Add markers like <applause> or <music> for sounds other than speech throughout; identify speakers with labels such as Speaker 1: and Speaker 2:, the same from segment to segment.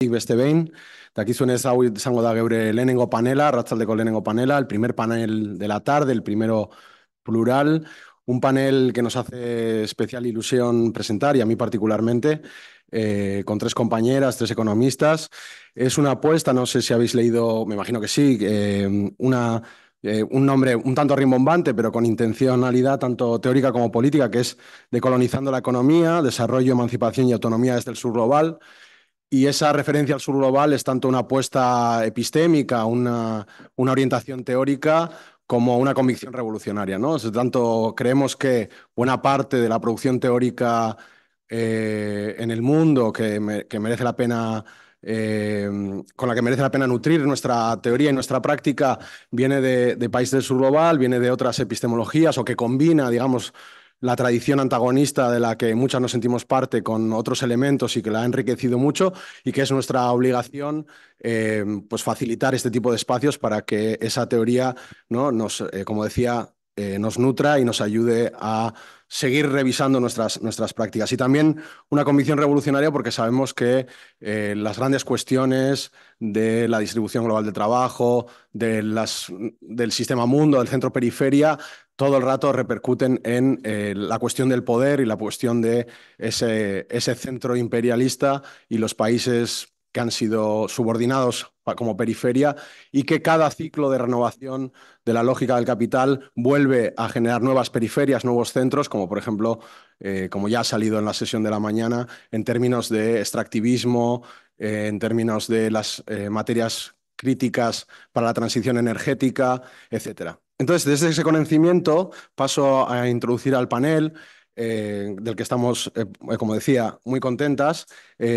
Speaker 1: de aquí suene hau izango da geure panela, ratzaldeko
Speaker 2: panela, el primer panel de la tarde, el primero plural, un panel que nos hace especial ilusión presentar y a mí particularmente, eh, con tres compañeras, tres economistas. Es una apuesta, no sé si habéis leído, me imagino que sí, eh, eh, un nombre un tanto rimbombante, pero con intencionalidad tanto teórica como política, que es Decolonizando la Economía, Desarrollo, Emancipación y Autonomía desde el Sur Global, y esa referencia al sur global es tanto una apuesta epistémica, una, una orientación teórica, como una convicción revolucionaria. ¿no? tanto, creemos que buena parte de la producción teórica eh, en el mundo que, que merece la pena eh, con la que merece la pena nutrir nuestra teoría y nuestra práctica viene de, de países del sur global, viene de otras epistemologías o que combina, digamos, la tradición antagonista de la que muchas nos sentimos parte con otros elementos y que la ha enriquecido mucho y que es nuestra obligación eh, pues facilitar este tipo de espacios para que esa teoría ¿no? nos, eh, como decía, eh, nos nutra y nos ayude a seguir revisando nuestras, nuestras prácticas. Y también una convicción revolucionaria porque sabemos que las grandes cuestiones de la distribución global del trabajo, de las, del sistema mundo, del centro periferia, todo el rato repercuten en eh, la cuestión del poder y la cuestión de ese, centro imperialista y los países que han sido subordinados como periferia y que cada ciclo de renovación de la lógica del capital vuelve a generar nuevas periferias, nuevos centros, como por ejemplo, eh, como ya ha salido en la sesión de la mañana, en términos de extractivismo, eh, en términos de las materias críticas para la transición energética, etcétera. Entonces, desde ese conocimiento paso a introducir al panel, eh, del que estamos, eh, eh, como decía, muy contentas.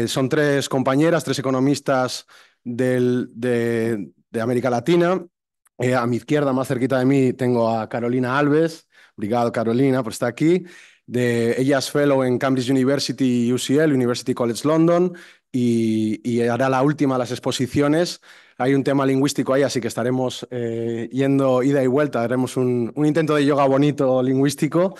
Speaker 2: son tres compañeras, tres economistas de, América Latina. a mi izquierda, más cerquita de mí, tengo a Carolina Alves. Obrigado, Carolina, por pues estar aquí. De, ella es fellow en Cambridge University UCL, University College London, y, y hará la última de las exposiciones hay un tema lingüístico ahí, así que estaremos eh, yendo ida y vuelta, haremos un, intento de yoga bonito lingüístico,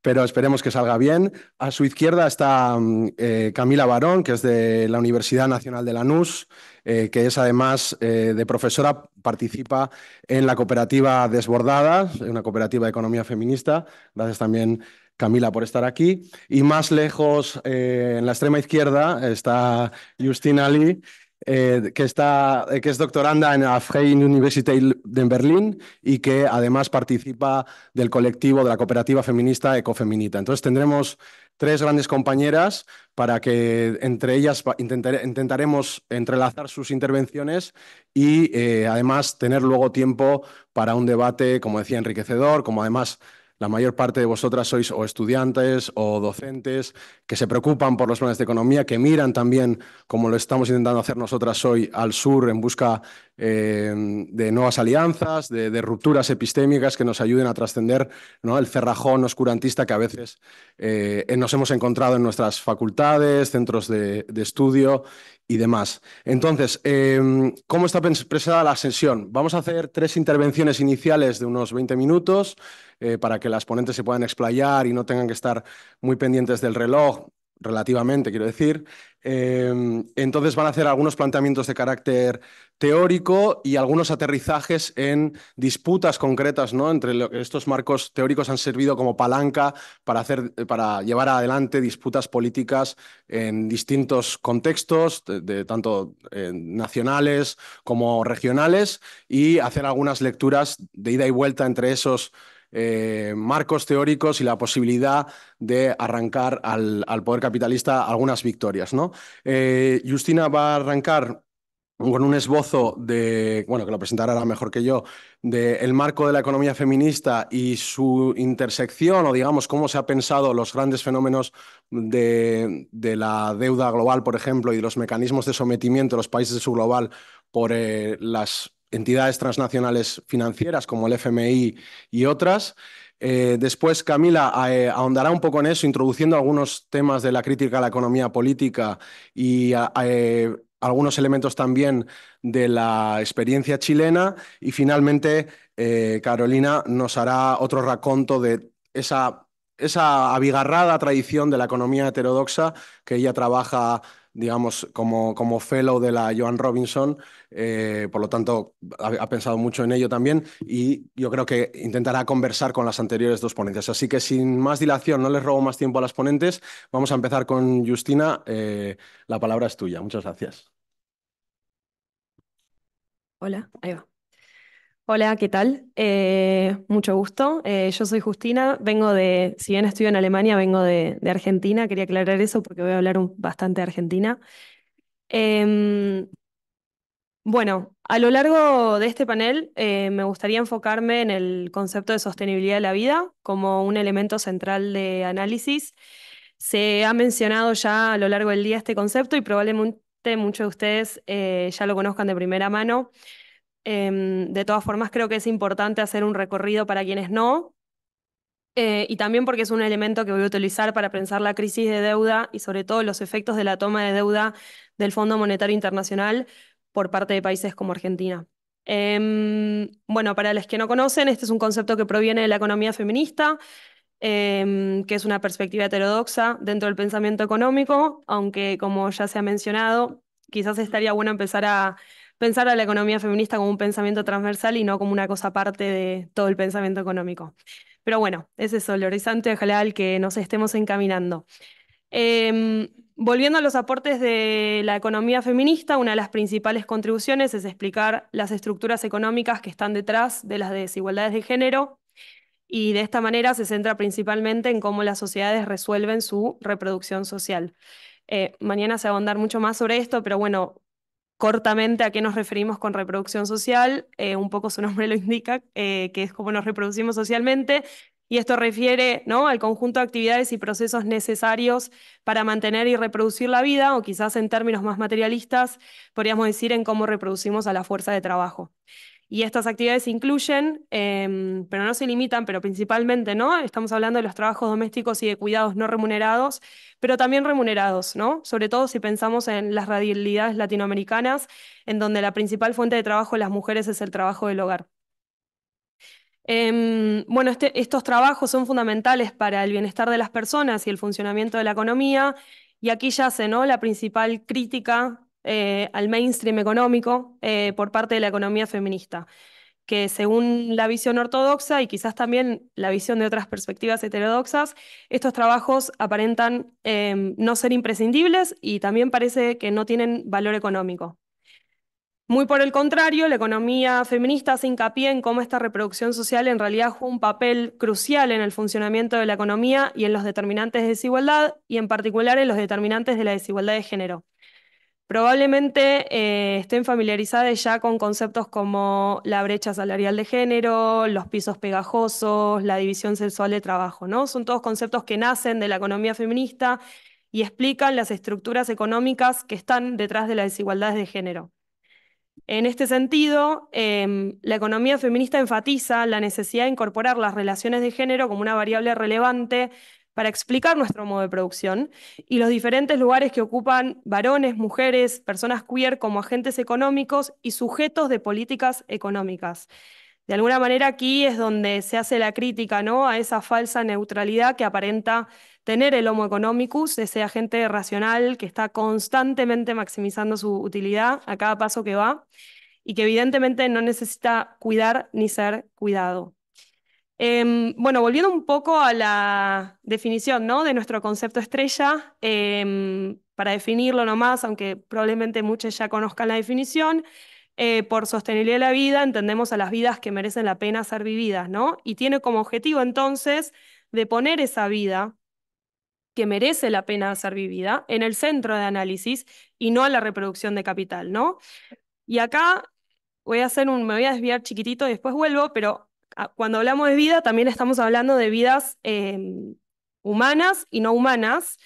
Speaker 2: pero esperemos que salga bien. A su izquierda está mm, eh, Camila Barón, que es de la Universidad Nacional de Lanús, eh, que es además de profesora, participa en la cooperativa Desbordadas, una cooperativa de economía feminista. Gracias también Camila por estar aquí. Y más lejos, en la extrema izquierda, está Justin Ali, eh, que, está, eh, que es doctoranda en la Freie Universität de Berlín y que además participa del colectivo de la cooperativa feminista Ecofeminita. Entonces tendremos tres grandes compañeras para que entre ellas intentaremos entrelazar sus intervenciones y eh, además tener luego tiempo para un debate, como decía, enriquecedor, como además la mayor parte de vosotras sois o estudiantes o docentes que se preocupan por los planes de economía, que miran también, como lo estamos intentando hacer nosotras hoy, al sur en busca eh, de nuevas alianzas, de, rupturas epistémicas que nos ayuden a trascender el cerrajón oscurantista que a veces eh, nos hemos encontrado en nuestras facultades, centros de, estudio y demás. Entonces, em, ¿cómo está expresada la sesión? Vamos a hacer tres intervenciones iniciales de unos 20 minutos. Eh, para que las ponentes se puedan explayar y no tengan que estar muy pendientes del reloj, relativamente, quiero decir. Em, entonces van a hacer algunos planteamientos de carácter teórico y algunos aterrizajes en disputas concretas, ¿no? Entre estos marcos teóricos han servido como palanca para, hacer, eh, para llevar adelante disputas políticas en distintos contextos, de, tanto eh, nacionales como regionales, y hacer algunas lecturas de ida y vuelta entre esos eh, marcos teóricos y la posibilidad de arrancar al, poder capitalista algunas victorias. ¿no? Eh, Justina va a arrancar con un esbozo de, bueno, que lo presentará mejor que yo, del marco de la economía feminista y su intersección, o digamos, cómo se ha pensado los grandes fenómenos de, la deuda global, por ejemplo, y de los mecanismos de sometimiento de los países de su global por eh, las entidades transnacionales financieras como el FMI y otras. Eh, después Camila eh, ahondará un poco en eso, introduciendo algunos temas de la crítica a la economía política y eh, algunos elementos también de la experiencia chilena. Y finalmente Carolina nos hará otro raconto de esa, esa abigarrada tradición de la economía heterodoxa que ella trabaja digamos, como, como fellow de la Joan Robinson, eh, por lo tanto, ha, pensado mucho en ello también y yo creo que intentará conversar con las anteriores dos ponentes. Así que sin más dilación, no les robo más tiempo a las ponentes, vamos a empezar con Justina. Eh, la palabra es tuya. Muchas gracias.
Speaker 3: Hola, ahí va. Hola, ¿qué tal? Eh, mucho gusto. Eh, yo soy Justina, vengo de, si bien estudio en Alemania, vengo de, Argentina. Quería aclarar eso porque voy a hablar bastante de Argentina. Em, bueno, a lo largo de este panel eh, me gustaría enfocarme en el concepto de sostenibilidad de la vida como un elemento central de análisis. Se ha mencionado ya a lo largo del día este concepto y probablemente muchos de ustedes ya lo conozcan de primera mano. Em, de todas formas, creo que es importante hacer un recorrido para quienes no, eh, y también porque es un elemento que voy a utilizar para pensar la crisis de deuda y sobre todo los efectos de la toma de deuda del Fondo Monetario Internacional por parte de países como Argentina. Em, bueno, para los que no conocen, este es un concepto que proviene de la economía feminista, em, que es una perspectiva heterodoxa dentro del pensamiento económico, aunque como ya se ha mencionado, quizás estaría bueno empezar a pensar a la economía feminista como un pensamiento transversal y no como una cosa aparte de todo el pensamiento económico. Pero bueno, es eso, Lorizante, horizonte, ojalá al que nos estemos encaminando. Em, volviendo a los aportes de la economía feminista, una de las principales contribuciones es explicar las estructuras económicas que están detrás de las desigualdades de género y de esta manera se centra principalmente en cómo las sociedades resuelven su reproducción social. Eh, mañana se va a ahondar mucho más sobre esto, pero bueno, cortamente a qué nos referimos con reproducción social, eh, un poco su nombre lo indica, eh, que es cómo nos reproducimos socialmente, y esto refiere ¿no? al conjunto de actividades y procesos necesarios para mantener y reproducir la vida, o quizás en términos más materialistas, podríamos decir en cómo reproducimos a la fuerza de trabajo. Y estas actividades incluyen, em, pero no se limitan, pero principalmente, ¿no? Estamos hablando de los trabajos domésticos y de cuidados no remunerados, pero también remunerados, ¿no? Sobre todo si pensamos en las realidades latinoamericanas, en donde la principal fuente de trabajo de las mujeres es el trabajo del hogar. Em, bueno, este, estos trabajos son fundamentales para el bienestar de las personas y el funcionamiento de la economía, y aquí yace ¿no? la principal crítica eh, al mainstream económico eh, por parte de la economía feminista, que según la visión ortodoxa y quizás también la visión de otras perspectivas heterodoxas, estos trabajos aparentan em, no ser imprescindibles y también parece que no tienen valor económico. Muy por el contrario, la economía feminista hace hincapié en cómo esta reproducción social en realidad juega un papel crucial en el funcionamiento de la economía y en los determinantes de desigualdad, y en particular en los determinantes de la desigualdad de género. Probablemente eh, estén familiarizadas ya con conceptos como la brecha salarial de género, los pisos pegajosos, la división sexual de trabajo, ¿no? Son todos conceptos que nacen de la economía feminista y explican las estructuras económicas que están detrás de las desigualdades de género. En este sentido, em, la economía feminista enfatiza la necesidad de incorporar las relaciones de género como una variable relevante para explicar nuestro modo de producción y los diferentes lugares que ocupan varones, mujeres, personas queer como agentes económicos y sujetos de políticas económicas. De alguna manera aquí es donde se hace la crítica ¿no? a esa falsa neutralidad que aparenta tener el Homo economicus, ese agente racional que está constantemente maximizando su utilidad a cada paso que va y que evidentemente no necesita cuidar ni ser cuidado. Em, bueno, volviendo un poco a la definición ¿no? de nuestro concepto estrella, em, para definirlo nomás, aunque probablemente muchos ya conozcan la definición, eh, por sostenibilidad de la vida entendemos a las vidas que merecen la pena ser vividas, ¿no? Y tiene como objetivo entonces de poner esa vida que merece la pena ser vivida en el centro de análisis y no a la reproducción de capital, ¿no? Y acá voy a hacer un, me voy a desviar chiquitito y después vuelvo, pero Ah, cuando hablamos de vida, también estamos hablando de vidas em, humanas y no humanas.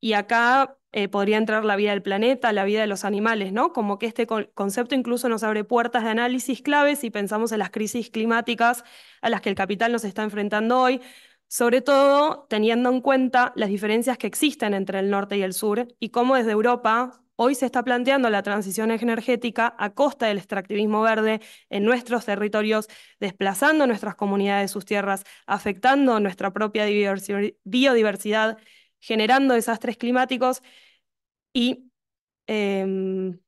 Speaker 3: Y acá eh, podría entrar la vida del planeta, la vida de los animales, ¿no? Como que este concepto incluso nos abre puertas de análisis claves si pensamos en las crisis climáticas a las que el capital nos está enfrentando hoy, sobre todo teniendo en cuenta las diferencias que existen entre el norte y el sur y cómo desde Europa Hoy se está planteando la transición energética a costa del extractivismo verde en nuestros territorios, desplazando nuestras comunidades, sus tierras, afectando nuestra propia biodiversidad, generando desastres climáticos y, em,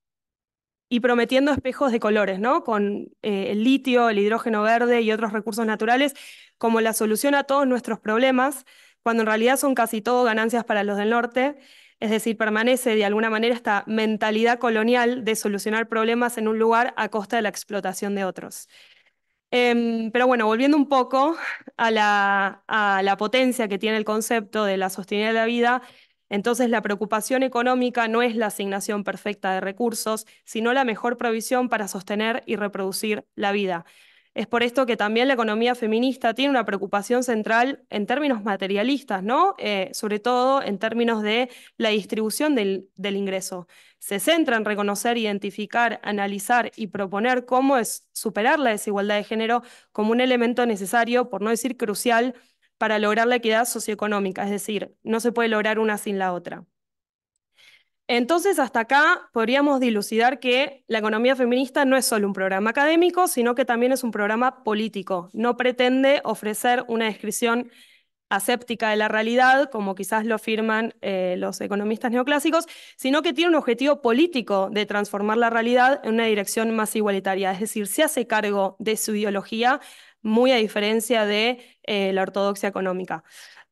Speaker 3: y prometiendo espejos de colores, ¿no? Con eh, el litio, el hidrógeno verde y otros recursos naturales como la solución a todos nuestros problemas, cuando en realidad son casi todo ganancias para los del norte es decir, permanece de alguna manera esta mentalidad colonial de solucionar problemas en un lugar a costa de la explotación de otros. Em, pero bueno, volviendo un poco a la potencia que tiene el concepto de la sostenibilidad de la vida, entonces, la preocupación económica no es la asignación perfecta de recursos, sino la mejor provisión para sostener y reproducir la vida. Es por esto que también la economía feminista tiene una preocupación central en términos materialistas, ¿no? Eh, sobre todo en términos de la distribución del, del, ingreso. Se centra en reconocer, identificar, analizar y proponer cómo es superar la desigualdad de género como un elemento necesario, por no decir crucial, para lograr la equidad socioeconómica. Es decir, no se puede lograr una sin la otra. Entonces, hasta acá podríamos dilucidar que la economía feminista no es solo un programa académico, sino que también es un programa político. No pretende ofrecer una descripción aséptica de la realidad, como quizás lo afirman eh, los economistas neoclásicos, sino que tiene un objetivo político de transformar la realidad en una dirección más igualitaria, es decir, se hace cargo de su ideología, muy a diferencia de eh, la ortodoxia económica.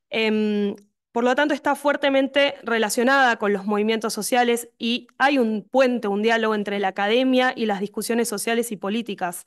Speaker 3: Em, por lo tanto, está fuertemente relacionada con los movimientos sociales y hay un puente, un diálogo entre la academia y las discusiones sociales y políticas.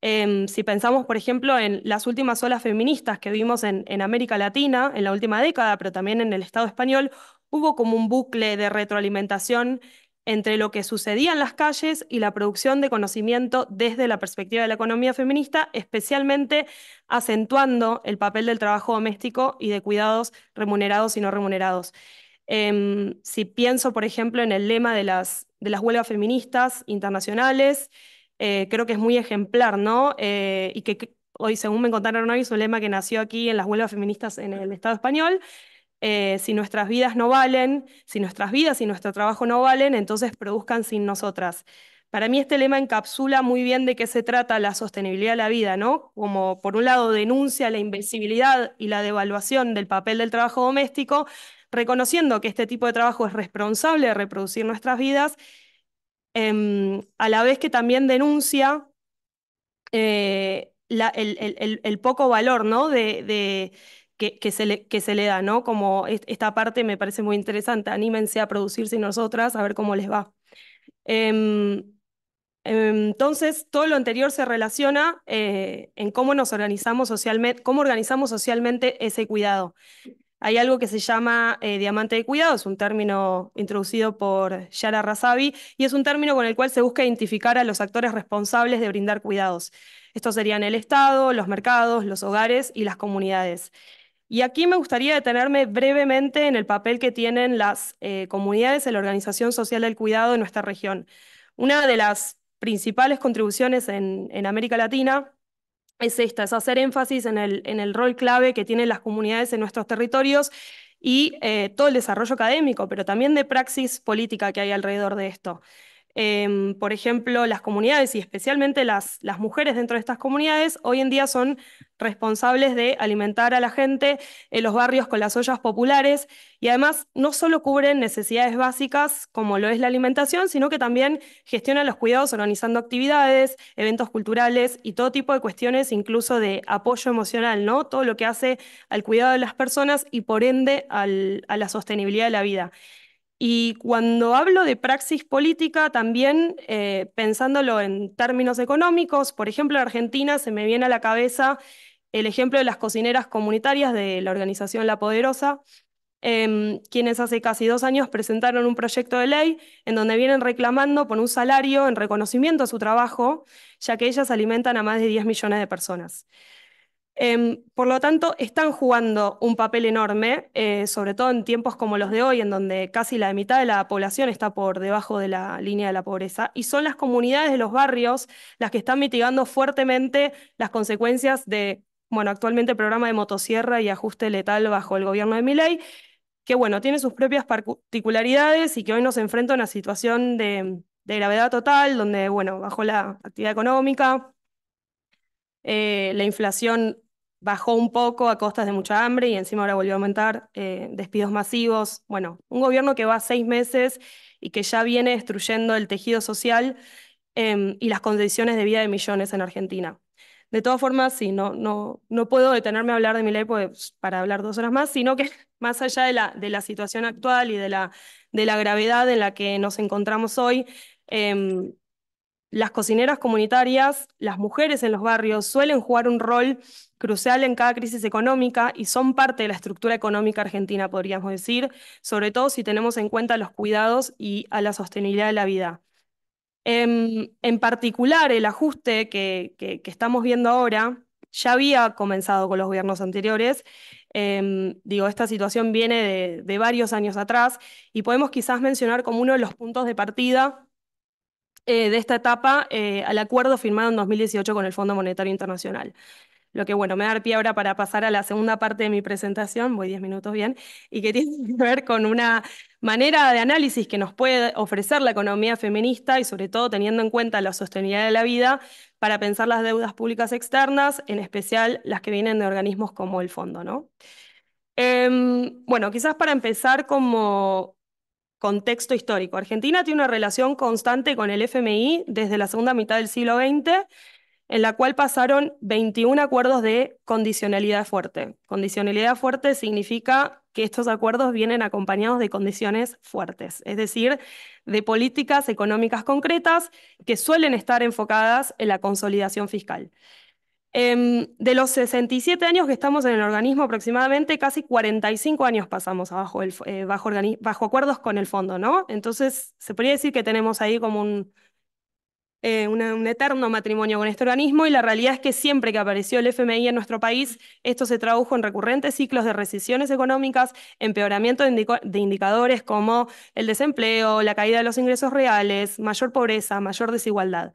Speaker 3: Em, si pensamos, por ejemplo, en las últimas olas feministas que vimos en, en América Latina en la última década, pero también en el Estado español, hubo como un bucle de retroalimentación entre lo que sucedía en las calles y la producción de conocimiento desde la perspectiva de la economía feminista, especialmente acentuando el papel del trabajo doméstico y de cuidados remunerados y no remunerados. Em, si pienso, por ejemplo, en el lema de las, de las huelgas feministas internacionales, eh, creo que es muy ejemplar, ¿no? Eh, y que, que hoy, según me contaron hoy, es un lema que nació aquí en las huelgas feministas en el Estado español, eh, si nuestras vidas no valen, si nuestras vidas y nuestro trabajo no valen, entonces produzcan sin nosotras. Para mí este lema encapsula muy bien de qué se trata la sostenibilidad de la vida, ¿no? Como por un lado denuncia la invisibilidad y la devaluación del papel del trabajo doméstico, reconociendo que este tipo de trabajo es responsable de reproducir nuestras vidas, em, a la vez que también denuncia eh, el, poco valor, ¿no? de, de que, se le, que se le da, ¿no? Como esta parte me parece muy interesante, anímense a producirse nosotras, a ver cómo les va. Em, em, entonces, todo lo anterior se relaciona eh, en cómo nos organizamos socialmente, cómo organizamos socialmente ese cuidado. Hay algo que se llama eh, diamante de cuidado, es un término introducido por Yara Razavi y es un término con el cual se busca identificar a los actores responsables de brindar cuidados. Estos serían el Estado, los mercados, los hogares y las comunidades. Y aquí me gustaría detenerme brevemente en el papel que tienen las eh, comunidades en la organización social del cuidado en nuestra región. Una de las principales contribuciones en, América Latina es esta, es hacer énfasis en el, rol clave que tienen las comunidades en nuestros territorios y eh, todo el desarrollo académico, pero también de praxis política que hay alrededor de esto. Em, por ejemplo, las comunidades y especialmente las, mujeres dentro de estas comunidades hoy en día son responsables de alimentar a la gente en los barrios con las ollas populares y además no solo cubren necesidades básicas como lo es la alimentación, sino que también gestionan los cuidados organizando actividades, eventos culturales y todo tipo de cuestiones, incluso de apoyo emocional, ¿no? Todo lo que hace al cuidado de las personas y por ende a la sostenibilidad de la vida. Y cuando hablo de praxis política, también eh, pensándolo en términos económicos, por ejemplo, en Argentina se me viene a la cabeza el ejemplo de las cocineras comunitarias de la organización La Poderosa, em, quienes hace casi dos años presentaron un proyecto de ley en donde vienen reclamando por un salario en reconocimiento a su trabajo, ya que ellas alimentan a más de 10 millones de personas. Em, por lo tanto, están jugando un papel enorme, eh, sobre todo en tiempos como los de hoy, en donde casi la mitad de la población está por debajo de la línea de la pobreza, y son las comunidades de los barrios las que están mitigando fuertemente las consecuencias de, bueno, actualmente el programa de motosierra y ajuste letal bajo el gobierno de Miley, que bueno, tiene sus propias particularidades y que hoy nos enfrenta a una situación de, gravedad total, donde, bueno, bajo la actividad económica, eh, la inflación bajó un poco a costas de mucha hambre y encima ahora volvió a aumentar, eh, despidos masivos. Bueno, un gobierno que va seis meses y que ya viene destruyendo el tejido social em, y las condiciones de vida de millones en Argentina. De todas formas, sí, no, no, no puedo detenerme a hablar de mi ley pues, para hablar dos horas más, sino que <laughs> más allá de la, de la situación actual y de la, de la gravedad en la que nos encontramos hoy, em, las cocineras comunitarias, las mujeres en los barrios suelen jugar un rol crucial en cada crisis económica y son parte de la estructura económica argentina, podríamos decir, sobre todo si tenemos en cuenta los cuidados y a la sostenibilidad de la vida. Em, en, particular, el ajuste que, estamos viendo ahora, ya había comenzado con los gobiernos anteriores. Em, digo, esta situación viene de, de, varios años atrás y podemos quizás mencionar como uno de los puntos de partida eh, de esta etapa eh, al acuerdo firmado en 2018 con el Fondo Monetario Internacional. Lo que, bueno, me da pie ahora para pasar a la segunda parte de mi presentación, voy 10 minutos bien, y que <laughs> tiene que ver con una manera de análisis que nos puede ofrecer la economía feminista y sobre todo teniendo en cuenta la sostenibilidad de la vida para pensar las deudas públicas externas, en especial las que vienen de organismos como el fondo, ¿no? Em, bueno, quizás para empezar como contexto histórico. Argentina tiene una relación constante con el FMI desde la segunda mitad del siglo XX, en la cual pasaron 21 acuerdos de condicionalidad fuerte. Condicionalidad fuerte significa que estos acuerdos vienen acompañados de condiciones fuertes, es decir, de políticas económicas concretas que suelen estar enfocadas en la consolidación fiscal. Em, de los 67 años que estamos en el organismo aproximadamente, casi 45 años pasamos eh, bajo, acuerdos con el fondo, ¿no? Entonces, se podría decir que tenemos ahí como un, eh, un eterno matrimonio con este organismo y la realidad es que siempre que apareció el FMI en nuestro país, esto se tradujo en recurrentes ciclos de recesiones económicas, empeoramiento de indicadores como el desempleo, la caída de los ingresos reales, mayor pobreza, mayor desigualdad.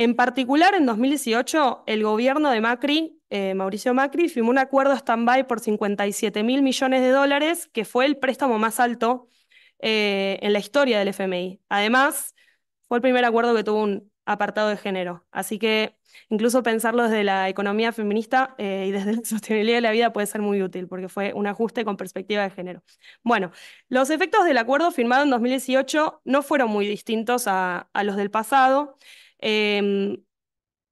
Speaker 3: En particular, en 2018, el gobierno de Macri, eh, Mauricio Macri, firmó un acuerdo stand-by por 57 mil millones de dólares, que fue el préstamo más alto eh, en la historia del FMI. Además, fue el primer acuerdo que tuvo un apartado de género. Así que incluso pensarlo desde la economía feminista eh, y desde la sostenibilidad de la vida puede ser muy útil, porque fue un ajuste con perspectiva de género. Bueno, los efectos del acuerdo firmado en 2018 no fueron muy distintos a, a los del pasado. Em,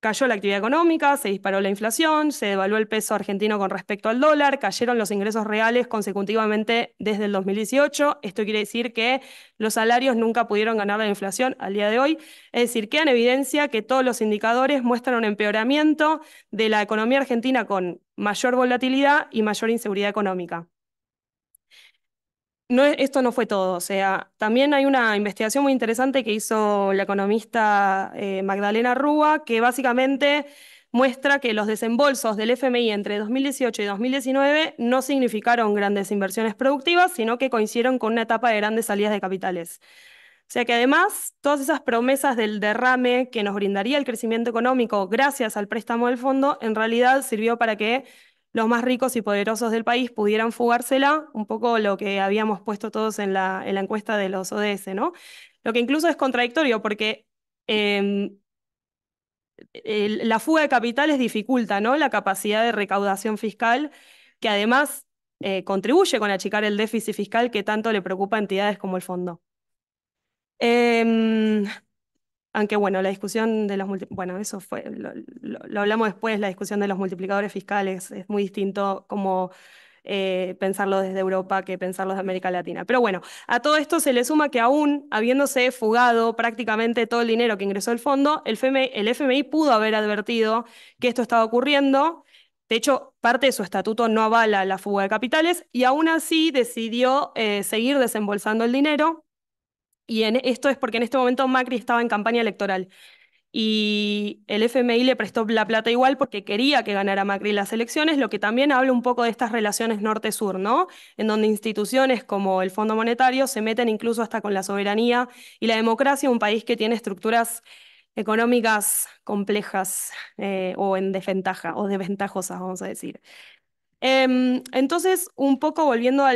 Speaker 3: cayó la actividad económica, se disparó la inflación, se devaluó el peso argentino con respecto al dólar, cayeron los ingresos reales consecutivamente desde el 2018. Esto quiere decir que los salarios nunca pudieron ganar la inflación al día de hoy. Es decir, queda en evidencia que todos los indicadores muestran un empeoramiento de la economía argentina con mayor volatilidad y mayor inseguridad económica esto no fue todo. O sea, también hay una investigación muy interesante que hizo la economista eh, Magdalena Rúa, que básicamente muestra que los desembolsos del FMI entre 2018 y 2019 no significaron grandes inversiones productivas, sino que coincidieron con una etapa de grandes salidas de capitales. O sea que además, todas esas promesas del derrame que nos brindaría el crecimiento económico gracias al préstamo del fondo, en realidad sirvió para que los más ricos y poderosos del país pudieran fugársela, un poco lo que habíamos puesto todos en la, encuesta de los ODS, ¿no? Lo que incluso es contradictorio porque em, la fuga de capitales dificulta ¿no? la capacidad de recaudación fiscal, que además eh, contribuye con achicar el déficit fiscal que tanto le preocupa a entidades como el fondo. Em, aunque bueno, la discusión de los bueno, eso fue, lo, hablamos después, la discusión de los multiplicadores fiscales es muy distinto como eh, pensarlo desde Europa que pensarlo desde América Latina. Pero bueno, a todo esto se le suma que aún habiéndose fugado prácticamente todo el dinero que ingresó el fondo, el FMI, pudo haber advertido que esto estaba ocurriendo. De hecho, parte de su estatuto no avala la fuga de capitales y aún así decidió eh, seguir desembolsando el dinero y esto es porque en este momento Macri estaba en campaña electoral y el FMI le prestó la plata igual porque quería que ganara Macri las elecciones, lo que también habla un poco de estas relaciones norte-sur, ¿no? En donde instituciones como el Fondo Monetario se meten incluso hasta con la soberanía y la democracia, un país que tiene estructuras económicas complejas eh, o en desventaja o desventajosas, vamos a decir. Em, entonces, un poco volviendo a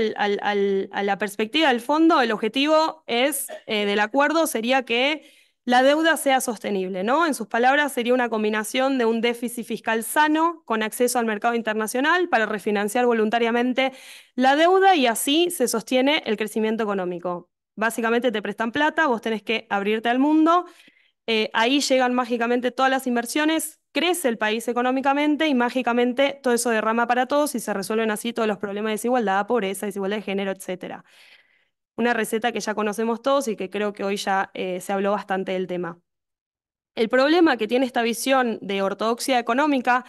Speaker 3: la perspectiva del fondo, el objetivo es, eh, del acuerdo sería que la deuda sea sostenible, ¿no? En sus palabras, sería una combinación de un déficit fiscal sano con acceso al mercado internacional para refinanciar voluntariamente la deuda y así se sostiene el crecimiento económico. Básicamente te prestan plata, vos tenés que abrirte al mundo, eh, ahí llegan mágicamente todas las inversiones crece el país económicamente y mágicamente todo eso derrama para todos y se resuelven así todos los problemas de desigualdad, pobreza, desigualdad de género, etc. Una receta que ya conocemos todos y que creo que hoy ya eh, se habló bastante del tema. El problema que tiene esta visión de ortodoxia económica,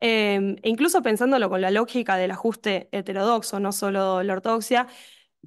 Speaker 3: eh, e incluso pensándolo con la lógica del ajuste heterodoxo, no solo la ortodoxia,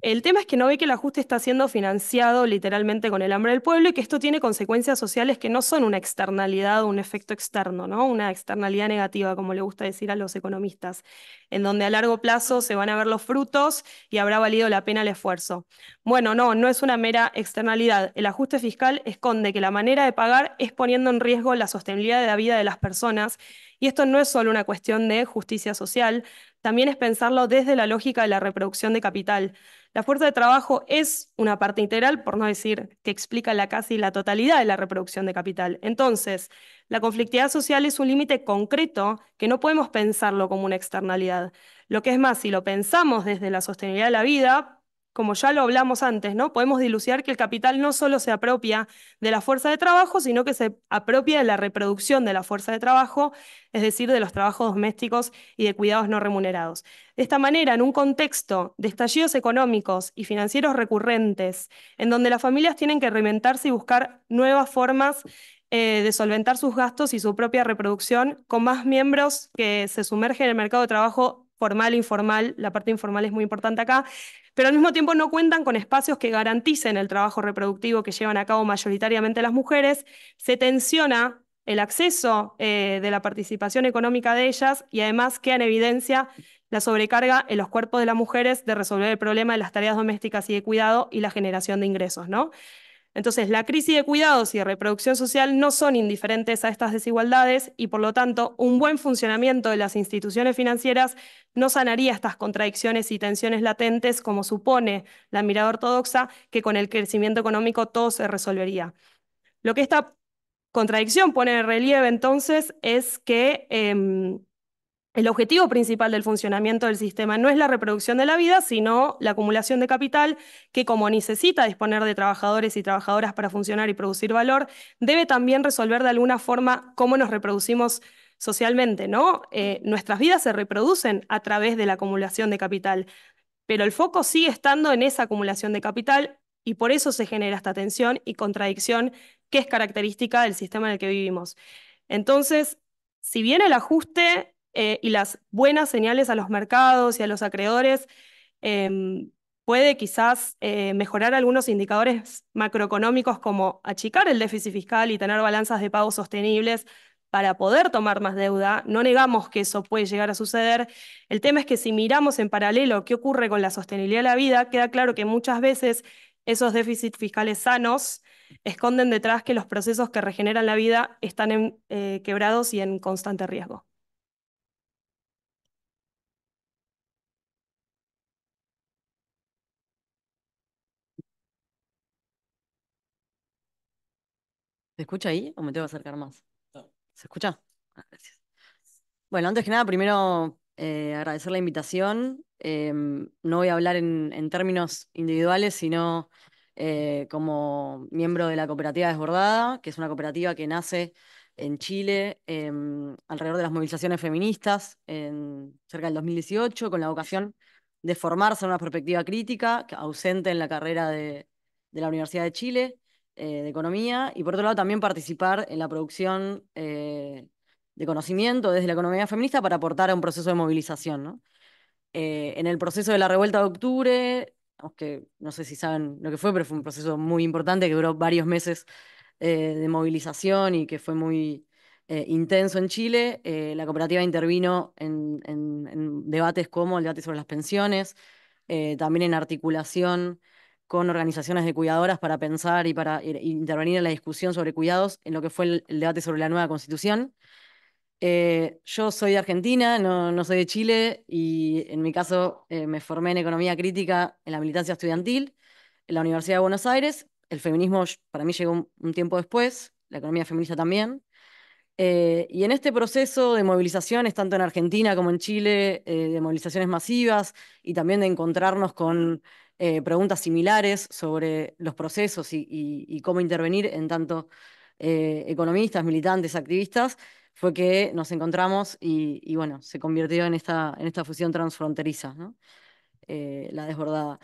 Speaker 3: el tema es que no ve que el ajuste está siendo financiado literalmente con el hambre del pueblo y que esto tiene consecuencias sociales que no son una externalidad o un efecto externo, ¿no? Una externalidad negativa, como le gusta decir a los economistas, en donde a largo plazo se van a ver los frutos y habrá valido la pena el esfuerzo. Bueno, no, no es una mera externalidad. El ajuste fiscal esconde que la manera de pagar es poniendo en riesgo la sostenibilidad de la vida de las personas y esto no es solo una cuestión de justicia social, también es pensarlo desde la lógica de la reproducción de capital. La fuerza de trabajo es una parte integral, por no decir que explica la casi la totalidad de la reproducción de capital. Entonces, la conflictividad social es un límite concreto que no podemos pensarlo como una externalidad. Lo que es más, si lo pensamos desde la sostenibilidad de la vida, como ya lo hablamos antes, ¿no? Podemos dilucidar que el capital no solo se apropia de la fuerza de trabajo, sino que se apropia de la reproducción de la fuerza de trabajo, es decir, de los trabajos domésticos y de cuidados no remunerados. De esta manera, en un contexto de estallidos económicos y financieros recurrentes, en donde las familias tienen que reinventarse y buscar nuevas formas eh, de solventar sus gastos y su propia reproducción, con más miembros que se sumergen en el mercado de trabajo formal e informal, la parte informal es muy importante acá, pero al mismo tiempo no cuentan con espacios que garanticen el trabajo reproductivo que llevan a cabo mayoritariamente las mujeres, se tensiona el acceso eh, de la participación económica de ellas y además queda en evidencia la sobrecarga en los cuerpos de las mujeres de resolver el problema de las tareas domésticas y de cuidado y la generación de ingresos, ¿no? Entonces, la crisis de cuidados y de reproducción social no son indiferentes a estas desigualdades y, por lo tanto, un buen funcionamiento de las instituciones financieras no sanaría estas contradicciones y tensiones latentes como supone la mirada ortodoxa, que con el crecimiento económico todo se resolvería. Lo que esta contradicción pone en relieve entonces es que em, el objetivo principal del funcionamiento del sistema no es la reproducción de la vida, sino la acumulación de capital que, como necesita disponer de trabajadores y trabajadoras para funcionar y producir valor, debe también resolver de alguna forma cómo nos reproducimos socialmente, ¿no? Eh, nuestras vidas se reproducen a través de la acumulación de capital, pero el foco sigue estando en esa acumulación de capital y por eso se genera esta tensión y contradicción que es característica del sistema en el que vivimos. Entonces, si bien el ajuste eh, y las buenas señales a los mercados y a los acreedores em, puede quizás eh, mejorar algunos indicadores macroeconómicos como achicar el déficit fiscal y tener balanzas de pagos sostenibles para poder tomar más deuda. No negamos que eso puede llegar a suceder. El tema es que si miramos en paralelo qué ocurre con la sostenibilidad de la vida, queda claro que muchas veces esos déficits fiscales sanos esconden detrás que los procesos que regeneran la vida están eh, quebrados y en constante riesgo.
Speaker 4: ¿Se escucha ahí o me tengo que acercar más? ¿Se escucha? Ah, bueno, antes que nada, primero eh, agradecer la invitación. Em, no voy a hablar en, términos individuales, sino eh, como miembro de la cooperativa Desbordada, que es una cooperativa que nace en Chile em, alrededor de las movilizaciones feministas en cerca del 2018, con la vocación de formarse en una perspectiva crítica, ausente en la carrera de la Universidad de Chile. Eh, de economía y por otro lado también participar en la producción eh, de conocimiento desde la economía feminista para aportar a un proceso de movilización. ¿no? Eh, en el proceso de la revuelta de octubre, aunque no sé si saben lo que fue, pero fue un proceso muy importante que duró varios meses de movilización y que fue muy intenso en Chile, la cooperativa intervino en, en, en, debates como el debate sobre las pensiones, también en articulación con organizaciones de cuidadoras para pensar y para intervenir en la discusión sobre cuidados en lo que fue el, debate sobre la nueva constitución. Eh, yo soy de Argentina, no, soy de Chile y en mi caso eh, me formé en economía crítica en la militancia estudiantil en la Universidad de Buenos Aires. El feminismo para mí llegó un, tiempo después, la economía feminista también. Eh, y en este proceso de movilizaciones, tanto en Argentina como en Chile, de movilizaciones masivas y también de encontrarnos con eh, preguntas similares sobre los procesos y, cómo intervenir en tanto eh, economistas, militantes, activistas, fue que nos encontramos y, bueno, se convirtió en esta, en esta fusión transfronteriza, eh, la desbordada.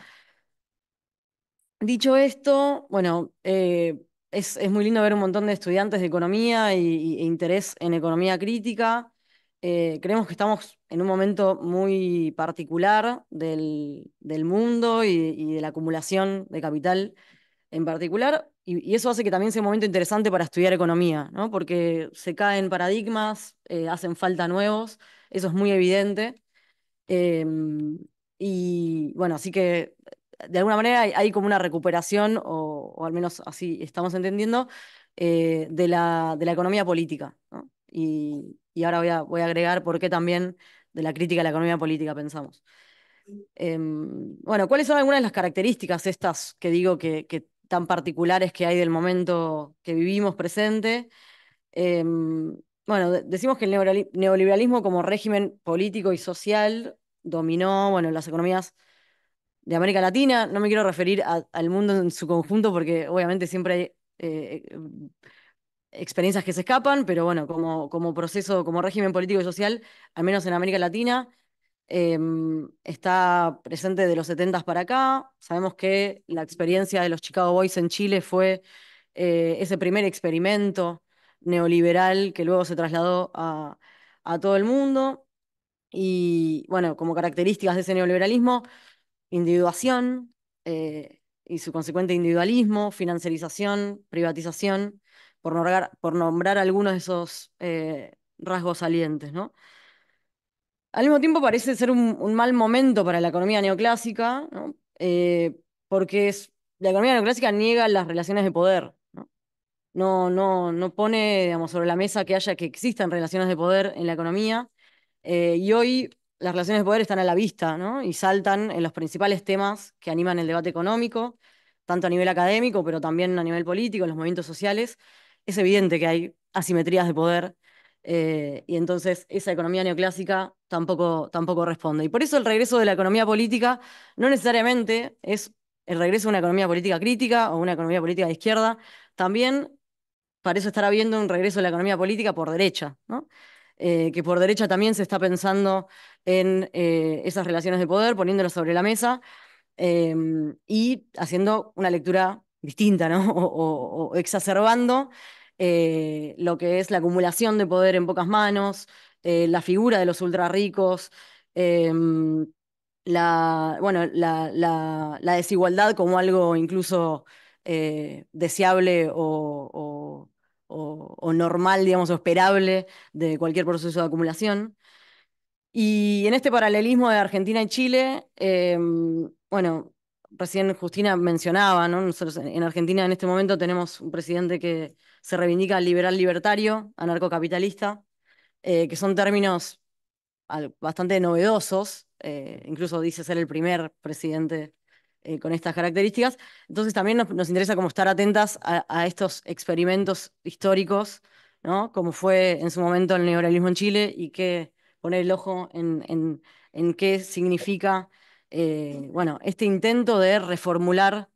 Speaker 4: Dicho esto, bueno, es, muy lindo ver un montón de estudiantes de economía y, e interés en economía crítica. Eh, creemos que estamos en un momento muy particular del, mundo y, de la acumulación de capital en particular, y, eso hace que también sea un momento interesante para estudiar economía, porque se caen paradigmas, eh, hacen falta nuevos, eso es muy evidente. Em, y bueno, así que de alguna manera hay, como una recuperación, o, al menos así estamos entendiendo, eh, de la, de, la, economía política. Y, y ahora voy a, voy a agregar por qué también de la crítica a la economía política pensamos. Em, bueno, ¿cuáles son algunas de las características estas que digo que, tan particulares que hay del momento que vivimos presente? Em, bueno, decimos que el neoliberalismo como régimen político y social dominó bueno, las economías de América Latina. No me quiero referir al mundo en su conjunto porque obviamente siempre hay eh, experiencias que se escapan, pero bueno, como, proceso, como régimen político y social, al menos en América Latina, em, está presente de los 70 para acá. Sabemos que la experiencia de los Chicago Boys en Chile fue eh, ese primer experimento neoliberal que luego se trasladó a, todo el mundo. Y bueno, como características de ese neoliberalismo, individuación eh, y su consecuente individualismo, financiarización, privatización, por nombrar, algunos de esos eh, rasgos salientes. Al mismo tiempo parece ser un, mal momento para la economía neoclásica, eh, porque es, la economía neoclásica niega las relaciones de poder. ¿no? No, no, pone sobre la mesa que haya que existan relaciones de poder en la economía. Eh, y hoy las relaciones de poder están a la vista y saltan en los principales temas que animan el debate económico, tanto a nivel académico, pero también a nivel político, en los movimientos sociales es evidente que hay asimetrías de poder eh, y entonces esa economía neoclásica tampoco, tampoco responde. Y por eso el regreso de la economía política no necesariamente es el regreso de una economía política crítica o una economía política de izquierda, también para eso estará habiendo un regreso de la economía política por derecha, ¿no? Eh, que por derecha también se está pensando en eh, esas relaciones de poder, poniéndolas sobre la mesa y haciendo una lectura distinta, ¿no? <laughs> O, exacerbando eh, lo que es la acumulación de poder en pocas manos, eh, la figura de los ultrarricos, em, la, bueno, la, desigualdad como algo incluso eh, deseable o, o, normal, digamos, o esperable de cualquier proceso de acumulación. Y en este paralelismo de Argentina y Chile, em, bueno, recién Justina mencionaba, ¿no? Nosotros en Argentina en este momento tenemos un presidente que se reivindica liberal libertario, anarcocapitalista, eh, que son términos bastante novedosos, eh, incluso dice ser el primer presidente eh, con estas características. Entonces también nos, interesa como estar atentas a, estos experimentos históricos, ¿no? Como fue en su momento el neoliberalismo en Chile y que poner el ojo en, en, en qué significa eh, bueno, este intento de reformular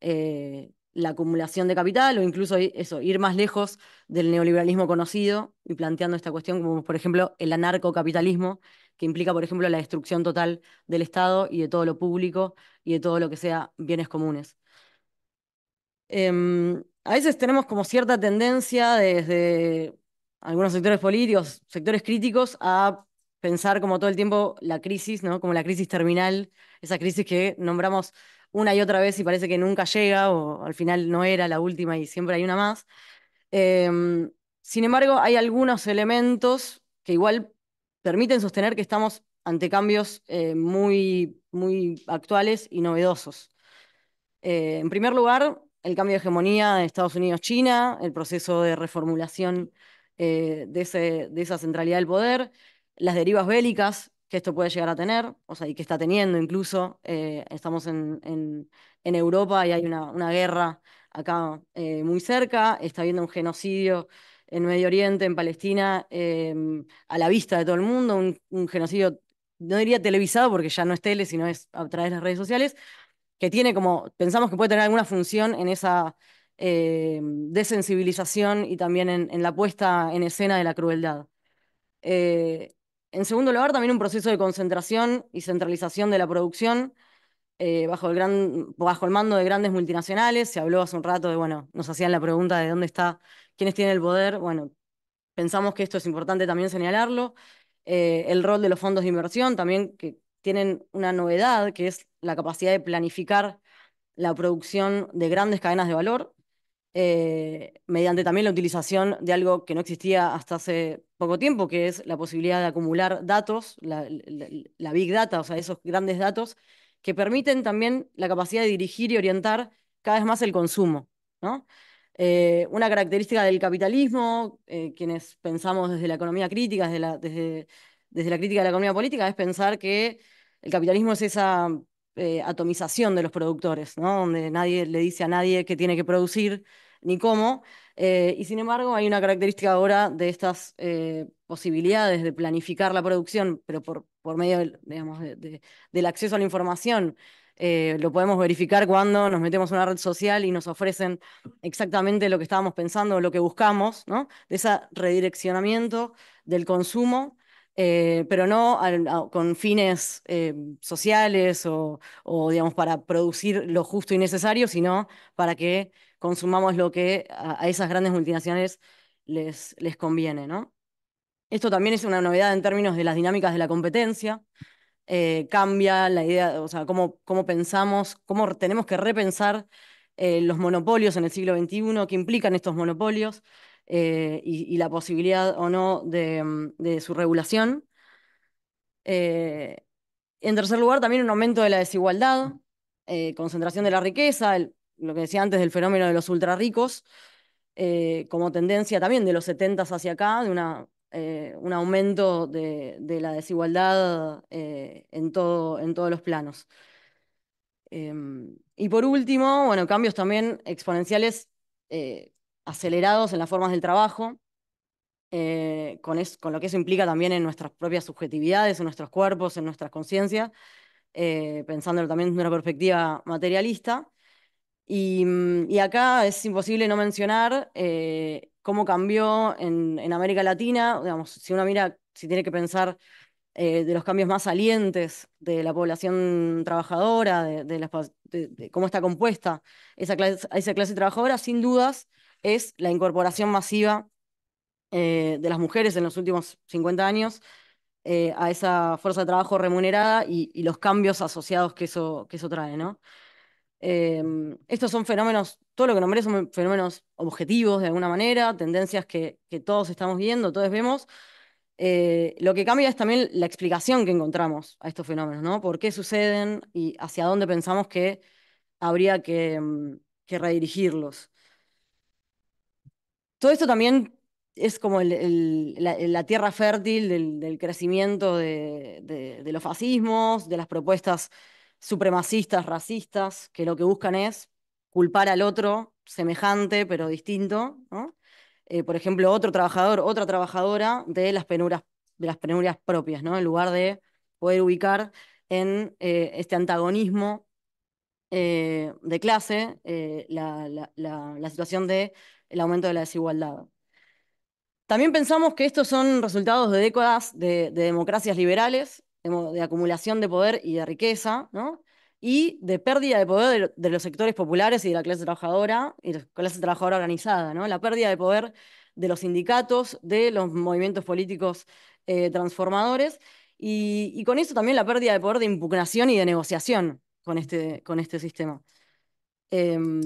Speaker 4: eh, la acumulación de capital o incluso eso, ir más lejos del neoliberalismo conocido y planteando esta cuestión como por ejemplo el anarcocapitalismo, que implica por ejemplo la destrucción total del Estado y de todo lo público y de todo lo que sea bienes comunes. Em, a veces tenemos como cierta tendencia desde algunos sectores políticos, sectores críticos, a pensar como todo el tiempo la crisis, Como la crisis terminal, esa crisis que nombramos una y otra vez y parece que nunca llega o al final no era la última y siempre hay una más. Em, sin embargo, hay algunos elementos que igual permiten sostener que estamos ante cambios eh, muy, muy actuales y novedosos. Eh, en primer lugar, el cambio de hegemonía de Estados Unidos-China, el proceso de reformulación eh, de esa centralidad del poder, las derivas bélicas que esto puede llegar a tener, o sea, y que está teniendo incluso. Eh, estamos en, en, Europa y hay una, una guerra acá eh, muy cerca, está habiendo un genocidio en Medio Oriente, en Palestina, em, a la vista de todo el mundo, un, genocidio, no diría televisado porque ya no es tele, sino es a través de las redes sociales, que tiene como, pensamos que puede tener alguna función en esa eh, desensibilización y también en, la puesta en escena de la crueldad. Eh, en segundo lugar, también un proceso de concentración y centralización de la producción eh, bajo, el mando de grandes multinacionales. Se habló hace un rato de, bueno, nos hacían la pregunta de dónde está, quiénes tienen el poder. Bueno, pensamos que esto es importante también señalarlo. Eh, el rol de los fondos de inversión también, que tienen una novedad, que es la capacidad de planificar la producción de grandes cadenas de valor, eh, mediante también la utilización de algo que no existía hasta hace poco tiempo, que es la posibilidad de acumular datos, la, big data, o sea, esos grandes datos, que permiten también la capacidad de dirigir y orientar cada vez más el consumo. Eh, una característica del capitalismo, eh, quienes pensamos desde la economía crítica, desde la, crítica de la economía política, es pensar que el capitalismo es esa eh, atomización de los productores, donde nadie le dice a nadie que tiene que producir, ni cómo. Eh, y sin embargo, hay una característica ahora de estas eh, posibilidades de planificar la producción, pero por, por medio de, del acceso a la información. Eh, lo podemos verificar cuando nos metemos en una red social y nos ofrecen exactamente lo que estábamos pensando, lo que buscamos, ¿no? De ese redireccionamiento del consumo, pero no con fines sociales o, o, digamos, para producir lo justo y necesario, sino para que consumamos lo que a, esas grandes multinacionales les, les conviene, ¿no? Esto también es una novedad en términos de las dinámicas de la competencia. Eh, cambia la idea, o sea, cómo, cómo pensamos, cómo tenemos que repensar eh, los monopolios en el siglo XXI, qué implican estos monopolios eh, y, la posibilidad o no de, mm, de su regulación. en tercer lugar, también un aumento de la desigualdad, concentración de la riqueza, lo que decía antes del fenómeno de los ultrarricos, ricos eh, como tendencia también de los 70 hacia acá, de una, eh, un aumento de, la desigualdad eh, en, todo, en todos los planos. Em, y por último, bueno, cambios también exponenciales acelerados en las formas del trabajo, con, con, lo que eso implica también en nuestras propias subjetividades, en nuestros cuerpos, en nuestras conciencias, pensándolo también desde una perspectiva materialista. Mm, y, acá es imposible no mencionar eh, cómo cambió en, América Latina, digamos, si uno mira, si tiene que pensar eh, de los cambios más salientes de la población trabajadora, de, cómo está compuesta esa clase, trabajadora, sin dudas es la incorporación masiva eh, de las mujeres en los últimos 50 años a esa fuerza de trabajo remunerada y, y, los cambios asociados que eso, que eso trae, ¿no? Em, estos son fenómenos, todo lo que nombré son fenómenos objetivos de alguna manera, tendencias que, todos estamos viendo, todos vemos. Eh, lo que cambia es también la explicación que encontramos a estos fenómenos, ¿no? ¿Por qué suceden y hacia dónde pensamos que habría que, em, redirigirlos? Todo esto también es como la, tierra fértil del, crecimiento de los fascismos, de las propuestas supremacistas, racistas, que lo que buscan es culpar al otro semejante pero distinto, eh, por ejemplo, otro trabajador, otra trabajadora de las penurias, de las penurias propias, ¿no? en lugar de poder ubicar en eh, este antagonismo eh, de clase la, situación del aumento de la desigualdad. También pensamos que estos son resultados de décadas de democracias liberales, de acumulación de poder y de riqueza, y de pérdida de poder de, los sectores populares y de la clase trabajadora y la clase trabajadora organizada, ¿no? la pérdida de poder de los sindicatos, de los movimientos políticos eh, transformadores y, con eso también la pérdida de poder de impugnación y de negociación con este, con este sistema. Em,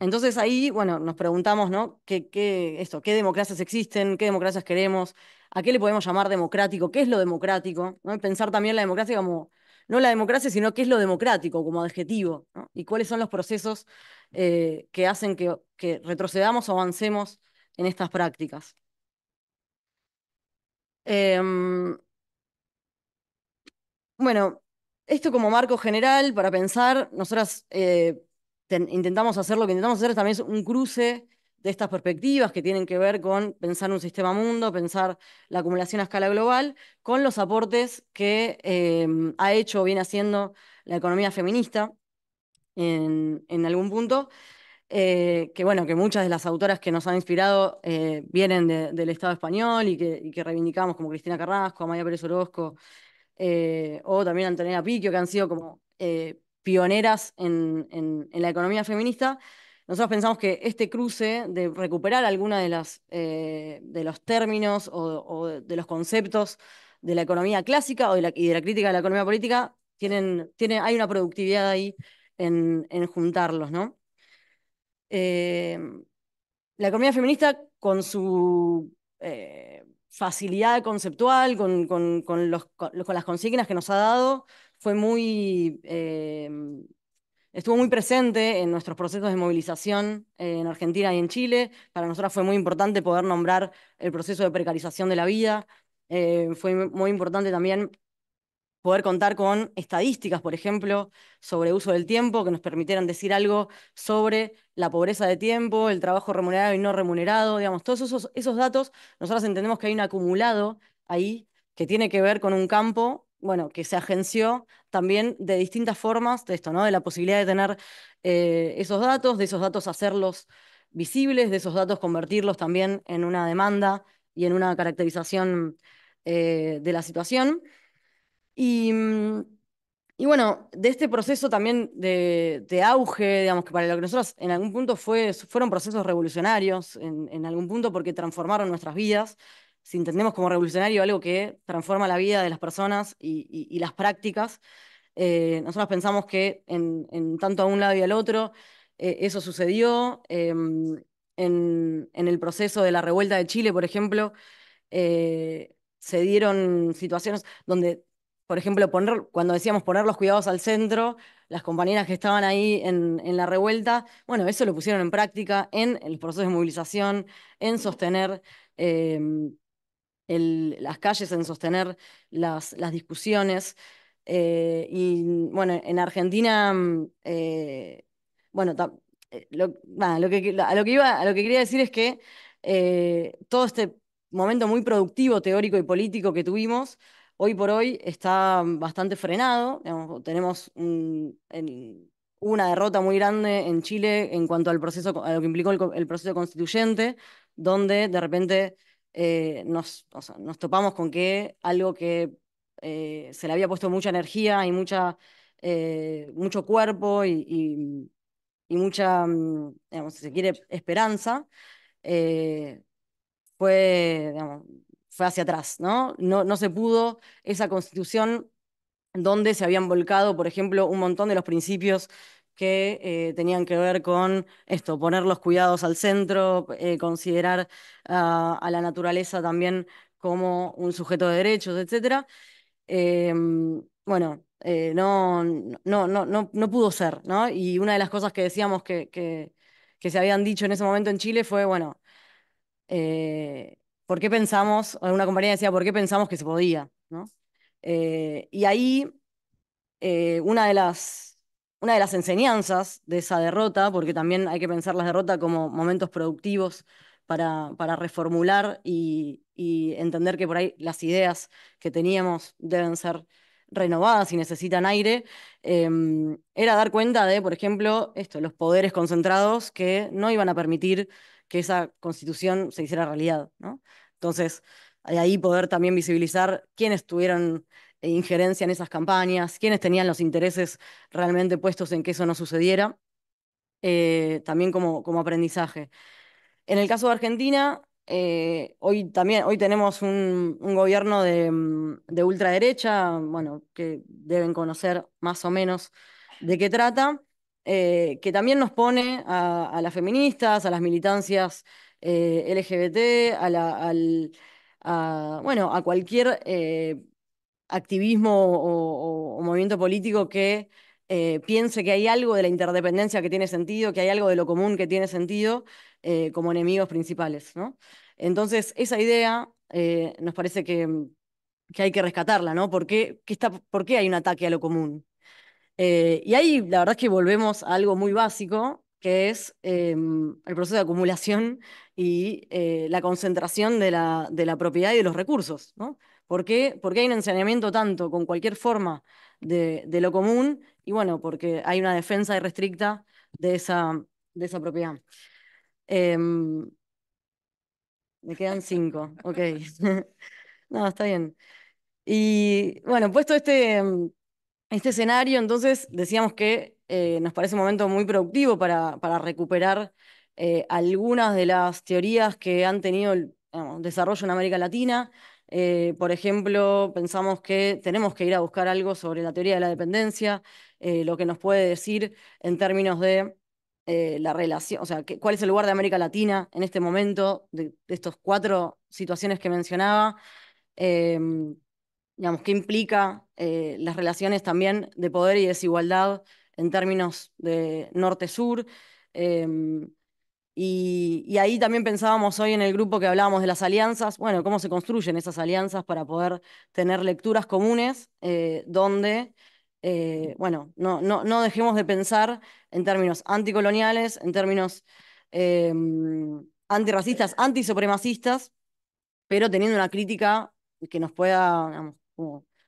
Speaker 4: entonces ahí, bueno, nos preguntamos, esto, ¿Qué democracias existen? ¿Qué democracias queremos? a qué le podemos llamar democrático, qué es lo democrático, pensar también la democracia como, no la democracia, sino qué es lo democrático como adjetivo, y cuáles son los procesos eh, que hacen que, retrocedamos o avancemos en estas prácticas. Em, bueno, esto como marco general para pensar, nosotras eh, intentamos hacer lo que intentamos hacer también es un cruce de estas perspectivas que tienen que ver con pensar un sistema mundo, pensar la acumulación a escala global, con los aportes que em, ha hecho o viene haciendo la economía feminista en, algún punto, eh, que bueno, que muchas de las autoras que nos han inspirado eh, vienen del Estado español y que, reivindicamos, como Cristina Carrasco, Amaya Pérez Orozco, eh, o también Antonella Piquio, que han sido como pioneras en la economía feminista, nosotros pensamos que este cruce de recuperar algunos de, eh, de los términos o, de los conceptos de la economía clásica o la, y de la crítica de la economía política, tienen, hay una productividad ahí en, juntarlos, ¿no? Eh, la economía feminista con su eh, facilidad conceptual, con, los, con, las consignas que nos ha dado, fue muy estuvo muy presente en nuestros procesos de movilización eh, en Argentina y en Chile. Para nosotros fue muy importante poder nombrar el proceso de precarización de la vida. Eh, fue muy importante también poder contar con estadísticas, por ejemplo, sobre uso del tiempo, que nos permitieran decir algo sobre la pobreza de tiempo, el trabajo remunerado y no remunerado, digamos, todos esos, esos datos, nosotros entendemos que hay un acumulado ahí que tiene que ver con un campo bueno, que se agenció también de distintas formas de esto, ¿no? De la posibilidad de tener eh, esos datos, de esos datos hacerlos visibles, de esos datos convertirlos también en una demanda y en una caracterización eh, de la situación. Mm, y, bueno, de este proceso también de, de, auge, digamos que para lo que nosotros en algún punto fue, fueron procesos revolucionarios, en, en algún punto porque transformaron nuestras vidas, si entendemos como revolucionario algo que transforma la vida de las personas y, las prácticas, eh, nosotros pensamos que en, tanto a un lado y al otro eh, eso sucedió. Em, en, el proceso de la revuelta de Chile, por ejemplo, eh, se dieron situaciones donde, por ejemplo, poner, cuando decíamos poner los cuidados al centro, las compañeras que estaban ahí en, en la revuelta, bueno, eso lo pusieron en práctica en el proceso de movilización, en sostener em, las calles, en sostener las, discusiones. Eh, y bueno, en Argentina, mm, eh, bueno, eh, lo, que, a, lo que lo que quería decir es que todo este momento muy productivo teórico y político que tuvimos, hoy por hoy está mm, bastante frenado. tenemos un, una derrota muy grande en Chile en cuanto al proceso, a lo que implicó el proceso constituyente, donde de repente eh, nos, nos topamos con que algo que eh, se le había puesto mucha energía y mucha, eh, mucho cuerpo y, y, mucha, mm, si se quiere, esperanza, fue, fue hacia atrás, ¿no? ¿no? No se pudo esa constitución donde se habían volcado, por ejemplo, un montón de los principios que eh, tenían que ver con esto, poner los cuidados al centro, eh, considerar ah, a la naturaleza también como un sujeto de derechos, etc. Em, bueno, eh, no, no, no, no, no pudo ser, ¿no? Y una de las cosas que decíamos que, que, se habían dicho en ese momento en Chile fue, bueno, ¿por qué pensamos, una compañía decía, ¿por qué pensamos que se podía? ¿no? y ahí, una de las una de las enseñanzas de esa derrota, porque también hay que pensar las derrota como momentos productivos para, reformular y, entender que por ahí las ideas que teníamos deben ser renovadas y necesitan aire, em, era dar cuenta de, por ejemplo, esto, los poderes concentrados que no iban a permitir que esa constitución se hiciera realidad. ¿no? Entonces, de ahí poder también visibilizar quiénes tuvieron e injerencia en esas campañas, quiénes tenían los intereses realmente puestos en que eso no sucediera, eh, también como, como aprendizaje. En el caso de Argentina, eh, hoy también hoy tenemos un, gobierno mm, de, ultraderecha, bueno, que deben conocer más o menos de qué trata, eh, que también nos pone a, las feministas, a las militancias LGBT, a, la, bueno, a cualquier activismo o, movimiento político que eh, piense que hay algo de la interdependencia que tiene sentido, que hay algo de lo común que tiene sentido eh, como enemigos principales. ¿no? Entonces, esa idea eh, nos parece que, hay que rescatarla, ¿no? ¿Por qué, está, hay un ataque a lo común? y ahí la verdad es que volvemos a algo muy básico, que es el proceso de acumulación y la concentración de la, propiedad y de los recursos. ¿no? ¿Por qué? Porque hay un ensañamiento tanto con cualquier forma de, lo común y bueno, porque hay una defensa irrestricta de esa, de propiedad. Em, me quedan cinco, ok. <laughs> no, está bien. Y bueno, puesto este, em, este escenario, entonces decíamos que eh, nos parece un momento muy productivo para, recuperar eh, algunas de las teorías que han tenido desarrollo en América Latina eh, por ejemplo, pensamos que tenemos que ir a buscar algo sobre la teoría de la dependencia, eh, lo que nos puede decir en términos de eh, la relación, o sea, cuál es el lugar de América Latina en este momento, de, estas cuatro situaciones que mencionaba, em, digamos, qué implica las relaciones también de poder y desigualdad en términos de norte-sur. Em, y, ahí también pensábamos hoy en el grupo que hablábamos de las alianzas, bueno, cómo se construyen esas alianzas para poder tener lecturas comunes eh, donde, eh, bueno, no, dejemos de pensar en términos anticoloniales, en términos em, antirracistas, antisopremacistas, pero teniendo una crítica que nos pueda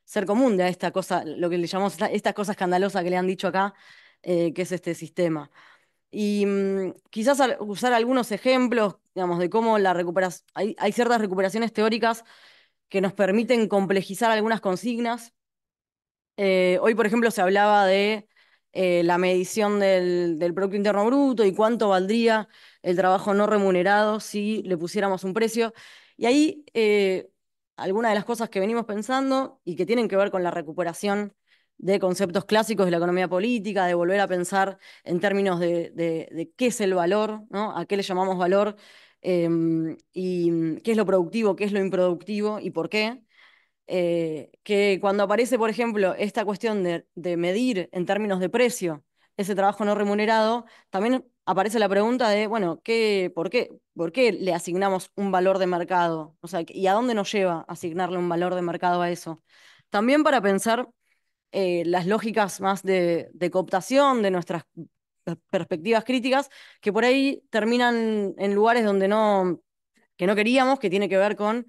Speaker 4: ser común de esta cosa, lo que le llamamos esta cosa escandalosa que le han dicho acá, eh, que es este sistema. Y mm, quizás usar algunos ejemplos, digamos, de cómo la recuperación, hay, ciertas recuperaciones teóricas que nos permiten complejizar algunas consignas. Eh, hoy, por ejemplo, se hablaba de eh, la medición del, del, Producto Interno Bruto y cuánto valdría el trabajo no remunerado si le pusiéramos un precio. Y ahí, eh, algunas de las cosas que venimos pensando y que tienen que ver con la recuperación de conceptos clásicos de la economía política, de volver a pensar en términos de, qué es el valor, a qué le llamamos valor em, y mm, qué es lo productivo, qué es lo improductivo y por qué. Eh, que cuando aparece, por ejemplo, esta cuestión de, medir en términos de precio ese trabajo no remunerado, también aparece la pregunta de, bueno, ¿qué, por, qué, ¿por qué le asignamos un valor de mercado? O sea, ¿y a dónde nos lleva asignarle un valor de mercado a eso? También para pensar eh, las lógicas más de, cooptación de nuestras perspectivas críticas que por ahí terminan en lugares donde no, que no queríamos, que tiene que ver con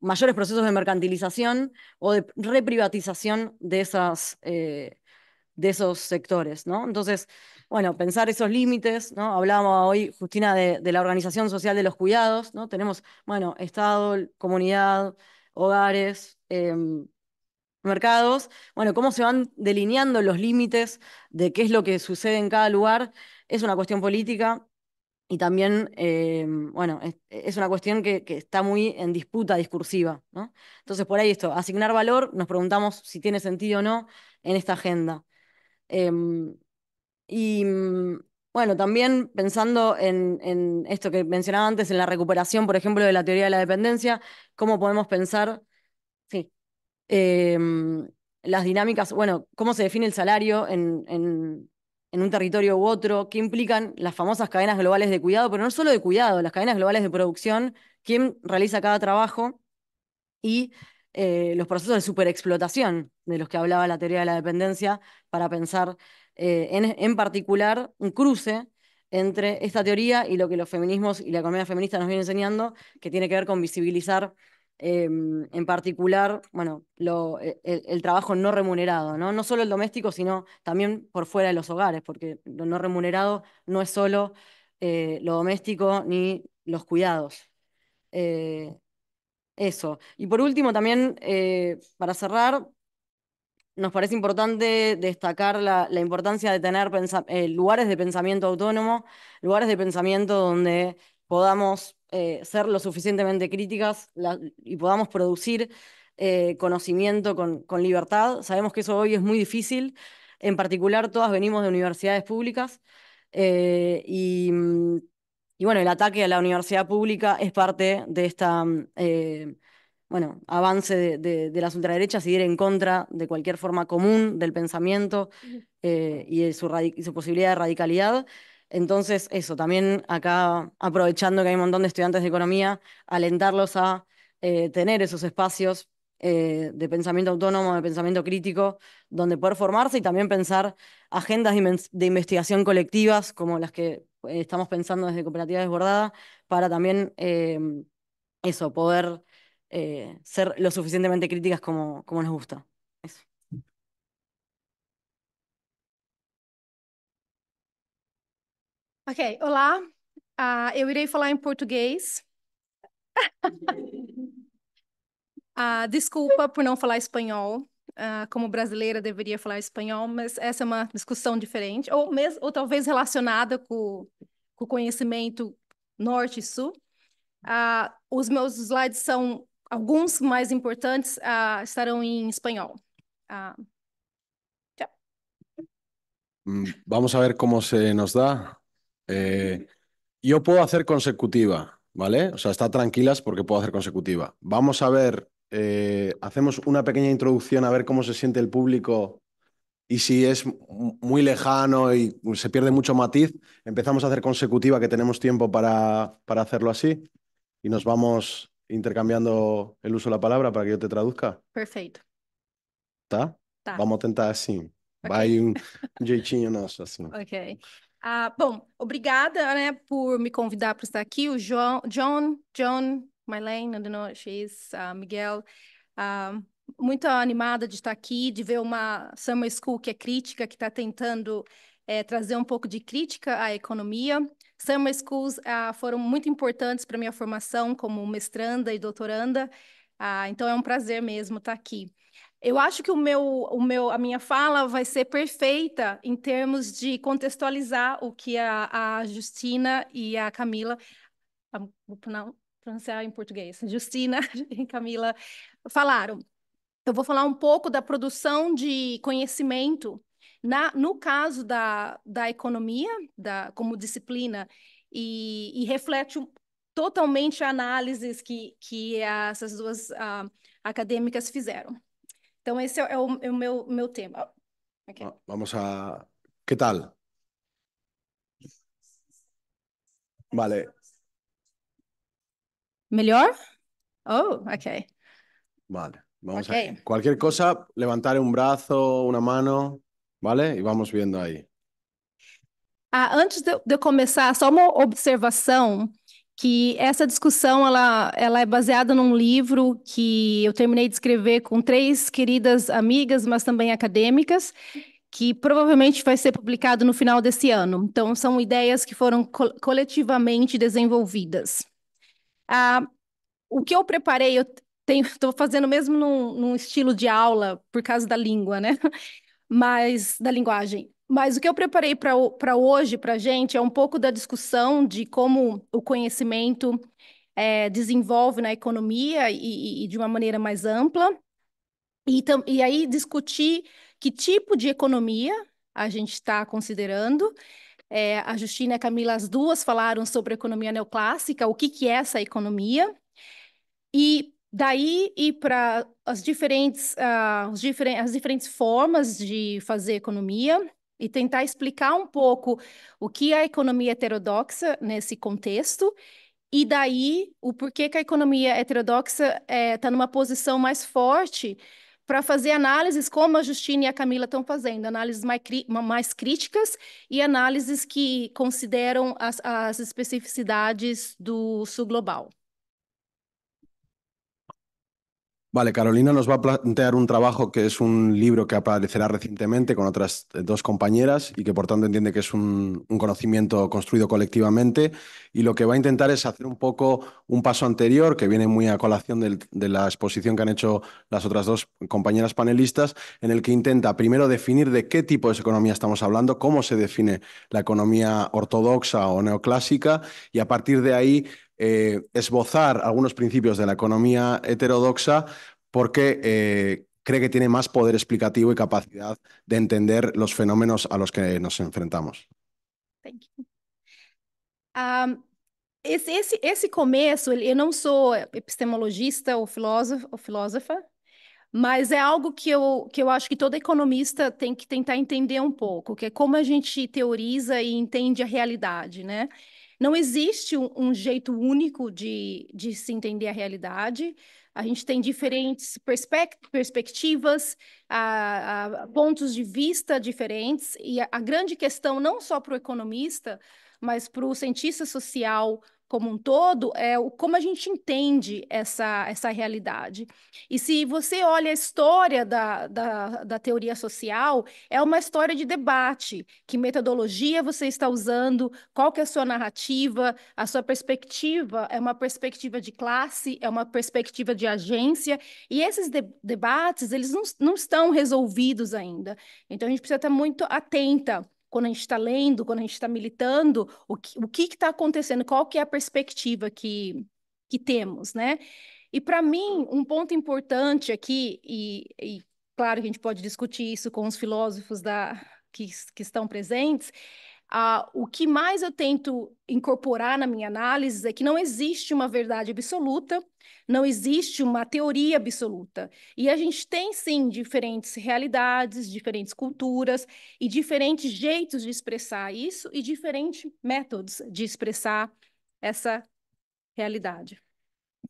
Speaker 4: mayores procesos de mercantilización o de reprivatización de, esas, eh, de esos sectores. ¿no? Entonces, bueno, pensar esos límites, ¿no? hablábamos hoy, Justina, de, la organización social de los cuidados, ¿no? tenemos, bueno, Estado, comunidad, hogares, em, mercados, bueno, cómo se van delineando los límites de qué es lo que sucede en cada lugar, es una cuestión política y también, eh, bueno, es, una cuestión que, está muy en disputa discursiva, ¿no? Entonces, por ahí esto, asignar valor, nos preguntamos si tiene sentido o no en esta agenda. Em, y mm, bueno, también pensando en, en, esto que mencionaba antes, en la recuperación, por ejemplo, de la teoría de la dependencia, cómo podemos pensar Em, las dinámicas, bueno, cómo se define el salario en, un territorio u otro, qué implican las famosas cadenas globales de cuidado, pero no solo de cuidado, las cadenas globales de producción, quién realiza cada trabajo y eh, los procesos de superexplotación de los que hablaba la teoría de la dependencia para pensar eh, en, en particular un cruce entre esta teoría y lo que los feminismos y la economía feminista nos viene enseñando, que tiene que ver con visibilizar Em, en particular, bueno, e, el, trabajo no remunerado, ¿no? No solo el doméstico, sino también por fuera de los hogares, porque lo no remunerado no es solo eh, lo doméstico ni los cuidados. Eh, eso. Y por último, también, eh, para cerrar, nos parece importante destacar la, la importancia de tener lugares de pensamiento autónomo, lugares de pensamiento donde podamos eh, ser lo suficientemente críticas y podamos producir eh, conocimiento con, con, libertad. Sabemos que eso hoy es muy difícil, en particular todas venimos de universidades públicas eh, y, mm, y, bueno, el ataque a la universidad pública es parte de esta... Mm, bueno, avance de, de, las ultraderechas y ir en contra de cualquier forma común del pensamiento y de su, y su posibilidad de radicalidad. Entonces, eso, también acá aprovechando que hay un montón de estudiantes de economía, alentarlos a eh, tener esos espacios eh, de pensamiento autónomo, de pensamiento crítico, donde poder formarse y también pensar agendas de investigación colectivas como las que eh, estamos pensando desde Cooperativa Desbordada, para también eso, poder ser lo suficientemente críticas como, como nos gusta.
Speaker 5: Ok, olá. Uh, eu irei falar em português. uh, desculpa por não falar espanhol. Uh, como brasileira deveria falar espanhol, mas essa é uma discussão diferente, ou ou talvez relacionada com o conhecimento norte e sul. os meus slides são alguns mais importantes estarão em espanhol.
Speaker 2: Hum, vamos a ver como se nos dá. Eh, yo puedo hacer consecutiva, ¿vale? O sea, está tranquilas porque puedo hacer consecutiva. Vamos a ver, eh, hacemos una pequeña introducción a ver cómo se siente el público y si es muy lejano y se pierde mucho matiz, empezamos a hacer consecutiva que tenemos tiempo para, para hacerlo así y nos vamos intercambiando el uso de la palabra para que yo te traduzca. Perfecto. ¿Está? Vamos a intentar así. un
Speaker 5: Ok. <laughs> Ah, bom, obrigada né, por me convidar para estar aqui. O João, John, John, Mylene, não don't know, she's, uh, ah, Miguel. Uh, muito animada de estar aqui, de ver uma summer school que é crítica, que está tentando é, trazer um pouco de crítica à economia. Summer schools ah, foram muito importantes para minha formação como mestranda e doutoranda, então é um prazer mesmo estar aqui. Eu acho que o meu, o meu, a minha fala vai ser perfeita em termos de contextualizar o que a, a Justina e a Camila, vou pronunciar em português, <laughs> Justina <laughs> e Camila falaram. Eu vou falar um pouco da produção de conhecimento na, no caso da, da economia, da, como disciplina, e, e reflete totalmente a análise que, que essas duas uh, acadêmicas fizeram. Então, esse é, é o, é o meu, meu tema. Ah, okay.
Speaker 2: Vamos a... que tal? Vale.
Speaker 5: Melhor? Oh, ok.
Speaker 2: Vale, vamos okay. a... Cualquier cosa, levantar un brazo, una mano, ¿vale? E vamos viendo aí.
Speaker 5: Ah, antes de, de começar, só uma observação que essa discussão ela, ela é baseada num livro que eu terminei de escrever com três queridas amigas, mas também acadêmicas, que provavelmente vai ser publicado no final desse ano. Então, são ideias que foram co coletivamente desenvolvidas. Ah, o que eu preparei, eu estou <laughs> fazendo mesmo num, num, estilo de aula, por causa da língua, né? <laughs> Mas da linguagem. Mas o que eu preparei para hoje, para a gente, é um pouco da discussão de como o conhecimento é, desenvolve na economia e, e, de uma maneira mais ampla. E, e aí discutir que tipo de economia a gente está considerando. É, a Justina e a Camila, as duas falaram sobre economia neoclássica, o que, que é essa economia. E daí ir para as ah, as diferentes formas de fazer economia e tentar explicar um pouco o que é a economia heterodoxa nesse contexto e daí o porquê que a economia heterodoxa está é, tá numa posição mais forte para fazer análises como a Justina e a Camila estão fazendo, análises mais, mais, críticas e análises que consideram as, as especificidades do sul global.
Speaker 2: Vale, Carolina nos va a plantear un trabajo que es un libro que aparecerá recientemente con otras eh, dos compañeras y que por tanto entiende que es un, conocimiento construido colectivamente y lo que va a intentar es hacer un poco un paso anterior que viene muy a colación de la exposición que han hecho las otras dos compañeras panelistas en el que intenta primero definir de qué tipo de economía estamos hablando, cómo se define la economía ortodoxa o neoclásica y a partir de ahí eh, esbozar algunos principios de la economía heterodoxa porque eh, cree que tiene más poder explicativo y capacidad de entender los fenómenos a los que nos enfrentamos. Thank you.
Speaker 5: Um... Esse, esse, esse começo, eu não sou epistemologista ou filósofa, ou filósofa mas é algo que eu, que eu acho que todo economista tem que tentar entender um pouco, que é como a gente teoriza e entende a realidade, né? Não existe um, um jeito único de, de se entender a realidade. A gente tem diferentes perspectivas, a, a pontos de vista diferentes, e a, a grande questão, não só para o economista, mas para o cientista social, como um todo é o, como a gente entende essa, essa realidade. E se você olha a história da, da, da teoria social, é uma história de debate. Que metodologia você está usando, qual que é a sua narrativa, a sua perspectiva é uma perspectiva de classe, é uma perspectiva de agência, e esses de debates, eles não, não estão resolvidos ainda. Então, a gente precisa estar muito atenta quando a gente está lendo, quando a gente está militando, o que o está acontecendo, qual que é a perspectiva que, que temos, né? E para mim, um ponto importante aqui, e, e, claro que a gente pode discutir isso com os filósofos da, que, que estão presentes, uh, o que mais eu tento incorporar na minha análise é que não existe uma verdade absoluta, não existe uma teoria absoluta. E a gente tem, sim, diferentes realidades, diferentes culturas e diferentes jeitos de expressar isso e diferentes métodos de expressar essa realidade.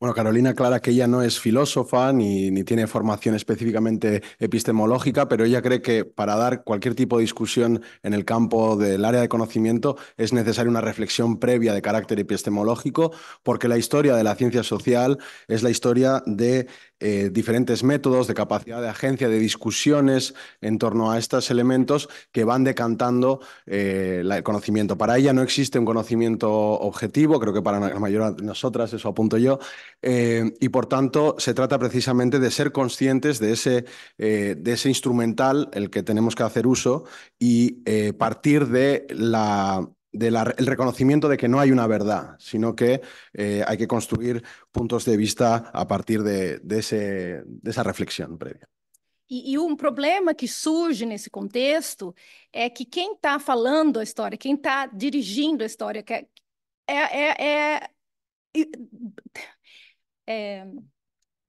Speaker 2: Bueno, Carolina Clara, que ella no es filósofa ni, ni, tiene formación específicamente epistemológica, pero ella cree que para dar cualquier tipo de discusión en el campo del área de conocimiento es necesaria una reflexión previa de carácter epistemológico, porque la historia de la ciencia social es la historia de eh, diferentes métodos de capacidad de agencia, de discusiones en torno a estos elementos que van decantando eh, el conocimiento. Para ella no existe un conocimiento objetivo, creo que para la mayoría de nosotras, eso apunto yo, eh, y por tanto se trata precisamente de ser conscientes de ese, de ese instrumental el que tenemos que hacer uso y partir de la del de reconocimiento de que no hay una verdad, sino que eh, hay que construir puntos de vista a partir de, de, ese, de esa reflexión previa.
Speaker 5: E, e, um problema que surge nesse contexto é que quem está falando a história, quem está dirigindo a história, é, é, é, é, é,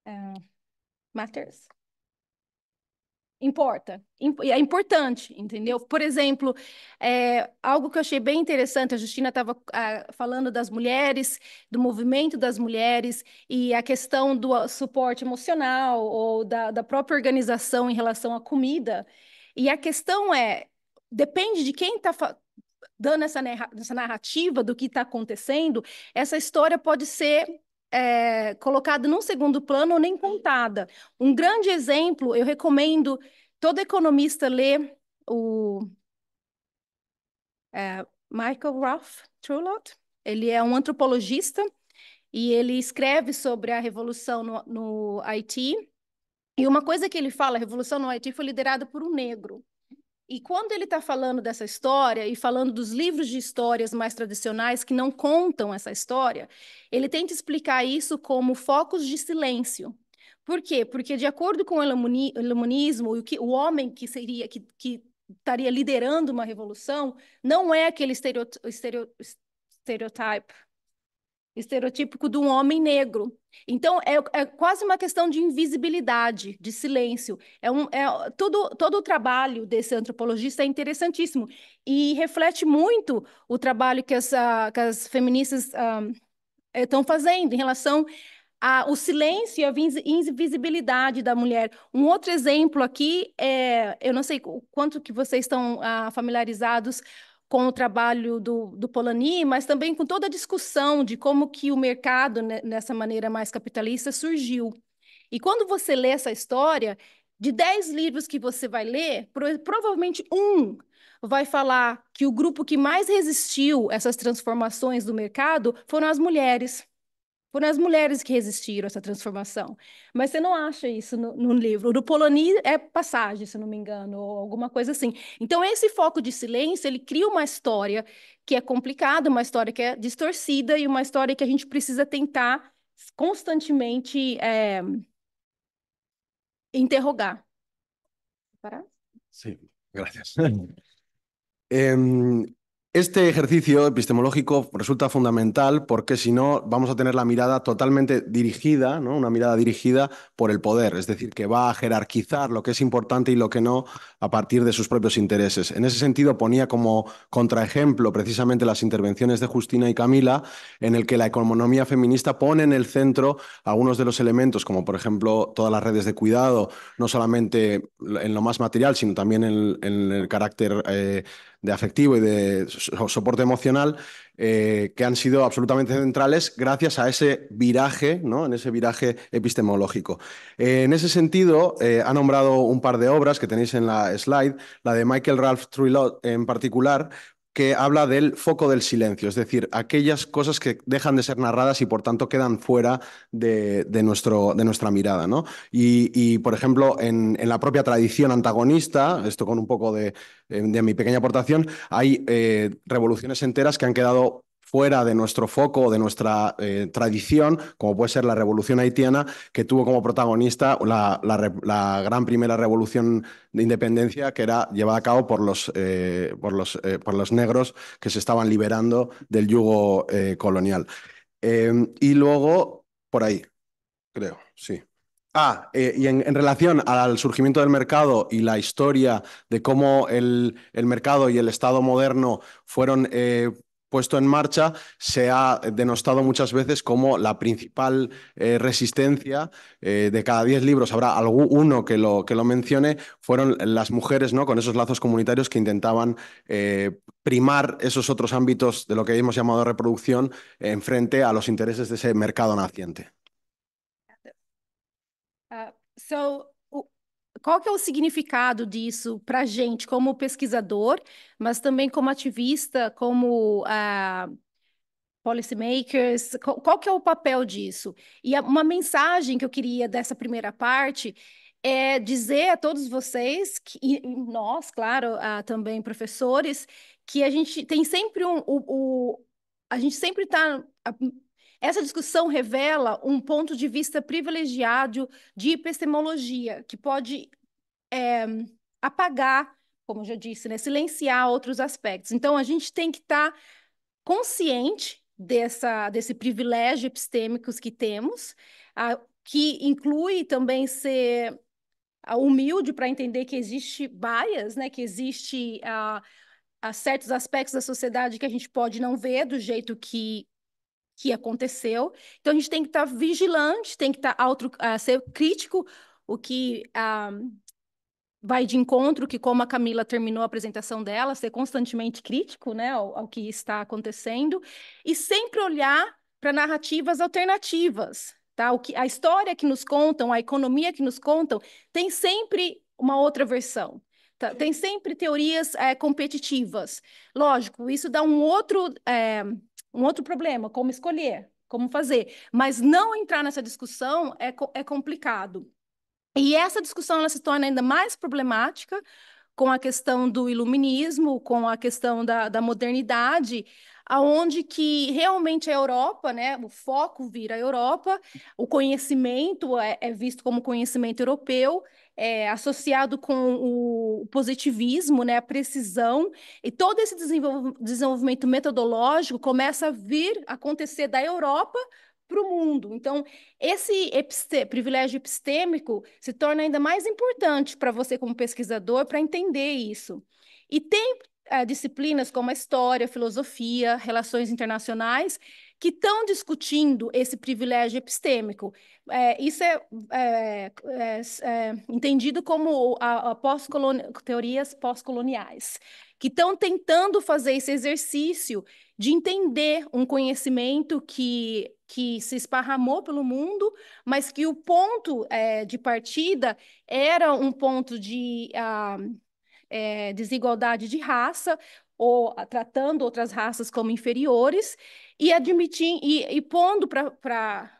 Speaker 5: é Matters? importa, é importante, entendeu? Por exemplo, é, algo que eu achei bem interessante, a Justina estava ah, falando das mulheres, do movimento das mulheres e a questão do suporte emocional ou da, da própria organização em relação à comida. E a questão é, depende de quem está dando essa, essa narrativa do que está acontecendo, essa história pode ser é, colocada num segundo plano ou nem contada. Um grande exemplo, eu recomendo todo economista ler o é, Michael Ralph Trulot. Ele é um antropologista e ele escreve sobre a revolução no, no Haiti. E uma coisa que ele fala, a revolução no Haiti foi liderada por um negro. E quando ele está falando dessa história e falando dos livros de histórias mais tradicionais que não contam essa história, ele tenta explicar isso como focos de silêncio. Por quê? Porque, de acordo com o iluminismo, o, que, o homem que seria que, que estaria liderando uma revolução não é aquele estereotipo, estereotipo estereotípico de um homem negro. Então, é, é quase uma questão de invisibilidade, de silêncio. É um, é, todo, todo o trabalho desse antropologista é interessantíssimo e reflete muito o trabalho que as, uh, que as feministas uh, ah, estão eh, fazendo em relação ao silêncio e a invisibilidade da mulher. Um outro exemplo aqui é, eu não sei o quanto que vocês estão uh, familiarizados com o trabalho do, do Polanyi, mas também com toda a discussão de como que o mercado, né, nessa maneira mais capitalista, surgiu. E quando você lê essa história, de dez livros que você vai ler, provavelmente um vai falar que o grupo que mais resistiu a essas transformações do mercado foram as mulheres. Foram as mulheres que resistiram a essa transformação. Mas você não acha isso no, no livro. Do Poloni é passagem, se não me engano, ou alguma coisa assim. Então, esse foco de silêncio, ele cria uma história que é complicada, uma história que é distorcida e uma história que a gente precisa tentar constantemente é, interrogar. Parar?
Speaker 2: Sim, graças. um, <laughs> Este ejercicio epistemológico resulta fundamental porque si no vamos a tener la mirada totalmente dirigida, ¿no? una mirada dirigida por el poder, es decir, que va a jerarquizar lo que es importante y lo que no a partir de sus propios intereses. En ese sentido ponía como contraejemplo precisamente las intervenciones de Justina y Camila, en el que la economía feminista pone en el centro algunos de los elementos, como por ejemplo todas las redes de cuidado, no solamente en lo más material, sino también en, el carácter eh, de afectivo y de soporte emocional eh, que han sido absolutamente centrales gracias a ese viraje, ¿no? en ese viraje epistemológico. Eh, en ese sentido, eh, ha nombrado un par de obras que tenéis en la slide, la de Michael Ralph Trulot en particular, que habla del foco del silencio, es decir, aquellas cosas que dejan de ser narradas y por tanto quedan fuera de, nuestro, de nuestra mirada. ¿no? Y, por ejemplo, en, la propia tradición antagonista, esto con un poco de, eh, mi pequeña aportación, hay eh, revoluciones enteras que han quedado fuera de nuestro foco, de nuestra eh, tradición, como puede ser la Revolución Haitiana, que tuvo como protagonista la, gran primera revolución de independencia que era llevada a cabo por los, eh, eh, negros que se estaban liberando del yugo colonial. Em, y luego, por ahí, creo, sí. Ah, y en, relación al surgimiento del mercado y la historia de cómo el, mercado y el Estado moderno fueron puesto en marcha se ha denostado muchas veces como la principal eh, resistencia. Eh, de cada diez libros habrá uno que lo, que lo mencione, fueron las mujeres ¿no? con esos lazos comunitarios que intentaban eh, primar esos otros ámbitos de lo que hemos llamado reproducción en frente a los intereses de ese mercado naciente.
Speaker 5: qual que é o significado disso para a gente, como pesquisador, mas também como ativista, como uh, policymakers, qual, qual que é o papel disso? E uma mensagem que eu queria dessa primeira parte é dizer a todos vocês, que, e nós, claro, uh, também professores, que a gente tem sempre um... O, o a gente sempre está essa discussão revela um ponto de vista privilegiado de epistemologia, que pode é, apagar, como eu já disse, né, silenciar outros aspectos. Então, a gente tem que estar tá consciente dessa, desse privilégio epistêmico que temos, a, que inclui também ser humilde para entender que existe bias, né, que existe a, ah, a certos aspectos da sociedade que a gente pode não ver do jeito que que aconteceu. Então a gente tem que estar tá vigilante, tem que estar tá outro, uh, ah, ser crítico, o que uh, vai de encontro que como a Camila terminou a apresentação dela, ser constantemente crítico, né, ao, ao que está acontecendo e sempre olhar para narrativas alternativas, tá? O que a história que nos contam, a economia que nos contam, tem sempre uma outra versão. Tá? Tem sempre teorias é, competitivas. Lógico, isso dá um outro é, um outro problema, como escolher, como fazer. Mas não entrar nessa discussão é, é complicado. E essa discussão ela se torna ainda mais problemática com a questão do iluminismo, com a questão da, da modernidade, aonde que realmente a Europa, né, o foco vira a Europa, o conhecimento é, é visto como conhecimento europeu, é, associado com o positivismo, né, a precisão, e todo esse desenvolvimento metodológico começa a vir a acontecer da Europa para o mundo. Então, esse privilégio epistêmico se torna ainda mais importante para você, como pesquisador, para entender isso. E tem é, disciplinas como a história, a filosofia, relações internacionais, que estão discutindo esse privilégio epistêmico. É, isso é, é, é, é entendido como a, a pós teorias pós-coloniais, que estão tentando fazer esse exercício de entender um conhecimento que, que se esparramou pelo mundo, mas que o ponto é, de partida era um ponto de. Uh, é, desigualdade de raça, ou tratando outras raças como inferiores e admitindo e, e pondo para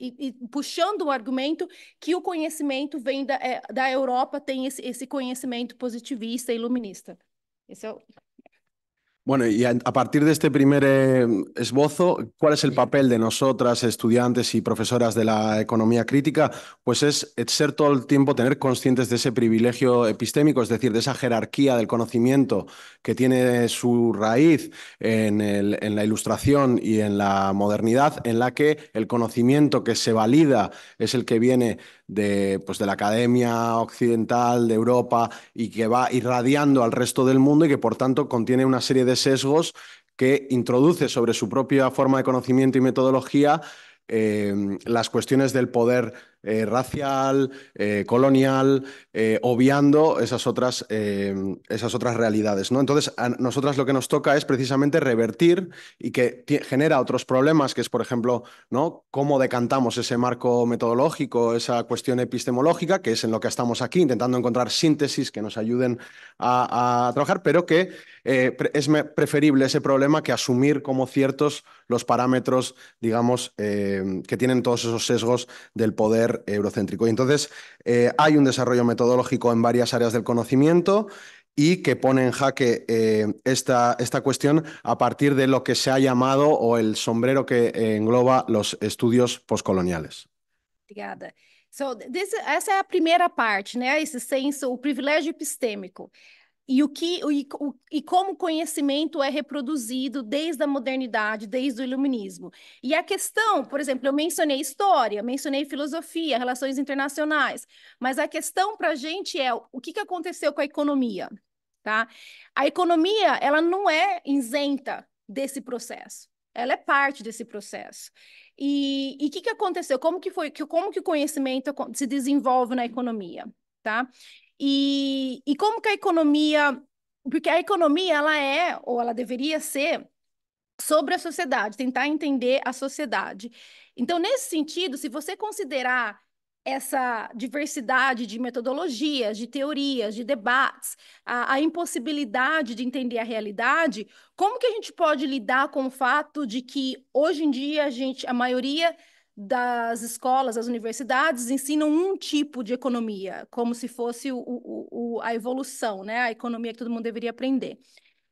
Speaker 5: e, e, puxando o argumento que o conhecimento vem da, é, da Europa, tem esse, esse conhecimento positivista, iluminista. Esse é o...
Speaker 2: Bueno, y a, partir de este primer eh, esbozo, ¿cuál es el papel de nosotras, estudiantes y profesoras de la economía crítica? Pues es, ser todo el tiempo, tener conscientes de ese privilegio epistémico, es decir, de esa jerarquía del conocimiento que tiene su raíz en la ilustración y en la modernidad, en la que el conocimiento que se valida es el que viene de, pues, de la academia occidental, de Europa, y que va irradiando al resto del mundo y que por tanto contiene una serie de sesgos que introduce sobre su propia forma de conocimiento y metodología eh, las cuestiones del poder eh, racial, eh, colonial, eh, obviando esas otras, esas otras realidades. ¿no? Entonces, a nosotras lo que nos toca es precisamente revertir y que genera otros problemas, que es, por ejemplo, ¿no? cómo decantamos ese marco metodológico, esa cuestión epistemológica, que es en lo que estamos aquí, intentando encontrar síntesis que nos ayuden a trabajar, pero que eh, es preferible ese problema que asumir como ciertos los parámetros, digamos, em, que tienen todos esos sesgos del poder eurocéntrico. Y entonces eh, hay un desarrollo metodológico en varias áreas del conocimiento y que pone en jaque eh, esta, esta, cuestión a partir de lo que se ha llamado o el sombrero que engloba los estudios poscoloniales.
Speaker 5: So, this, essa parte, né? Esse senso, e o que e, o, e como o conhecimento é reproduzido desde a modernidade, desde o iluminismo. E a questão, por exemplo, eu mencionei história, mencionei filosofia, relações internacionais, mas a questão para a gente é o que, que aconteceu com a economia, tá? A economia ela não é isenta desse processo, ela é parte desse processo. E o que, que aconteceu? Como que foi? Como que o conhecimento se desenvolve na economia? Tá? E, e como que a economia. Porque a economia, ela é, ou ela deveria ser, sobre a sociedade, tentar entender a sociedade. Então, nesse sentido, se você considerar essa diversidade de metodologias, de teorias, de debates, a, a, impossibilidade de entender a realidade, como que a gente pode lidar com o fato de que hoje em dia a gente, a maioria das escolas, as universidades ensinam um tipo de economia, como se fosse o, o, o, a evolução, né? a economia que todo mundo deveria aprender.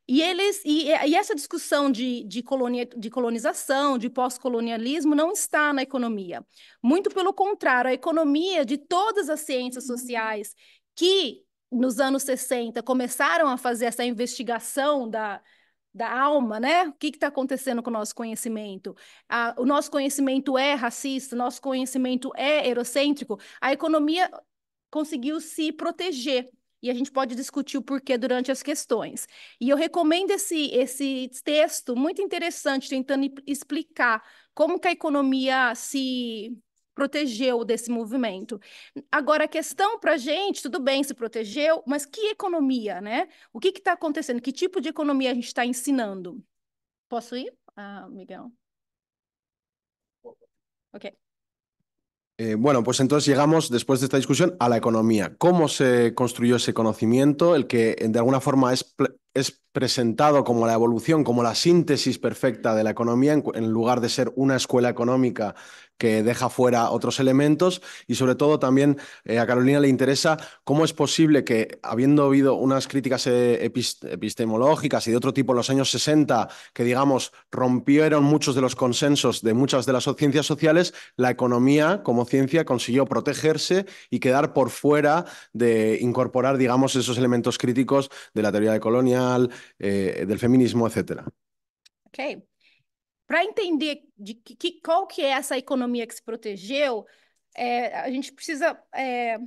Speaker 5: E eles e, e essa discussão de, de, colonia, de colonização, de pós-colonialismo, não está na economia. Muito pelo contrário, a economia de todas as ciências uhum. sociais que nos anos 60 começaram a fazer essa investigação da, da alma, né? O que está acontecendo com o nosso conhecimento? Ah, o nosso conhecimento é racista, o nosso conhecimento é eurocêntrico. A economia conseguiu se proteger e a gente pode discutir o porquê durante as questões. E eu recomendo esse, esse texto muito interessante, tentando explicar como que a economia se protegeu desse movimento. Agora, a questão para a gente, tudo bem, se protegeu, mas que economia, né? O que está acontecendo? Que tipo de economia a gente está ensinando? Posso ir, ah, Miguel? Ok.
Speaker 2: Eh, bueno, pues entonces llegamos, después de esta discusión, a la economía. ¿Cómo se construyó ese conocimiento? El que de alguna forma es, es presentado como la evolución, como la síntesis perfecta de la economía, en, en lugar de ser una escuela económica que deja fuera otros elementos y sobre todo también eh, a Carolina le interesa cómo es posible que, habiendo habido unas críticas eh, epistemológicas y de otro tipo en los años 60, que digamos rompieron muchos de los consensos de muchas de las ciencias sociales, la economía como ciencia consiguió protegerse y quedar por fuera de incorporar, digamos, esos elementos críticos de la teoría de colonial, eh, del feminismo, etc.
Speaker 5: Okay. para entender de que, que, qual que é essa economia que se protegeu, é, a gente precisa é,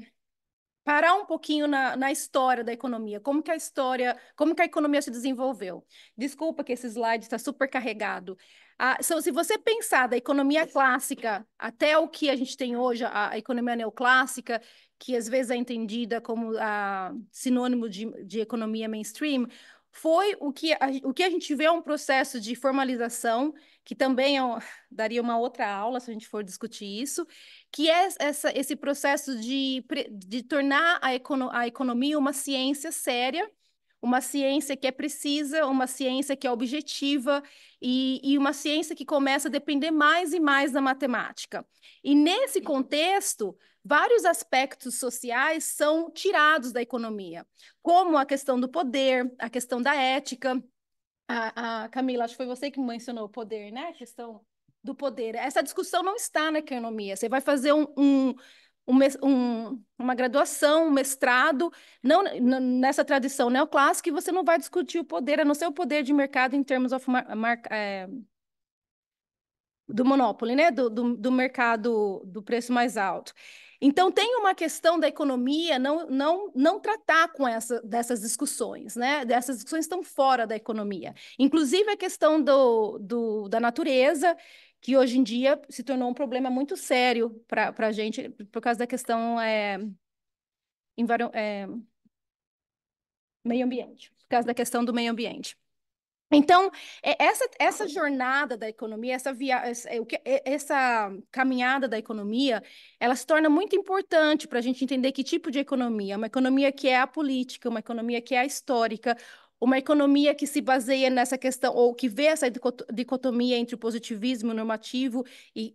Speaker 5: parar um pouquinho na, na, história da economia, como que a história, como que a economia se desenvolveu. Desculpa que esse slide está super carregado. Ah, so, se você pensar da economia clássica até o que a gente tem hoje, a, a economia neoclássica, que às vezes é entendida como ah, sinônimo de, de economia mainstream, foi o que a, o que a gente vê é um processo de formalização, que também é, <laughs> daria uma outra aula se a gente for discutir isso, que é essa, esse processo de, de tornar a, econo, a economia uma ciência séria uma ciência que é precisa, uma ciência que é objetiva e, e, uma ciência que começa a depender mais e mais da matemática. E nesse contexto, vários aspectos sociais são tirados da economia, como a questão do poder, a questão da ética. A, a Camila, acho que foi você que mencionou o poder, né? A questão do poder. Essa discussão não está na economia. Você vai fazer um, um um, um, uma graduação, um mestrado, não nessa tradição neoclássica, e você não vai discutir o poder, a não ser o poder de mercado em termos of mar, mar, é, do monopólio, né? Do, do, do, mercado do preço mais alto. Então tem uma questão da economia não, não, não tratar com essa, dessas discussões, né? dessas discussões estão fora da economia. Inclusive a questão do, do da natureza que hoje em dia se tornou um problema muito sério para a gente, por causa da questão é, é, meio ambiente, por causa da questão do meio ambiente. Então, é, essa, essa jornada da economia, essa, via, é, é, essa caminhada da economia, ela se torna muito importante para a gente entender que tipo de economia. Uma economia que é a política, uma economia que é a histórica, uma economia que se baseia nessa questão, ou que vê essa dicotomia entre o positivismo normativo e,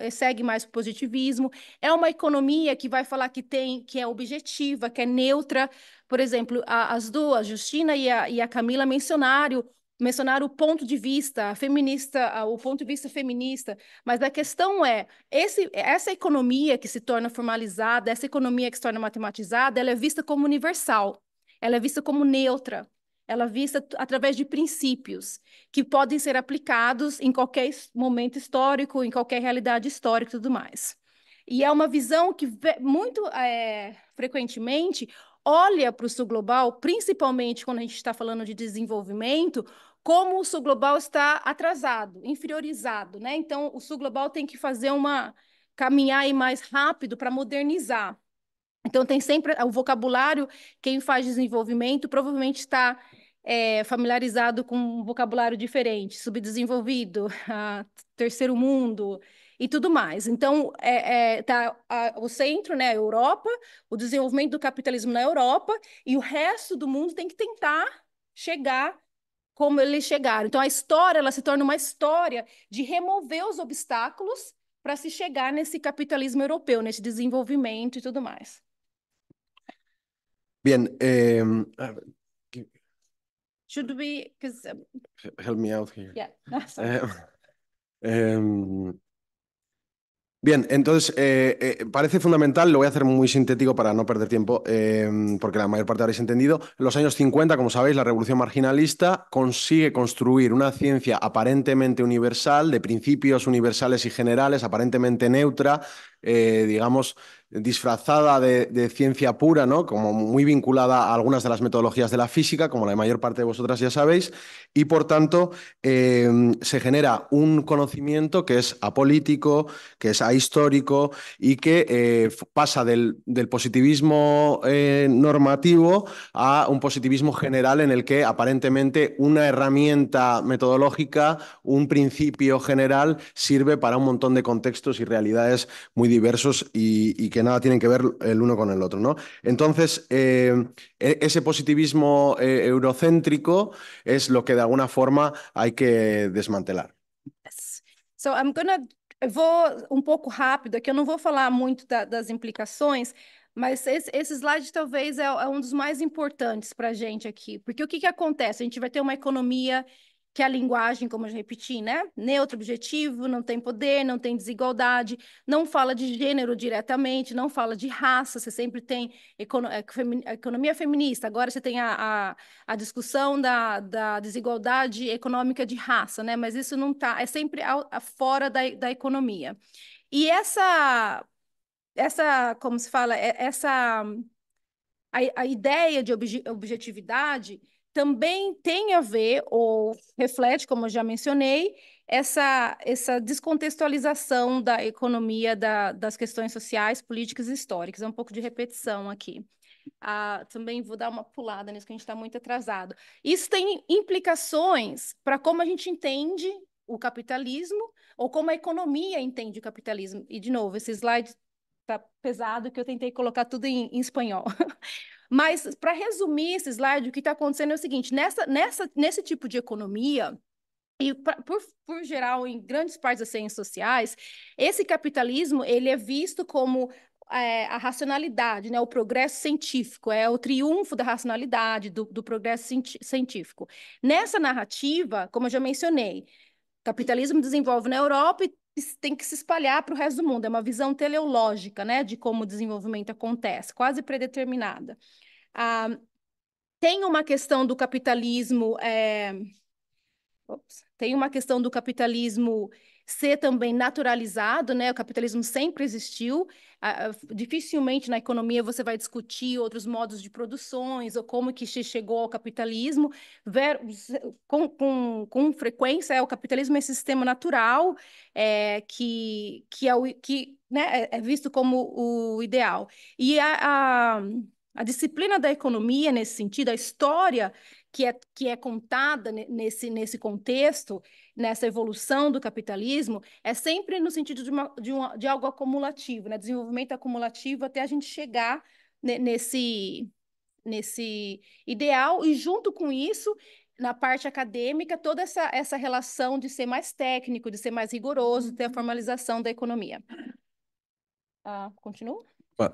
Speaker 5: e, segue mais o positivismo, é uma economia que vai falar que tem, que é objetiva, que é neutra. Por exemplo, a, as duas, Justina e a, e a Camila, mencionaram, mencionaram o ponto de vista feminista, o ponto de vista feminista, mas a questão é, esse, essa economia que se torna formalizada, essa economia que se torna matematizada, ela é vista como universal, ela é vista como neutra ela vista através de princípios que podem ser aplicados em qualquer momento histórico, em qualquer realidade histórica e tudo mais. E é uma visão que muito é, frequentemente olha para o sul global, principalmente quando a gente está falando de desenvolvimento, como o sul global está atrasado, inferiorizado, né? Então o sul global tem que fazer uma caminhar aí mais rápido para modernizar. Então tem sempre o vocabulário, quem faz desenvolvimento provavelmente está é, familiarizado com um vocabulário diferente, subdesenvolvido, <laughs> ah, terceiro mundo e tudo mais. Então, é, é tá a, o centro, né, a Europa, o desenvolvimento do capitalismo na Europa e o resto do mundo tem que tentar chegar como eles chegaram. Então, a história ela se torna uma história de remover os obstáculos para se chegar nesse capitalismo europeu, nesse desenvolvimento e tudo mais.
Speaker 2: Bien, eh,
Speaker 5: Should um,
Speaker 2: help me out here. <laughs> Ah, eh, em, bien, entonces eh, eh, parece fundamental, lo voy a hacer muy sintético para no perder tiempo, em, porque la mayor parte habréis entendido. En los años 50, como sabéis, la revolución marginalista consigue construir una ciencia aparentemente universal, de principios universales y generales, aparentemente neutra, eh, digamos, disfrazada de, ciencia pura, ¿no? Como muy vinculada a algunas de las metodologías de la física, como la mayor parte de vosotras ya sabéis, y por tanto em, se genera un conocimiento que es apolítico, que es ahistórico y que eh, pasa del, positivismo eh, normativo a un positivismo general en el que aparentemente una herramienta metodológica, un principio general, sirve para un montón de contextos y realidades muy diversos y, y, que nada tienen que ver el uno con el otro. ¿no? Entonces, eh, ese positivismo eh, eurocéntrico es lo que de alguna forma hay que desmantelar.
Speaker 5: Yes. So I'm gonna... vou um pouco rápido aqui, eu não vou falar muito da, das implicações, mas esse, esse, slide talvez é, é um dos mais importantes para a gente aqui, porque o que, que acontece? A gente vai ter uma economia que a linguagem, como eu repeti, né? Neutro, objetivo, não tem poder, não tem desigualdade, não fala de gênero diretamente, não fala de raça, você sempre tem econo é, é, economia feminista, agora você tem a, a, a discussão da, da, desigualdade econômica de raça, né? Mas isso não tá, é sempre fora da, da economia. E essa, essa, como se fala, é, essa a, a ideia de obje, objetividade também tem a ver, ou reflete, como eu já mencionei, essa, essa descontextualização da economia, da, das questões sociais, políticas e históricas. É um pouco de repetição aqui. Ah, também vou dar uma pulada nisso, que a gente está muito atrasado. Isso tem implicações para como a gente entende o capitalismo ou como a economia entende o capitalismo. E, de novo, esse slide está pesado que eu tentei colocar tudo em, em espanhol. <laughs> Mas, para resumir esse slide, o que está acontecendo é o seguinte: nessa, nessa, nesse tipo de economia, e pra, por, por geral, em grandes partes das ciências sociais, esse capitalismo ele é visto como é, a racionalidade, né, o progresso científico, é o triunfo da racionalidade, do, do progresso científico. Nessa narrativa, como eu já mencionei, capitalismo desenvolve na Europa e tem que se espalhar para o resto do mundo. É uma visão teleológica, né, de como o desenvolvimento acontece, quase predeterminada. Ah, tem uma questão do capitalismo. É... Ops, tem uma questão do capitalismo ser também naturalizado, né? O capitalismo sempre existiu. Uh, dificilmente na economia você vai discutir outros modos de produções ou como que chegou ao capitalismo. Ver, com, com, com frequência, é, o capitalismo é sistema natural é, que, que, é, o, que né, é, é visto como o ideal. E a, a, a disciplina da economia, nesse sentido, a história que é, que é contada nesse, nesse contexto, nessa evolução do capitalismo, é sempre no sentido de, uma, de, uma, de algo acumulativo, né? desenvolvimento acumulativo até a gente chegar nesse, nesse ideal, e junto com isso, na parte acadêmica, toda essa, essa relação de ser mais técnico, de ser mais rigoroso, ter a uhum. formalização da economia. Ah, continua?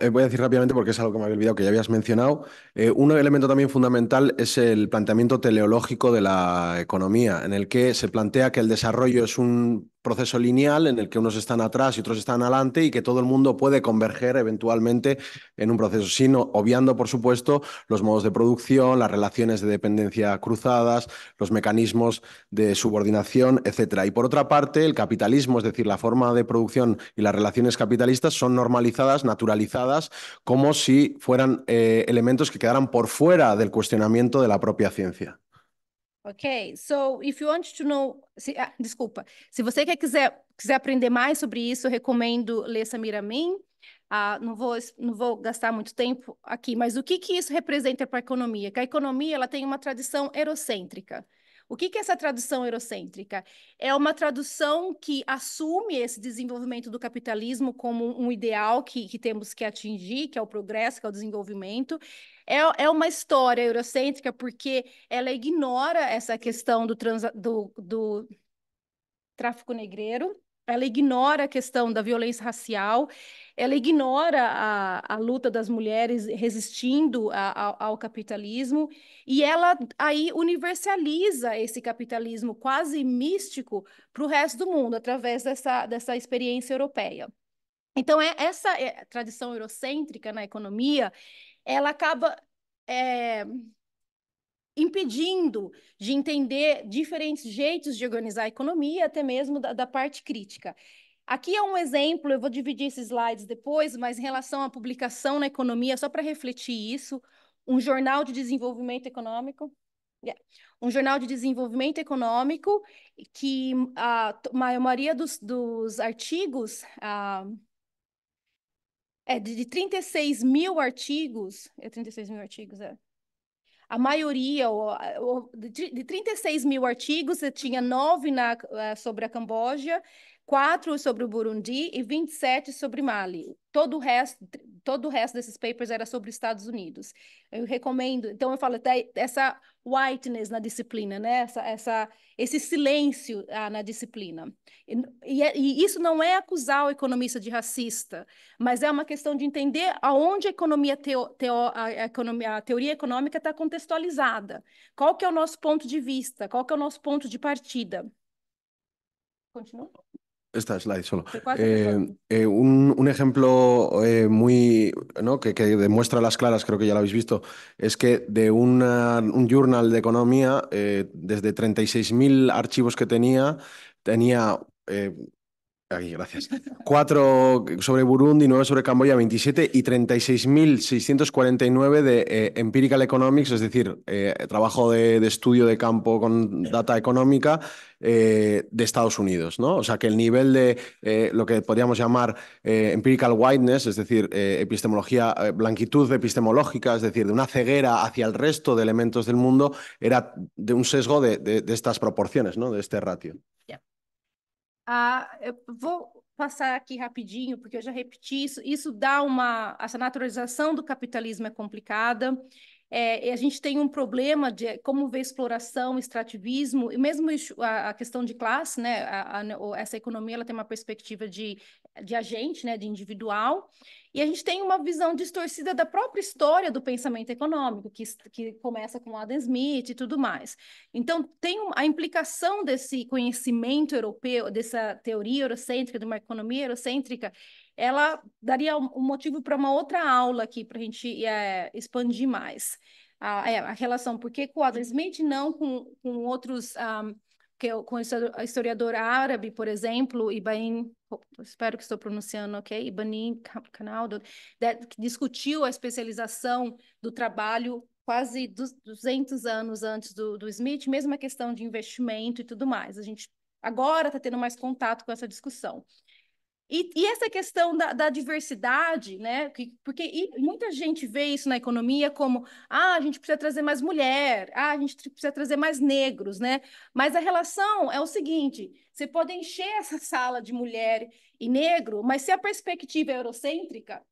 Speaker 2: Eh, voy a decir rápidamente porque es algo que me había olvidado que ya habías mencionado. Eh, un elemento también fundamental es el planteamiento teleológico de la economía, en el que se plantea que el desarrollo es un proceso lineal en el que unos están atrás y otros están adelante y que todo el mundo puede converger eventualmente en un proceso, sino obviando, por supuesto, los modos de producción, las relaciones de dependencia cruzadas, los mecanismos de subordinación, etcétera Y por otra parte, el capitalismo, es decir, la forma de producción y las relaciones capitalistas son normalizadas, naturalizadas, como si fueran eh, elementos que quedaran por fuera del cuestionamiento de la propia ciencia.
Speaker 5: Ok, so if you want to know, se, ah, desculpa, se você quer, quiser, quiser aprender mais sobre isso, recomendo ler Samira Min. Ah, não vou não vou gastar muito tempo aqui, mas o que que isso representa para a economia? Que a economia ela tem uma tradição eurocêntrica. O que, que é essa tradução eurocêntrica? É uma tradução que assume esse desenvolvimento do capitalismo como um ideal que, que temos que atingir, que é o progresso, que é o desenvolvimento. É, é uma história eurocêntrica porque ela ignora essa questão do, transa, do, do tráfico negreiro, ela ignora a questão da violência racial, ela ignora a, a luta das mulheres resistindo a, a, ao capitalismo, e ela aí universaliza esse capitalismo quase místico para o resto do mundo, através dessa, dessa experiência europeia. Então, é, essa é, tradição eurocêntrica na economia, ela acaba é, impedindo de entender diferentes jeitos de organizar a economia, até mesmo da, da parte crítica. Aqui é um exemplo, eu vou dividir esses slides depois, mas em relação à publicação na economia, só para refletir isso, um jornal de desenvolvimento econômico, Yeah. Um jornal de desenvolvimento econômico que a maioria dos, dos artigos, a, é de, de 36 mil artigos, é 36 mil artigos, é, a maioria, de 36 mil artigos, tinha nove na, eh, sobre a Camboja quatro sobre o Burundi e 27 sobre Mali. Todo o resto, todo o resto desses papers era sobre Estados Unidos. Eu recomendo, então eu falo até essa whiteness na disciplina, né? Essa, essa esse silêncio ah, na disciplina. E, e, é, e, isso não é acusar o economista de racista, mas é uma questão de entender aonde a economia, teo, teo, a, economia a teoria econômica está contextualizada. Qual que é o nosso ponto de vista? Qual que é o nosso ponto de partida? Continua?
Speaker 2: Esta slide solo. Eh, eh, un, ejemplo eh, muy que, demuestra las claras, creo que ya lo habéis visto, es que de un journal de economía, desde 36.000 archivos que tenía, tenía Aquí, gracias. Cuatro sobre Burundi, nueve sobre Camboya, 27 y 36.649 de eh, Empirical Economics, es decir, eh, trabajo de, estudio de campo con data económica eh, de Estados Unidos. ¿no? O sea que el nivel de lo que podríamos llamar empirical whiteness, es decir, epistemología, blanquitud epistemológica, es decir, de una ceguera hacia el resto de elementos del mundo, era de un sesgo de, estas proporciones, ¿no? de este ratio.
Speaker 5: Ah, eu vou passar aqui rapidinho, porque eu já repeti isso. Isso dá uma. Essa naturalização do capitalismo é complicada. É, a gente tem um problema de como ver exploração, extrativismo, e mesmo a, a questão de classe, né? A, a, né, essa economia ela tem uma perspectiva de, de agente, né? de individual, e a gente tem uma visão distorcida da própria história do pensamento econômico, que, que começa com Adam Smith e tudo mais. Então, tem a implicação desse conhecimento europeu, dessa teoria eurocêntrica, de uma economia eurocêntrica, ela daria um motivo para uma outra aula aqui, para a gente é, expandir mais a, é, a relação, porque com o Smith não com, com outros, um, ah, que, com o historiador árabe, por exemplo, Ibain, espero que estou pronunciando ok, Ibanin canal que discutiu a especialização do trabalho quase 200 anos antes do, do Smith, mesmo a questão de investimento e tudo mais. A gente agora está tendo mais contato com essa discussão. E, e, essa questão da, da, diversidade, né? Porque muita gente vê isso na economia como ah, a gente precisa trazer mais mulher, ah, a gente precisa trazer mais negros, né? Mas a relação é o seguinte: você pode encher essa <laughs> sala de mulher e negro, mas se a perspectiva é eurocêntrica,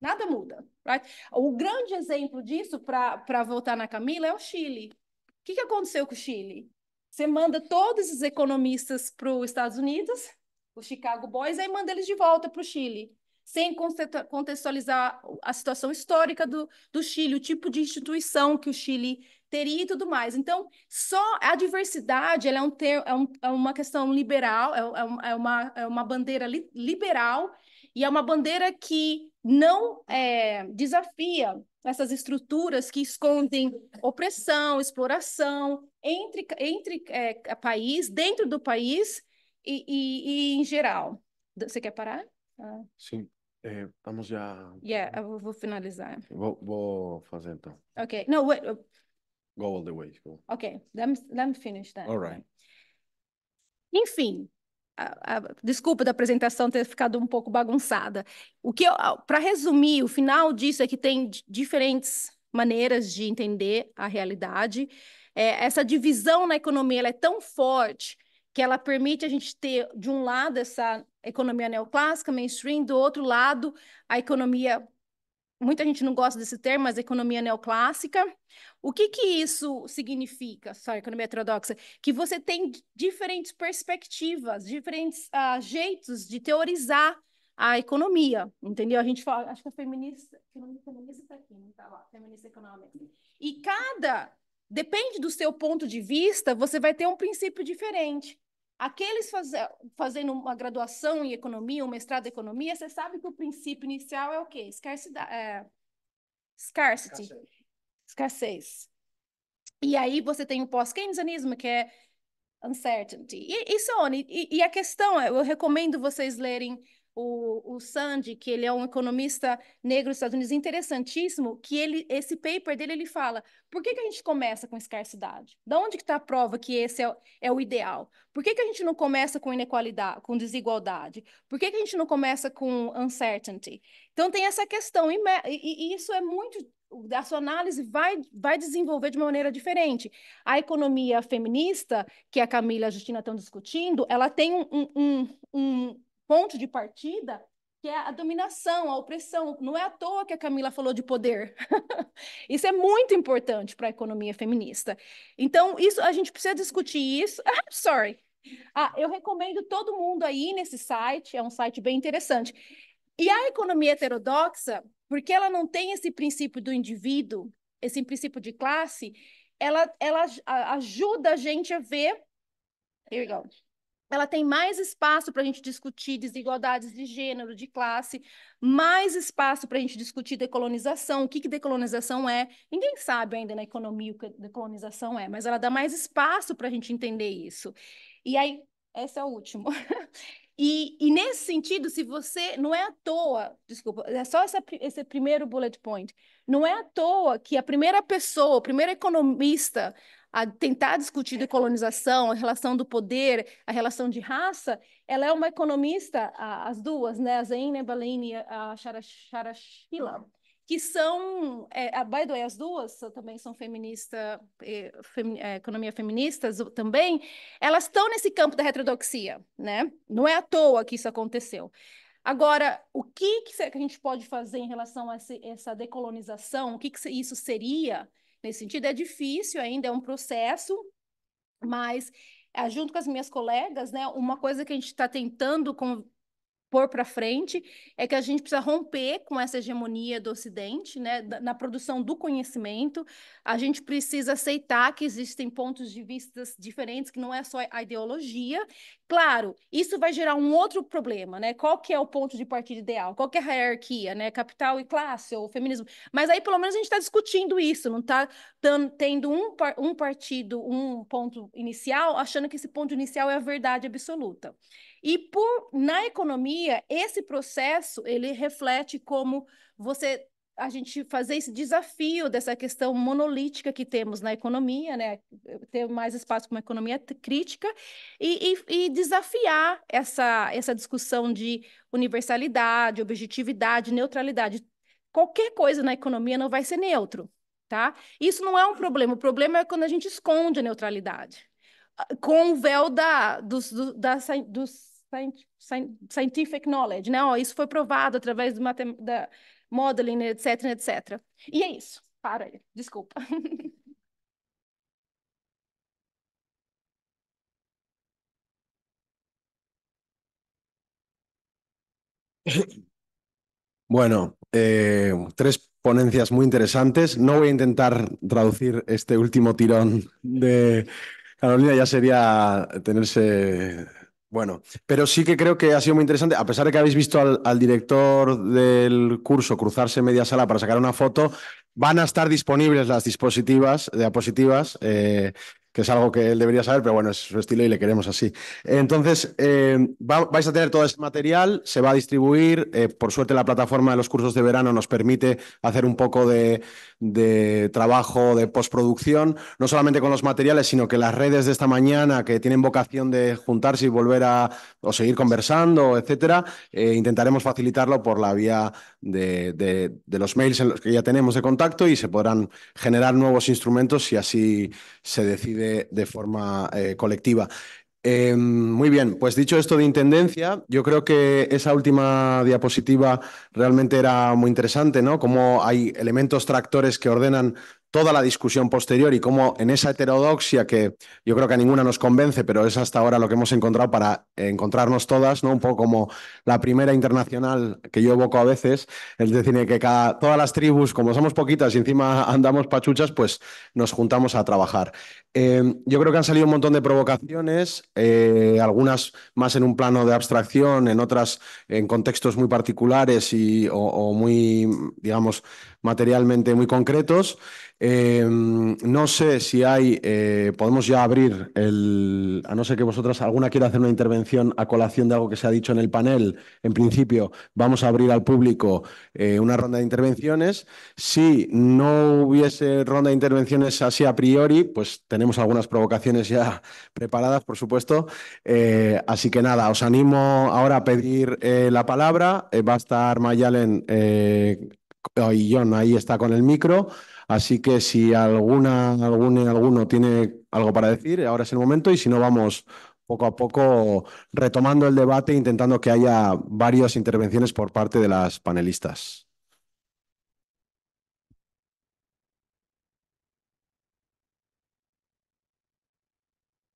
Speaker 5: nada muda. Right? O grande exemplo disso, para voltar na Camila, é o Chile. O que, que aconteceu com o Chile? Você manda todos os economistas para os Estados Unidos os Chicago Boys, aí manda eles de volta para o Chile, sem contextualizar a situação histórica do, do Chile, o tipo de instituição que o Chile teria e tudo mais. Então, só a diversidade ela é, um ter, é, um, é uma questão liberal, é, é, é uma, é uma bandeira li, liberal e é uma bandeira que não é, desafia essas estruturas que escondem opressão, exploração entre, entre é, país, dentro do país, e, e, e em geral, você quer parar? Ah.
Speaker 2: Sim, é, estamos já.
Speaker 5: Yeah, eu vou finalizar.
Speaker 2: Vou, vou fazer então.
Speaker 5: Ok, no, wait.
Speaker 2: Go all the way. Go.
Speaker 5: Ok, let me, let me finish that. All right. Enfim, a, a, desculpa da apresentação ter ficado um pouco bagunçada. O que para resumir, o final disso é que tem diferentes maneiras de entender a realidade. É, essa divisão na economia é tão forte que ela permite a gente ter, de um lado, essa economia neoclássica, mainstream, do outro lado, a economia. Muita gente não gosta desse termo, mas economia neoclássica. O que, que isso significa, sorry, economia heterodoxa? Que você tem diferentes perspectivas, diferentes uh, jeitos de teorizar a economia, entendeu? A gente fala, acho que a feminista, a feminista está aqui, não está lá, feminista econômica. E cada depende do seu ponto de vista, você vai ter um princípio diferente. Aqueles faz, fazendo uma graduação em economia, um mestrado em economia, você sabe que o princípio inicial é o quê? Scarcidade. É... Scarcity. Escassez. Escassez. E aí você tem o pós-keynesianismo, que é uncertainty. E, e, Sony, e, e a questão é, eu recomendo vocês lerem o, o Sandy, que ele é um economista negro dos Estados Unidos, interessantíssimo, que ele, esse paper dele ele fala, por que, que a gente começa com escassidade? Da onde que está a prova que esse é, é o ideal? Por que, que a gente não começa com inequalidade, com desigualdade? Por que, que a gente não começa com uncertainty? Então tem essa questão, e, e, e isso é muito a sua análise vai, vai desenvolver de uma maneira diferente. A economia feminista, que a Camila e a Justina estão discutindo, ela tem um, um, um, ponto de partida, que é a dominação, a opressão. Não é à toa que a Camila falou de poder. <laughs> isso é muito importante para a economia feminista. Então, isso a gente precisa discutir isso. <laughs> Ah, sorry. Ah, eu recomendo todo mundo aí nesse site, é um site bem interessante. E a economia heterodoxa, porque ela não tem esse princípio do indivíduo, esse princípio de classe, ela, ela ajuda a gente a ver. Here we go ela tem mais espaço para a gente discutir desigualdades de gênero, de classe, mais espaço para a gente discutir decolonização, o que, que decolonização é. Ninguém sabe ainda na economia o que decolonização é, mas ela dá mais espaço para a gente entender isso. E aí, esse é o último. <laughs> E, e, nesse sentido, se você não é à toa, desculpa, é só essa, esse primeiro bullet point. Não é à toa que a primeira pessoa, o primeiro economista a tentar discutir é. decolonização, a relação do poder, a relação de raça, ela é uma economista, as duas, né, a Zainab Balaini e a Sharashila, uhum. que são, é, by the way, as duas também são feminista, fem, é, economia feministas também, elas estão nesse campo da heterodoxia, né? Não é à toa que isso aconteceu. Agora, o que, que a gente pode fazer em relação a essa decolonização? O que, que isso seria? Nesse sentido, é difícil ainda, é um processo, mas eh, junto com as minhas colegas, né, uma coisa que a gente está tentando pôr para frente é que a gente precisa romper com essa hegemonia do Ocidente, né, na produção do conhecimento. A gente precisa aceitar que existem pontos de vista diferentes, que não é só a ideologia. Claro, isso vai gerar um outro problema, né? Qual que é o ponto de partida ideal? Qual que é a hierarquia, né? Capital e classe ou feminismo? Mas aí pelo menos a gente está discutindo isso, não está tendo um, par um partido, um ponto inicial, achando que esse ponto inicial é a verdade absoluta. E por na economia, esse processo, ele reflete como você a gente fazer esse desafio dessa questão monolítica que temos na economia, né? ter mais espaço como uma economia crítica e, e, e, desafiar essa, essa discussão de universalidade, objetividade, neutralidade. Qualquer coisa na economia não vai ser neutro, tá? Isso não é um problema. O problema é quando a gente esconde a neutralidade ah, com o véu da, dos, do, da, dos scientific knowledge, ...no, eso isso foi provado através do da modeling, etc, etc. E é isso. Para aí, desculpa.
Speaker 6: <laughs>
Speaker 2: Bueno, eh, tres ponencias muy interesantes. No voy a intentar traducir este último tirón de Carolina, ya sería tenerse bueno, pero sí que creo que ha sido muy interesante, a pesar de que habéis visto al, director del curso cruzarse media sala para sacar una foto, van a estar disponibles las dispositivas, diapositivas eh, que es algo que él debería saber, pero bueno, es su estilo y le queremos así. Entonces, eh, vais a tener todo ese material, se va a distribuir, eh, por suerte la plataforma de los cursos de verano nos permite hacer un poco de, trabajo de postproducción, no solamente con los materiales, sino que las redes de esta mañana que tienen vocación de juntarse y volver a o seguir conversando, etcétera, eh, intentaremos facilitarlo por la vía de, de, los mails en los que ya tenemos de contacto y se podrán generar nuevos instrumentos si así se decide de, forma eh, colectiva. Em, muy bien, pues dicho esto de intendencia, yo creo que esa última diapositiva realmente era muy interesante, ¿no? Cómo hay elementos tractores que ordenan toda la discusión posterior y cómo en esa heterodoxia que yo creo que a ninguna nos convence, pero es hasta ahora lo que hemos encontrado para encontrarnos todas, ¿no? Un poco como la primera internacional que yo evoco a veces, es decir, que cada, todas las tribus, como somos poquitas y encima andamos pachuchas, pues nos juntamos a trabajar. Em, yo creo que han salido un montón de provocaciones, eh, algunas más en un plano de abstracción, en otras en contextos muy particulares y, o muy, digamos, materialmente muy concretos. Em, no sé si hay, eh, podemos ya abrir el, a no ser que vosotras alguna quiera hacer una intervención a colación de algo que se ha dicho en el panel. En principio, vamos a abrir al público eh, una ronda de intervenciones. Si no hubiese ronda de intervenciones así a priori, pues tenemos algunas provocaciones ya <laughs> preparadas, por supuesto. Eh, así que nada, os animo ahora a pedir la palabra. va a estar Mayalen y John ahí está con el micro. Así que si alguna, alguna, alguno tiene algo para decir, ahora es el momento y si no, vamos poco a poco retomando el debate, intentando que haya varias intervenciones por parte de las panelistas.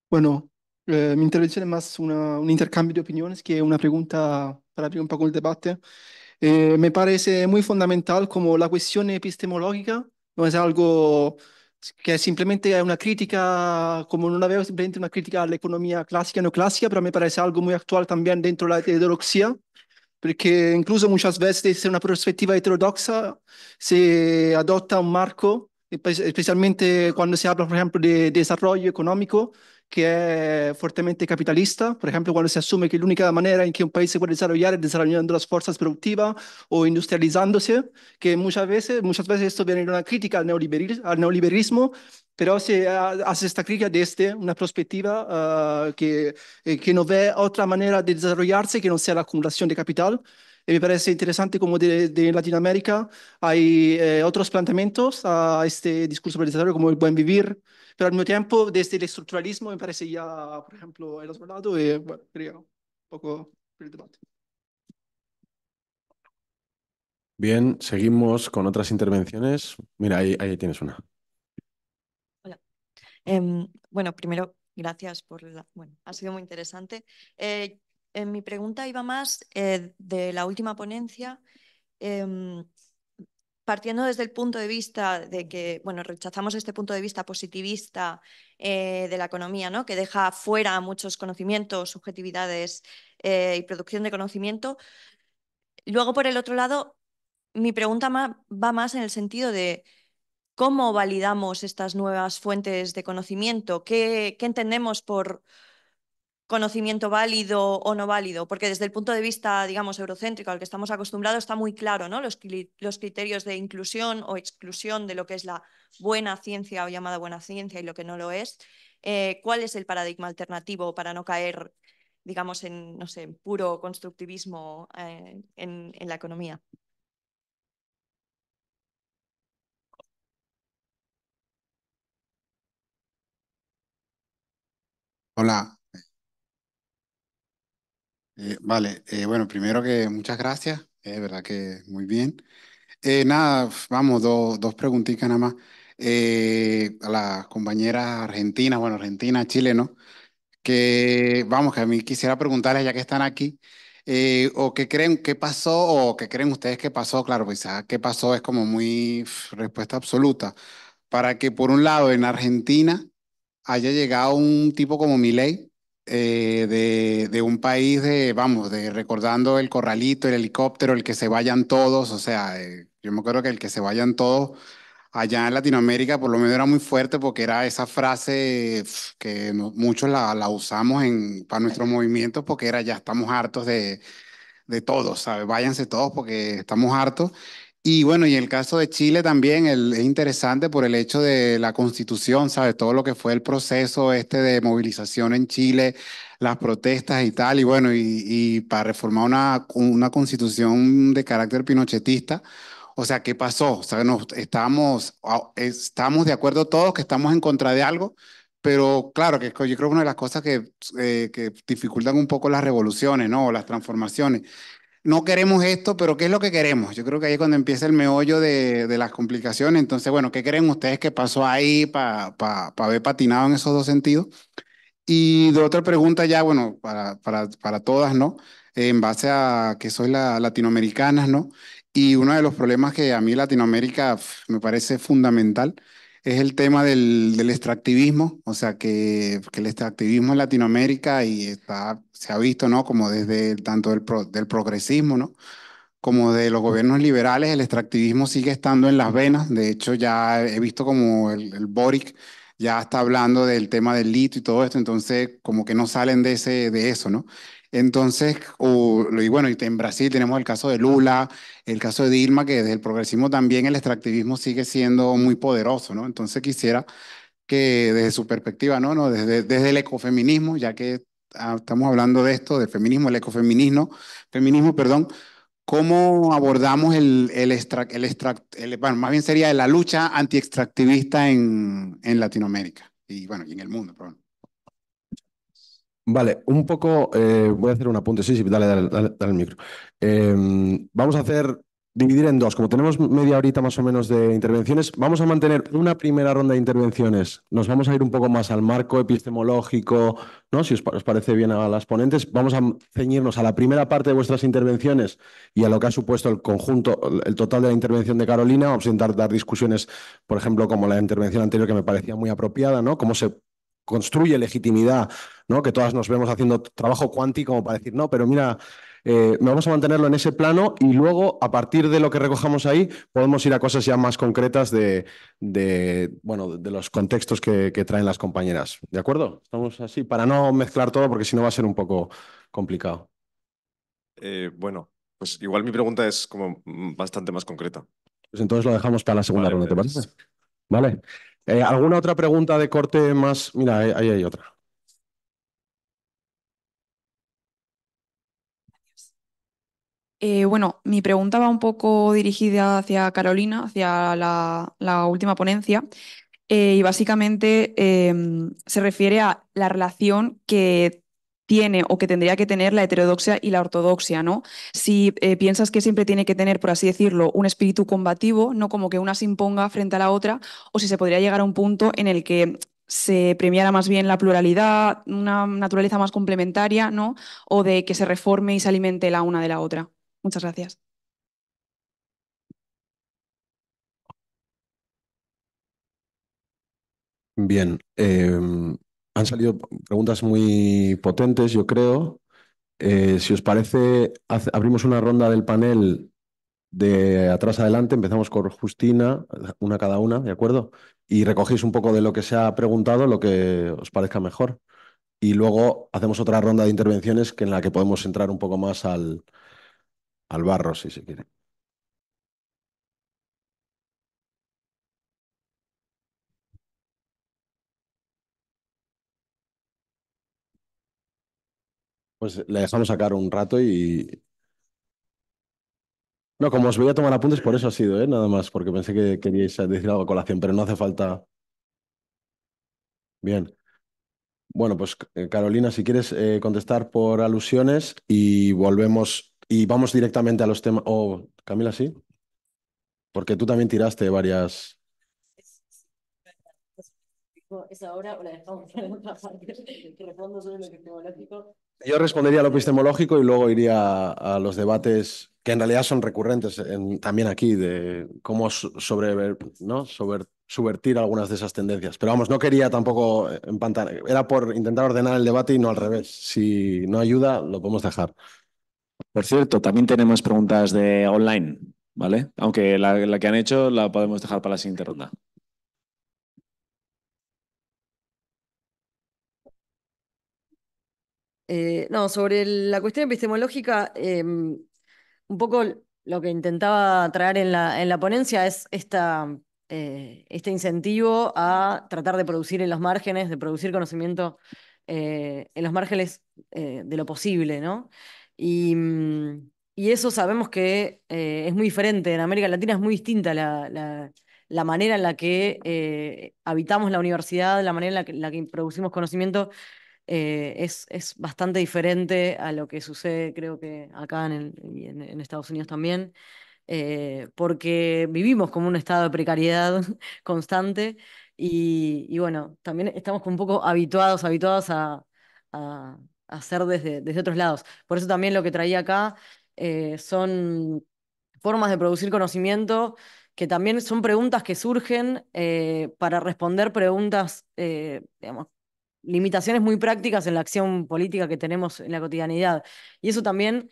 Speaker 1: Bueno, eh, mi intervención es más un intercambio de opiniones que una pregunta para abrir un poco el debate. Eh, me parece muy fundamental como la cuestión epistemológica non è algo que simplemente es una critica, come non la veo una critica all'economia la e clásica, però clásica, pero me parece algo molto attuale anche dentro de la heterodoxia, porque incluso muchas veces desde una prospettiva heterodoxa se adotta un marco, especialmente cuando se habla, por ejemplo, de desarrollo economico, che è fortemente capitalista, per esempio quando si assume che l'unica maniera in cui un paese può desarrollar è desarrollando las fuerzas productivas o industrializándose, che molte volte questo viene de una crítica al, neoliberismo, al neoliberalismo pero se hace esta crítica desde una perspectiva uh, eh, que, que eh, no ve otra manera de desarrollarse que no sea la acumulación de capital, Y me parece interesante como de, Latinoamérica hay eh, otros planteamientos a este discurso participatorio como el buen vivir, pero al mismo tiempo desde el estructuralismo me parece ya, por ejemplo, el otro y eh, bueno, quería un poco el debate.
Speaker 2: Bien, seguimos con otras intervenciones. Mira, ahí, ahí tienes
Speaker 6: una. Hola. Em, bueno, primero, gracias por la... Bueno, ha sido muy interesante. Eh, mi pregunta iba más eh, de la última ponencia, em, partiendo desde el punto de vista de que, bueno, rechazamos este punto de vista positivista eh, de la economía, ¿no? Que deja fuera muchos conocimientos, subjetividades eh, y producción de conocimiento. Luego, por el otro lado, mi pregunta va más en el sentido de cómo validamos estas nuevas fuentes de conocimiento, qué entendemos por conocimiento válido o no válido, porque desde el punto de vista, digamos, eurocéntrico al que estamos acostumbrados está muy claro ¿no? los, criterios de inclusión o exclusión de lo que es la buena ciencia o llamada buena ciencia y lo que no lo es. Eh, ¿Cuál es el paradigma alternativo para no caer, digamos, en, no sé, puro constructivismo eh, en, en la economía?
Speaker 7: Hola, eh, vale, eh, bueno, primero que muchas gracias, es eh, verdad que muy bien. nada, vamos, dos, dos preguntitas nada más. a las compañeras argentinas, bueno, Argentina, Chile, Que vamos, que a mí quisiera preguntarles, ya que están aquí, o qué creen, qué pasó, o qué creen ustedes que pasó, claro, pues, quizás qué pasó es como muy respuesta absoluta, para que por un lado en Argentina haya llegado un tipo como Milei, eh, de, un país de, vamos, de recordando el corralito, el helicóptero, el que se vayan todos, o sea, eh, yo me acuerdo que el que se vayan todos allá en Latinoamérica por lo menos era muy fuerte porque era esa frase que muchos la, usamos en, para nuestros movimientos porque era ya estamos hartos de, de todos, ¿sabes? Váyanse todos porque estamos hartos. Y bueno, y el caso de Chile también es interesante por el hecho de la constitución, ¿sabes? Todo lo que fue el proceso este de movilización en Chile, las protestas y tal, y bueno, y, para reformar una, una constitución de carácter pinochetista, o sea, ¿qué pasó? O sea, nos, estamos, estamos de acuerdo todos que estamos en contra de algo, pero claro, que yo creo que una de las cosas que, eh, que dificultan un poco las revoluciones, ¿no? O las transformaciones no queremos esto, pero ¿qué es lo que queremos? Yo creo que ahí es cuando empieza el meollo de, las complicaciones. Entonces, bueno, ¿qué creen ustedes que pasó ahí para para haber patinado en esos dos sentidos? Y de otra pregunta ya, bueno, para, para, todas, ¿no? en base a que soy la, latinoamericanas, ¿no? Y uno de los problemas que a mí Latinoamérica me parece fundamental es el tema del, extractivismo, o sea, que, el extractivismo en Latinoamérica y está, se ha visto, ¿no? Como desde tanto del, progresismo, ¿no? Como de los gobiernos liberales, el extractivismo sigue estando en las venas. De hecho, ya he visto como el, Boric ya está hablando del tema del litio y todo esto, entonces como que no salen de, ese, de eso, ¿no? Entonces, y bueno, en Brasil tenemos el caso de Lula, el caso de Dilma, que desde el progresismo también el extractivismo sigue siendo muy poderoso, ¿no? Entonces quisiera que desde su perspectiva, ¿no? no desde, el ecofeminismo, ya que ah, estamos hablando de esto, del feminismo, el ecofeminismo, feminismo, perdón, ¿cómo abordamos el, el, más bien sería la lucha anti-extractivista en, en Latinoamérica y, bueno, y en el mundo, perdón.
Speaker 2: Vale, un poco, eh, voy a hacer un apunte, sí, sí, dale, dale, el micro. Em, vamos a hacer, dividir en dos, como tenemos media horita más o menos de intervenciones, vamos a mantener una primera ronda de intervenciones, nos vamos a ir un poco más al marco epistemológico, ¿no? si os, parece bien a las ponentes, vamos a ceñirnos a la primera parte de vuestras intervenciones y a lo que ha supuesto el conjunto, el total de la intervención de Carolina, vamos a intentar dar discusiones, por ejemplo, como la intervención anterior que me parecía muy apropiada, ¿no? cómo se construye legitimidad, ¿no? Que todas nos vemos haciendo trabajo cuántico como para decir, no, pero mira, eh, vamos a mantenerlo en ese plano y luego, a partir de lo que recojamos ahí, podemos ir a cosas ya más concretas de, bueno, de los contextos que, traen las compañeras. ¿De acuerdo? Estamos así, para no mezclar todo, porque si no va a ser un poco complicado.
Speaker 8: Eh, bueno, pues igual mi pregunta es como bastante más concreta.
Speaker 2: Pues entonces lo dejamos para la segunda ronda, ¿te pues. parece? Vale. Eh, ¿Alguna otra pregunta de corte más? Mira, ahí hay otra.
Speaker 3: Eh, bueno, mi pregunta va un poco dirigida hacia Carolina, hacia la, última ponencia, eh, y básicamente em, se refiere a la relación que tiene o que tendría que tener la heterodoxia y la ortodoxia, ¿no? Si eh, piensas que siempre tiene que tener, por así decirlo, un espíritu combativo, no como que una se imponga frente a la otra, o si se podría llegar a un punto en el que se premiara más bien la pluralidad, una naturaleza más complementaria, ¿no? O de que se reforme y se alimente la una de la otra. Muchas gracias.
Speaker 2: Bien, em, han salido preguntas muy potentes, yo creo. Eh, si os parece, abrimos una ronda del panel de atrás adelante. Empezamos con Justina, una cada una, ¿de acuerdo? Y recogéis un poco de lo que se ha preguntado, lo que os parezca mejor. Y luego hacemos otra ronda de intervenciones que en la que podemos entrar un poco más al barro, si se quiere. Pues le dejamos sacar un rato y... No, como os voy a tomar apuntes, por eso ha sido, ¿eh? Nada más, porque pensé que queríais decir algo a colación, pero no hace falta... Bien. Bueno, pues eh, Carolina, si quieres eh, contestar por alusiones y volvemos y vamos directamente a los temas. o oh, Camila, sí. Porque tú también tiraste varias. Es
Speaker 4: pues, ahora o la dejamos para otra parte, <laughs> que respondo sobre lo que
Speaker 2: yo respondería a lo epistemológico y luego iría a, los debates que en realidad son recurrentes también aquí, de cómo sobre, ¿no? subvertir algunas de esas tendencias. Pero vamos, no quería tampoco eh, empantar, era por intentar ordenar el debate y no al revés. Si no ayuda, lo podemos dejar. Por cierto, también tenemos preguntas
Speaker 8: de online, ¿vale? Aunque la que han hecho la podemos dejar para la siguiente ronda.
Speaker 4: Eh, no, sobre la cuestión epistemológica, em, un poco lo que intentaba traer en la, ponencia es esta, eh, este incentivo a tratar de producir en los márgenes, de producir conocimiento eh, en los márgenes de lo posible, mm, Y, eso sabemos que es muy diferente. En América Latina es muy distinta la, manera en la que habitamos la universidad, la manera en la que producimos conocimiento eh, es, es, bastante diferente a lo que sucede, creo que acá en, en, Estados Unidos también, eh, porque vivimos como un estado de precariedad <laughs> constante y, bueno, también estamos un poco habituados, habituados a, a, hacer desde, otros lados. Por eso también lo que traía acá eh, son formas de producir conocimiento que también son preguntas que surgen para responder preguntas, digamos, limitaciones muy prácticas en la acción política que tenemos en la cotidianidad. Y eso también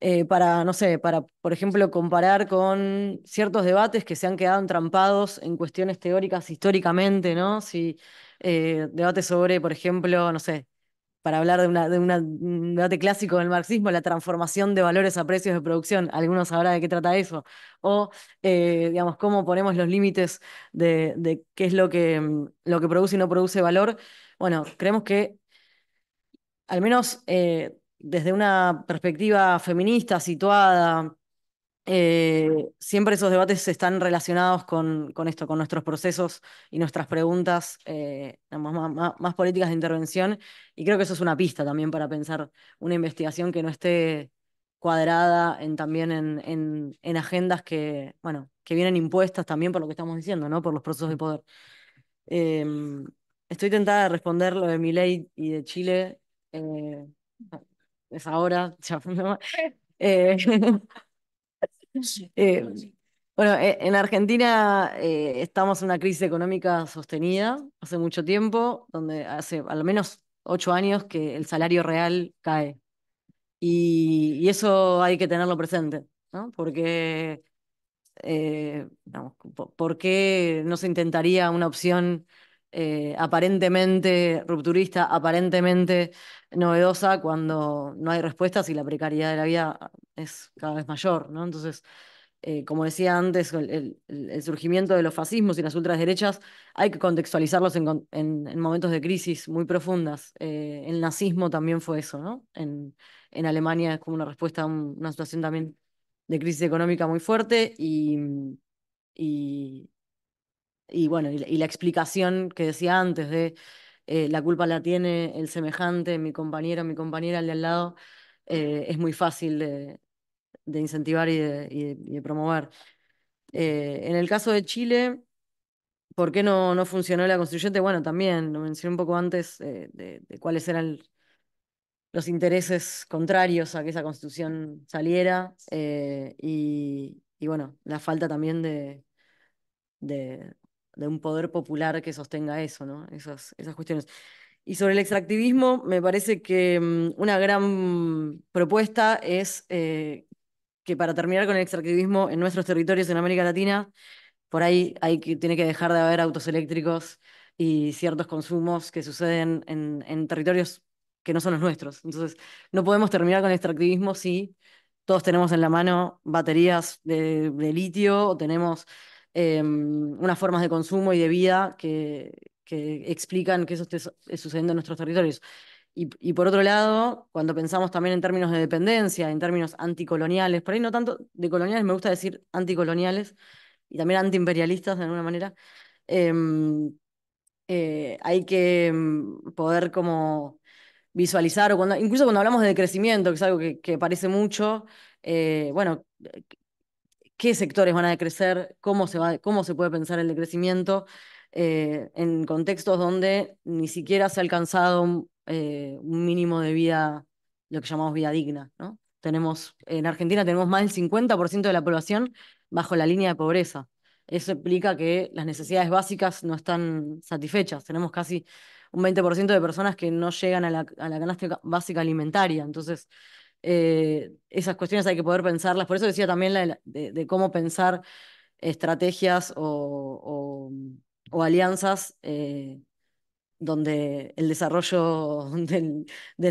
Speaker 4: eh, para, no sé, para, por ejemplo, comparar con ciertos debates que se han quedado entrampados en cuestiones teóricas históricamente, ¿no? Si eh, debates sobre, por ejemplo, no sé, para hablar de, de un debate clásico del marxismo, la transformación de valores a precios de producción. Algunos sabrán de qué trata eso. O, eh, digamos, cómo ponemos los límites de, qué es lo que, lo que produce y no produce valor bueno, creemos que al menos eh, desde una perspectiva feminista situada, eh, siempre esos debates están relacionados con, con, esto, con nuestros procesos y nuestras preguntas eh, más, políticas de intervención. Y creo que eso es una pista también para pensar una investigación que no esté cuadrada en, también en, en, agendas que, bueno, que vienen impuestas también por lo que estamos diciendo, ¿no? por los procesos de poder. Em, Estoy tentada de responder lo de ley y de Chile. Eh, es ahora. <laughs> Eh, <laughs> eh, bueno, en Argentina estamos en una crisis económica sostenida hace mucho tiempo, donde hace al menos ocho años que el salario real cae. Y, eso hay que tenerlo presente, ¿no? Porque, ¿por qué no se intentaría una opción eh, aparentemente rupturista, aparentemente novedosa, cuando no hay respuestas y la precariedad de la vida es cada vez mayor, ¿no? Entonces, eh, como decía antes, el, surgimiento de los fascismos y las ultraderechas hay que contextualizarlos en, en, momentos de crisis muy profundas. Eh, el nazismo también fue eso, ¿no? En, en Alemania es como una respuesta a una situación también de crisis económica muy fuerte y, y, y bueno, y la, explicación que decía antes de eh, la culpa la tiene el semejante, mi compañero, mi compañera, el de al lado, eh, es muy fácil de, incentivar y de, promover. Eh, en el caso de Chile, ¿por qué no, no funcionó la constituyente? Bueno, también lo mencioné un poco antes de, cuáles eran los intereses contrarios a que esa constitución saliera y, bueno, la falta también de, de un poder popular que sostenga eso, ¿no? Esas, esas cuestiones. Y sobre el extractivismo, me parece que mm, una gran propuesta es eh, que para terminar con el extractivismo en nuestros territorios en América Latina, por ahí hay tiene que dejar de haber autos eléctricos y ciertos consumos que suceden en, territorios que no son los nuestros. Entonces, no podemos terminar con el extractivismo si todos tenemos en la mano baterías de, de litio o tenemos Em, unas formas de consumo y de vida que, que explican que eso esté eh, sucediendo en nuestros territorios. Y, y, por otro lado, cuando pensamos también en términos de dependencia, en términos anticoloniales, por ahí no tanto de coloniales, me gusta decir anticoloniales y también antiimperialistas de alguna manera, em, eh, hay que em, poder como visualizar, o incluso cuando hablamos de crecimiento, que es algo que, que parece mucho, eh, bueno, qué sectores van a decrecer, cómo se, va, cómo se puede pensar el decrecimiento eh, en contextos donde ni siquiera se ha alcanzado eh, un, mínimo de vida, lo que llamamos vida digna. ¿no? Tenemos, en Argentina tenemos más del 50% de la población bajo la línea de pobreza. Eso implica que las necesidades básicas no están satisfechas. Tenemos casi un 20% de personas que no llegan a la, a la canasta básica alimentaria. Entonces, eh, esas cuestiones hay que poder pensarlas. Por eso decía también la, de, cómo pensar estrategias o, alianzas eh, donde el desarrollo <laughs> del,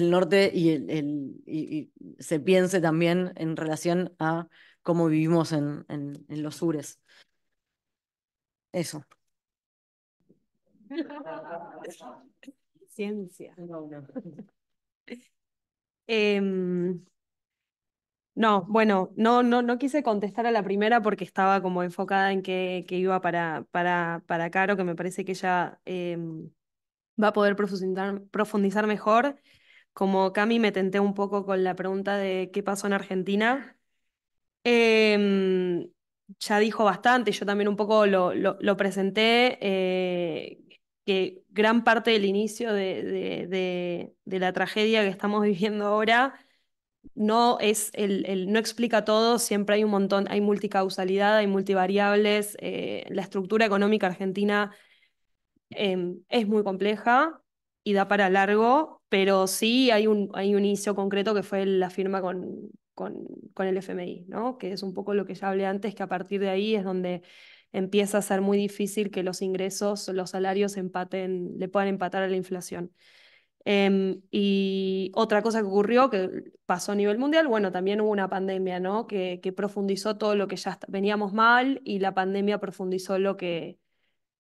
Speaker 4: norte y, el, y, se piense también en relación a cómo vivimos en, en, los sures. Eso.
Speaker 3: <laughs> Ciencia. Em, no, bueno, no, no, no quise contestar a la primera porque estaba como enfocada en que, iba para, para, para Caro, que me parece que ella em, va a poder profundizar, mejor. Como Cami me tenté un poco con la pregunta de qué pasó en Argentina. Em, ya dijo bastante, yo también un poco lo, lo, presenté. Eh, que gran parte del inicio de, la tragedia que estamos <laughs> viviendo ahora no es el, no explica todo, siempre hay un montón, hay multicausalidad, hay multivariables, eh, la estructura económica argentina em, es muy compleja y da para largo, pero sí hay un, hay un inicio concreto que fue la firma con, con, con el FMI, ¿no? que es un poco lo que ya hablé antes, que a partir de ahí es donde empieza a ser muy difícil que los ingresos, los salarios empaten, le puedan empatar a la inflación. Em, y otra cosa que ocurrió, que pasó a nivel mundial, bueno, también hubo una pandemia, ¿no? Que, profundizó todo lo que ya veníamos mal y la pandemia profundizó lo que,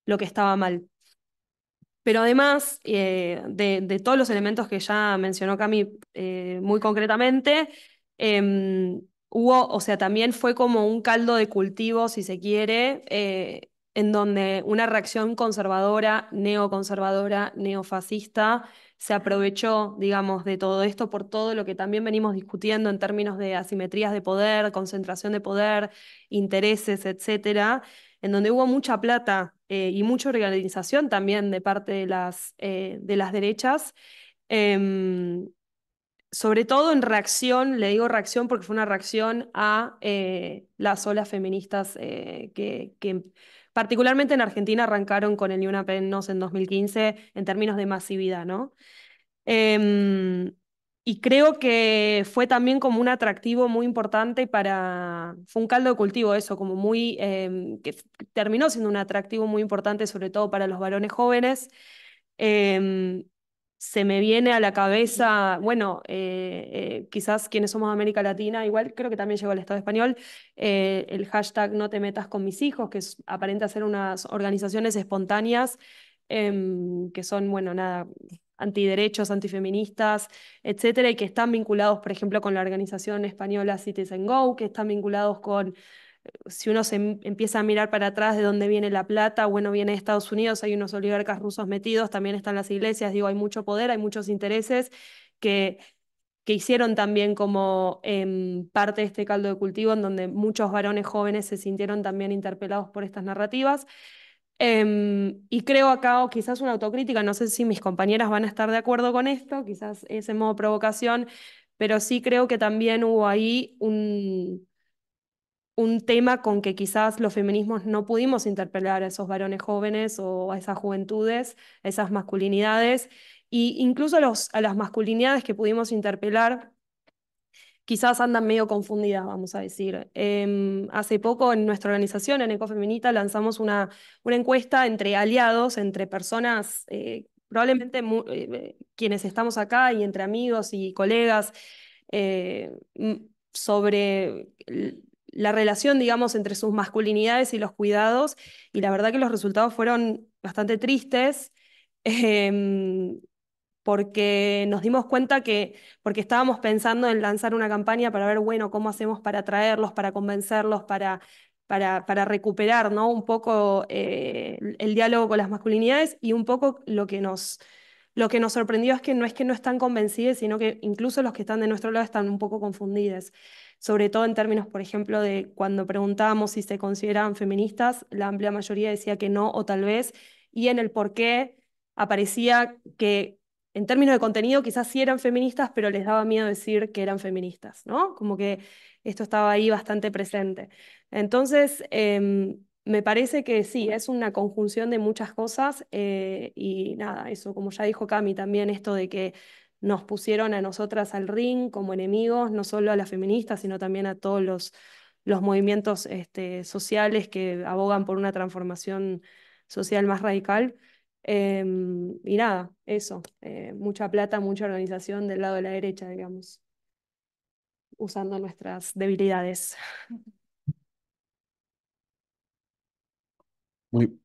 Speaker 3: lo que estaba mal. Pero además eh, de, todos los elementos que ya mencionó Cami eh, muy concretamente, em, o sea, también fue como un caldo de cultivo, si se quiere, eh, en donde una reacción conservadora, neoconservadora, neofascista, se aprovechó, digamos, de todo esto por todo lo que también venimos discutiendo en términos de asimetrías de poder, concentración de poder, intereses, etcétera, en donde hubo mucha plata eh, y mucha organización también de parte de las, eh, de las derechas. Em, sobre todo en reacción, le digo reacción porque fue una reacción a eh, las olas feministas eh, que, particularmente en Argentina arrancaron con el Ni Penos en 2015 en términos de masividad, ¿no? Em, y creo que fue también como un atractivo muy importante para, fue un caldo de cultivo eso, como muy, em, que terminó siendo un atractivo muy importante sobre todo para los varones jóvenes. Em, se me viene a la cabeza, bueno, eh, eh, quizás quienes somos América Latina, igual creo que también llegó al Estado español, eh, el hashtag No te metas con mis hijos, que aparenta ser unas organizaciones espontáneas em, que son, bueno, nada, antiderechos, antifeministas, etcétera, y que están vinculados, por ejemplo, con la organización española Cities Go, que están vinculados con si uno se em, empieza a mirar para atrás de dónde viene la plata, bueno, viene de Estados Unidos, hay unos oligarcas rusos metidos, también están las iglesias, digo, hay mucho poder, hay muchos intereses que, que hicieron también como em, parte de este caldo de cultivo, en donde muchos varones jóvenes se sintieron también interpelados por estas narrativas. Em, y creo acá, o quizás una autocrítica, no sé si mis compañeras van a estar de acuerdo con esto, quizás ese modo provocación, pero sí creo que también hubo ahí un, un tema con que quizás los feminismos no pudimos interpelar a esos varones jóvenes o a esas juventudes, a esas masculinidades, e incluso los, a las masculinidades que pudimos interpelar quizás andan medio confundidas, vamos a decir. Em, hace poco en nuestra organización, en Ecofeminita, lanzamos una, una encuesta entre aliados, entre personas, eh, probablemente eh, eh, quienes estamos acá y entre amigos y colegas, sobre la relación, digamos, entre sus masculinidades y los cuidados, y la verdad que los resultados fueron bastante tristes, <laughs> em, porque nos dimos cuenta que, porque estábamos pensando en lanzar una campaña para ver, bueno, cómo hacemos para atraerlos, para convencerlos, para, para, para recuperar ¿no? un poco eh, el diálogo con las masculinidades y un poco lo que nos... Lo que nos sorprendió es que no es que no están convencidos, sino que incluso los que están de nuestro lado están un poco confundidos sobre todo en términos, por ejemplo, de cuando preguntábamos si se consideraban feministas, la amplia mayoría decía que no o tal vez, y en el por qué aparecía que en términos de contenido quizás sí eran feministas, pero les daba miedo decir que eran feministas, ¿no? Como que esto estaba ahí bastante presente. Entonces, em, me parece que sí, es una conjunción de muchas cosas eh, y nada, eso como ya dijo Cami, también esto de que nos pusieron a nosotras al ring como enemigos, no solo a las feministas, sino también a todos los, los movimientos este, sociales que abogan por una transformación social más radical. Em, y nada, eso, eh, mucha plata, mucha organización del lado de la derecha, digamos, usando nuestras debilidades.
Speaker 1: Muy,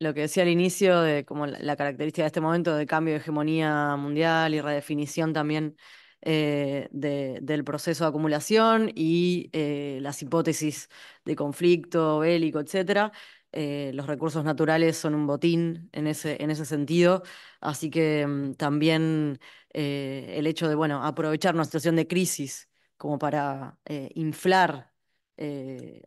Speaker 4: lo que decía al inicio de como la, característica de este momento de cambio de hegemonía mundial y redefinición también eh, del proceso de acumulación y eh, las hipótesis de conflicto bélico, etcétera. Eh, los recursos naturales son un botín en ese, sentido, así que mm, también el hecho de bueno, aprovechar una situación de crisis como para inflar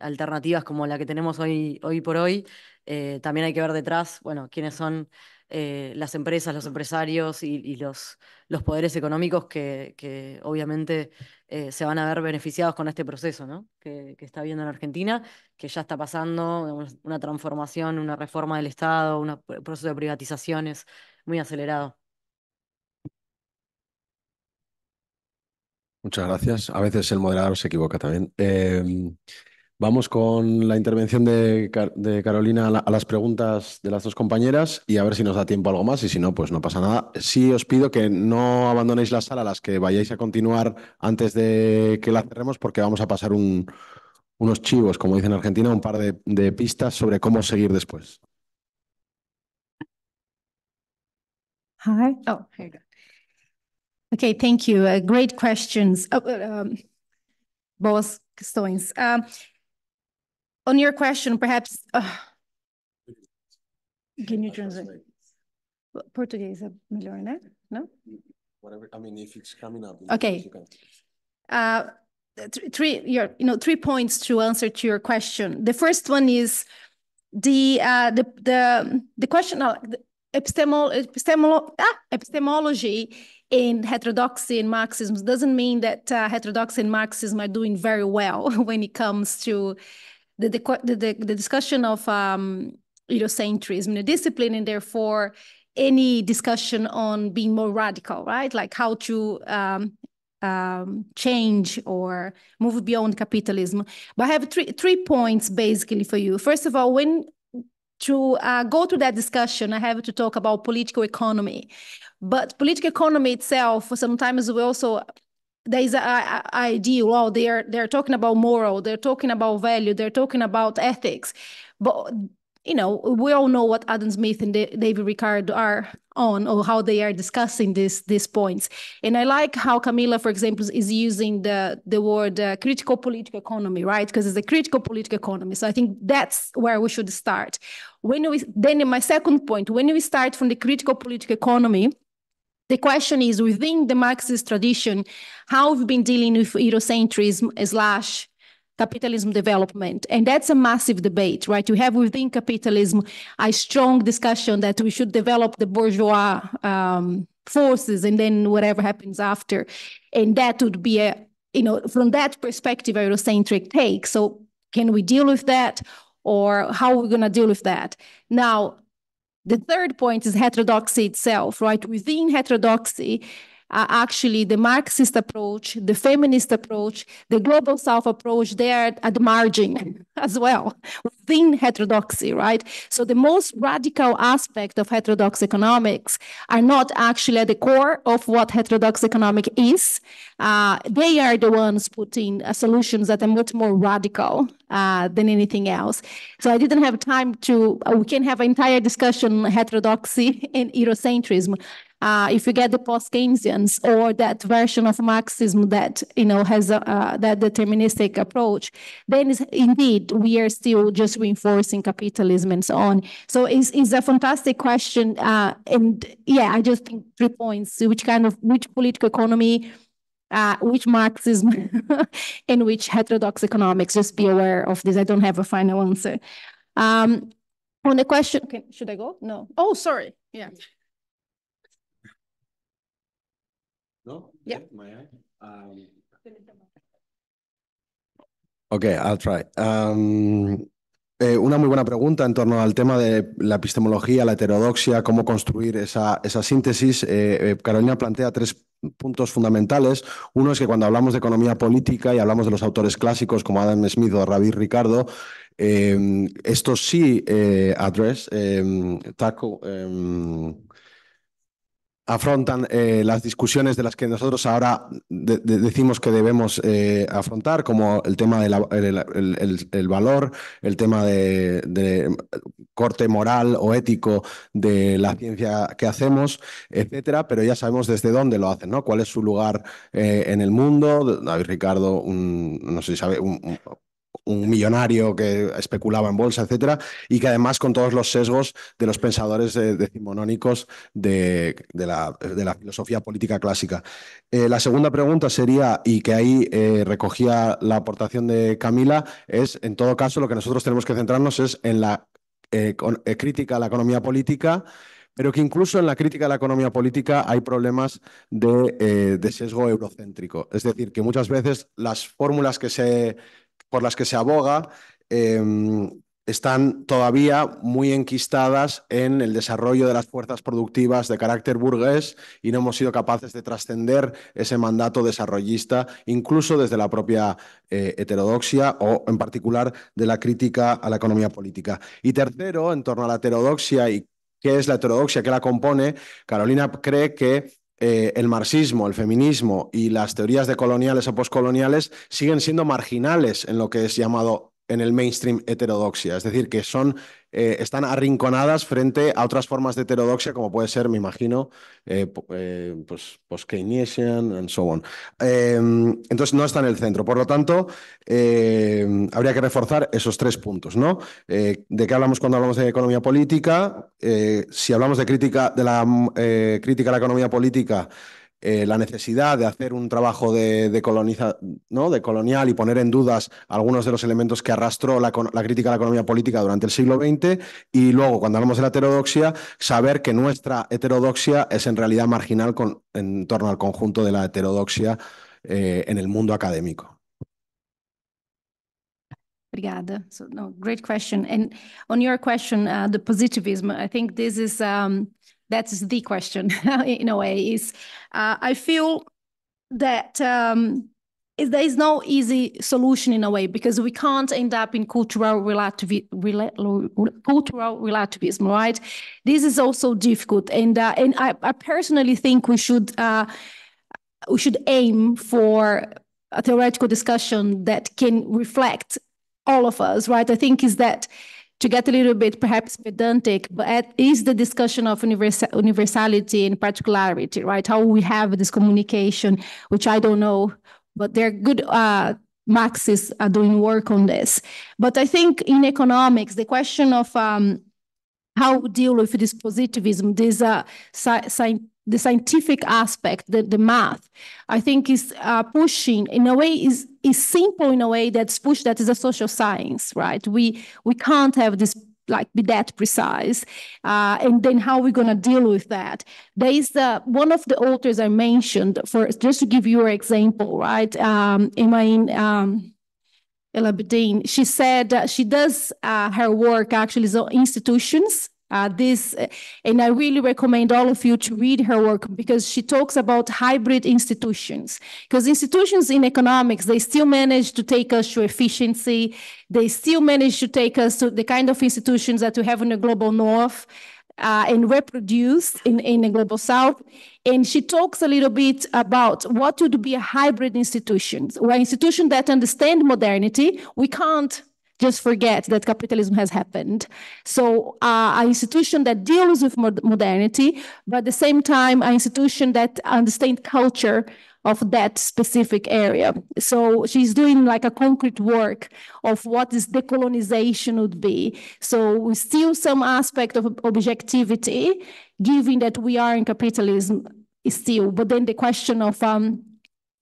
Speaker 4: alternativas como la que tenemos hoy, hoy por hoy, eh, también hay que ver detrás, bueno, quiénes son eh, las empresas, los empresarios y, los, los, poderes económicos que, obviamente eh, se van a ver beneficiados con este proceso ¿no? que, está habiendo en Argentina, que ya está pasando una transformación, una reforma del Estado, un proceso de privatizaciones muy acelerado.
Speaker 2: Muchas gracias. A veces el moderador se equivoca también. Em, Vamos con la intervención de, Carolina a, las preguntas de las dos compañeras y a ver si nos da tiempo algo más y si no, pues no pasa nada. Sí os pido que no abandonéis la sala, las que vayáis a continuar antes de que la cerremos porque vamos a pasar unos chivos, como dicen en Argentina, un par de, pistas sobre cómo seguir después.
Speaker 5: Hi. Oh, Okay, thank you. Uh, great questions. Oh, um, both questions. Um, on your question, perhaps, uh, can you translate? Portuguese melhor, né?
Speaker 2: Whatever, I mean, if it's coming up. Okay.
Speaker 5: Uh, three, your, you know, three points to answer to your question. The first one is the uh, the the the question uh, epistemol ah, epistemology in heterodoxy and Marxism doesn't mean that uh, heterodoxy and Marxism are doing very well <laughs> when it comes to the, the, the, the discussion of um, Eurocentrism in a discipline, and therefore any discussion on being more radical, right? Like how to um, um, change or move beyond capitalism. But I have three three points basically for you. First of all, when to uh, go to that discussion, I have to talk about political economy. But political economy itself, sometimes we also there is an ideal. Well, they are they're talking about moral. They're talking about value. They're talking about ethics. But you know, we all know what Adam Smith and David Ricardo are on, or how they are discussing these these points. And I like how Camilla, for example, is using the the word uh, critical political economy, right? Because it's a critical political economy. So I think that's where we should start. When we then, my second point, when we start from the critical political economy the question is within the Marxist tradition, how we've been dealing with Eurocentrism slash capitalism development. And that's a massive debate, right? We have within capitalism a strong discussion that we should develop the bourgeois um, forces and then whatever happens after. And that would be a, you know, from that perspective, Eurocentric take. So can we deal with that? Or how are we going to deal with that? Now, the third point is heterodoxy itself, right? Within heterodoxy, actually the Marxist approach, the feminist approach, the global South approach, they are at the margin <laughs> as well within heterodoxy, right? So the most radical aspect of heterodox economics are not actually at the core of what heterodox economic is. Uh, they are the ones putting uh, solutions that are much more radical uh, than anything else. So I didn't have time to, uh, we can have an entire discussion on heterodoxy <laughs> and Eurocentrism uh, if you get the post-Keynesians or that version of Marxism that you know has a, uh, that deterministic approach, then indeed we are still just reinforcing capitalism and so on. So it's, it's a fantastic question, uh, and yeah, I just think three points: which kind of which political economy. Uh, which Marxism <laughs> and which heterodox economics. Just be aware of this. I don't have a final answer. Um, on the question, okay, should I go? No. Oh, sorry. Yeah.
Speaker 8: Um,
Speaker 2: ok, I'll try. Um, eh, una muy buena pregunta en torno al tema de la epistemología, la heterodoxia, cómo construir esa, esa síntesis. Eh, eh, Carolina plantea tres puntos fundamentales. Uno es que cuando hablamos de economía política y hablamos de los autores clásicos como Adam Smith o Ravir Ricardo, esto sí address, taco afrontan eh, las discusiones de las que nosotros ahora decimos que debemos eh, afrontar, como el tema del valor, el tema de, corte moral o ético de la ciencia que hacemos, etcétera, pero ya sabemos desde dónde lo hacen, ¿no? ¿Cuál es su lugar eh, en el mundo? David Ricardo, un, no sé si sabe, un millonario que especulaba en bolsa, etcétera, y que además con todos los sesgos de los pensadores eh, decimonónicos de, la, filosofía política clásica. Eh, la segunda pregunta sería, y que ahí eh, recogía la aportación de Camila, es en todo caso lo que nosotros tenemos que centrarnos es en la crítica a la economía política pero que incluso en la crítica a la economía política hay problemas de, de sesgo eurocéntrico. Es decir, que muchas veces las fórmulas que se, por las que se aboga eh, están todavía muy enquistadas en el desarrollo de las fuerzas productivas de carácter burgués y no hemos sido capaces de trascender ese mandato desarrollista, incluso desde la propia eh, heterodoxia o en particular de la crítica a la economía política. Y tercero, en torno a la heterodoxia y qué es la heterodoxia, que la compone, Carolina cree que eh, el marxismo, el feminismo y las teorías de coloniales o postcoloniales siguen siendo marginales en lo que es llamado en el mainstream heterodoxia. Es decir, que son, eh, están arrinconadas frente a otras formas de heterodoxia, como puede ser, me imagino, eh, post eh, pues, pues, Keynesian and so on. Em, entonces, no está en el centro. Por lo tanto, em, habría que reforzar esos tres puntos, ¿no? ¿De qué hablamos cuando hablamos de economía política? si hablamos de crítica, de la crítica a la economía política, eh, la necesidad de hacer un trabajo de, de, ¿no? de, colonial y poner en dudas algunos de los elementos que arrastró la, la, crítica a la economía política durante el siglo XX y luego, cuando hablamos de la heterodoxia, saber que nuestra heterodoxia es en realidad marginal con, en torno al conjunto de la heterodoxia eh, en el mundo académico.
Speaker 5: Obrigada. So, great question. And on your question, uh, the positivism, I think this is um, that's the question <laughs> in a way is uh, i feel that um, there is no easy solution in a way because we can't end up in cultural, relativi- rela- cultural relativism, right? This is also difficult, and uh, and I, I, personally think we should uh, we should aim for a theoretical discussion that can reflect all of us, right? I think is that to get a little bit perhaps pedantic, but at, is the discussion of universality and particularity, right? How we have this communication, which I don't know, but there are good uh, Marxists are doing work on this. But I think in economics, the question of um, how we deal with this positivism, this uh, the scientific aspect, the, the math, I think is uh, pushing in a way is is simple in a way that's pushed that is a social science, right? We we can't have this like be that precise uh, and then how we're going to deal with that there is the one of the authors i mentioned for just to give you an example right um my um El Abedin, she said she does uh, her work actually on institutions uh, this, uh, and I really recommend all of you to read her work because she talks about hybrid institutions. Because institutions in economics, they still manage to take us to efficiency. They still manage to take us to the kind of institutions that we have in the global north. Uh, and reproduced in, in the global south. And she talks a little bit about what would be a hybrid institution, or an institution that understand modernity. We can't just forget that capitalism has happened. So uh, an institution that deals with modernity, but at the same time, an institution that understands culture of that specific area. So she's doing like a concrete work of what this decolonization would be. So we still some aspect of objectivity, given that we are in capitalism still, but then the question of um,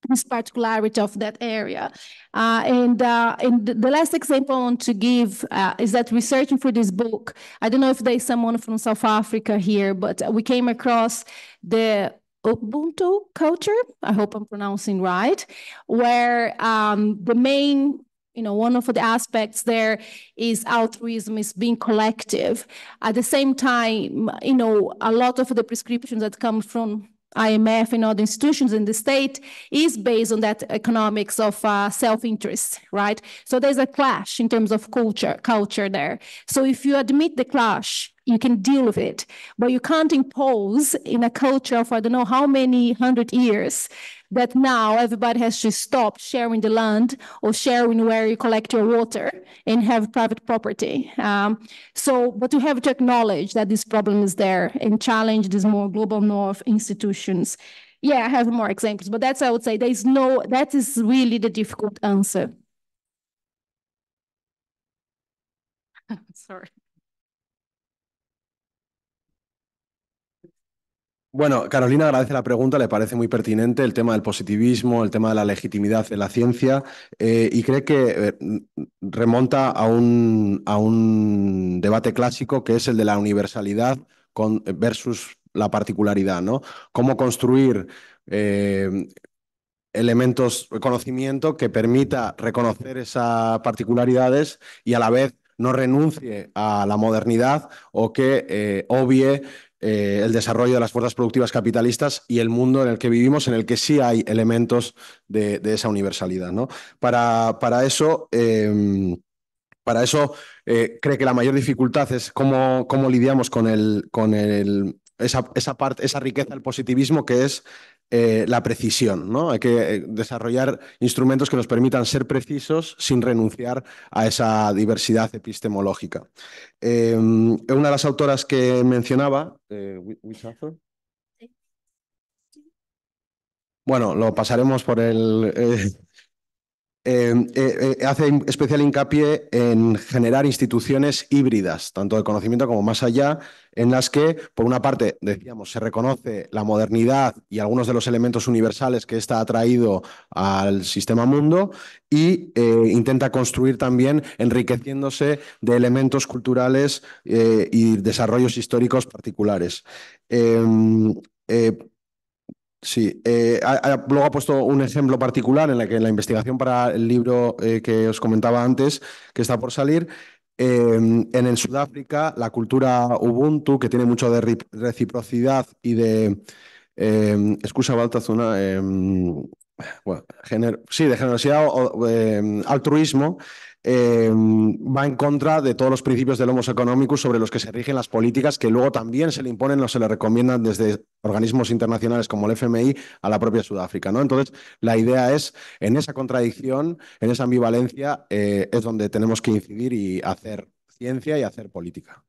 Speaker 5: this particularity of that area. Uh, and uh, and the last example I want to give uh, is that researching for this book, I don't know if there's someone from South Africa here, but we came across the Ubuntu culture, I hope I'm pronouncing right, where um, the main you know, one of the aspects there is altruism, is being collective. At the same time, you know, a lot of the prescriptions that come from IMF and other institutions in the state is based on that economics of uh, self-interest, right? So there's a clash in terms of culture, culture there. So if you admit the clash you can deal with it. But you can't impose in a culture for I don't know how many hundred years that now everybody has to stop sharing the land or sharing where you collect your water and have private property. Um, so, but you have to acknowledge that this problem is there and challenge these more global north institutions. Yeah, I have more examples, but that's I would say there is no that is really the difficult answer. <laughs> Sorry.
Speaker 2: Bueno, Carolina agradece la pregunta, le parece muy pertinente el tema del positivismo, el tema de la legitimidad de la ciencia eh, y cree que eh, remonta a un, debate clásico que es el de la universalidad con, versus la particularidad, ¿no? Cómo construir eh, elementos, conocimiento que permita reconocer esas particularidades y a la vez no renuncie a la modernidad o que obvie eh, el desarrollo de las fuerzas productivas capitalistas y el mundo en el que vivimos, en el que sí hay elementos de, esa universalidad. ¿no? Para, para eso... Em, para eso eh, que la mayor dificultad es cómo, cómo lidiamos con, el, con el, esa, parte, esa riqueza del positivismo que es eh, la precisión, ¿no? Hay que eh, desarrollar instrumentos que nos permitan ser precisos sin renunciar a esa diversidad epistemológica. Em, una de las autoras que mencionaba, eh, Bueno, lo pasaremos por el, Em, eh, eh, hace especial hincapié en generar instituciones híbridas, tanto de conocimiento como más allá, en las que, por una parte, decíamos, se reconoce la modernidad y algunos de los elementos universales que ésta ha traído al sistema mundo y eh, intenta construir también enriqueciéndose de elementos culturales y desarrollos históricos particulares. Em, Sí, eh, luego ha puesto un ejemplo particular en la que la investigación para el libro eh, que os comentaba antes, que está por salir, em, en el Sudáfrica la cultura Ubuntu, que tiene mucho de reciprocidad y de... Em, excusa, Baltazuna, em, sí, de generosidad o altruismo, Em, va en contra de todos los principios del homos economicus sobre los que se rigen las políticas que luego también se le imponen o se le recomiendan desde organismos internacionales como el FMI a la propia Sudáfrica. ¿no? Entonces, la idea es, en esa contradicción, en esa ambivalencia, eh, es donde tenemos que incidir y hacer ciencia y hacer política.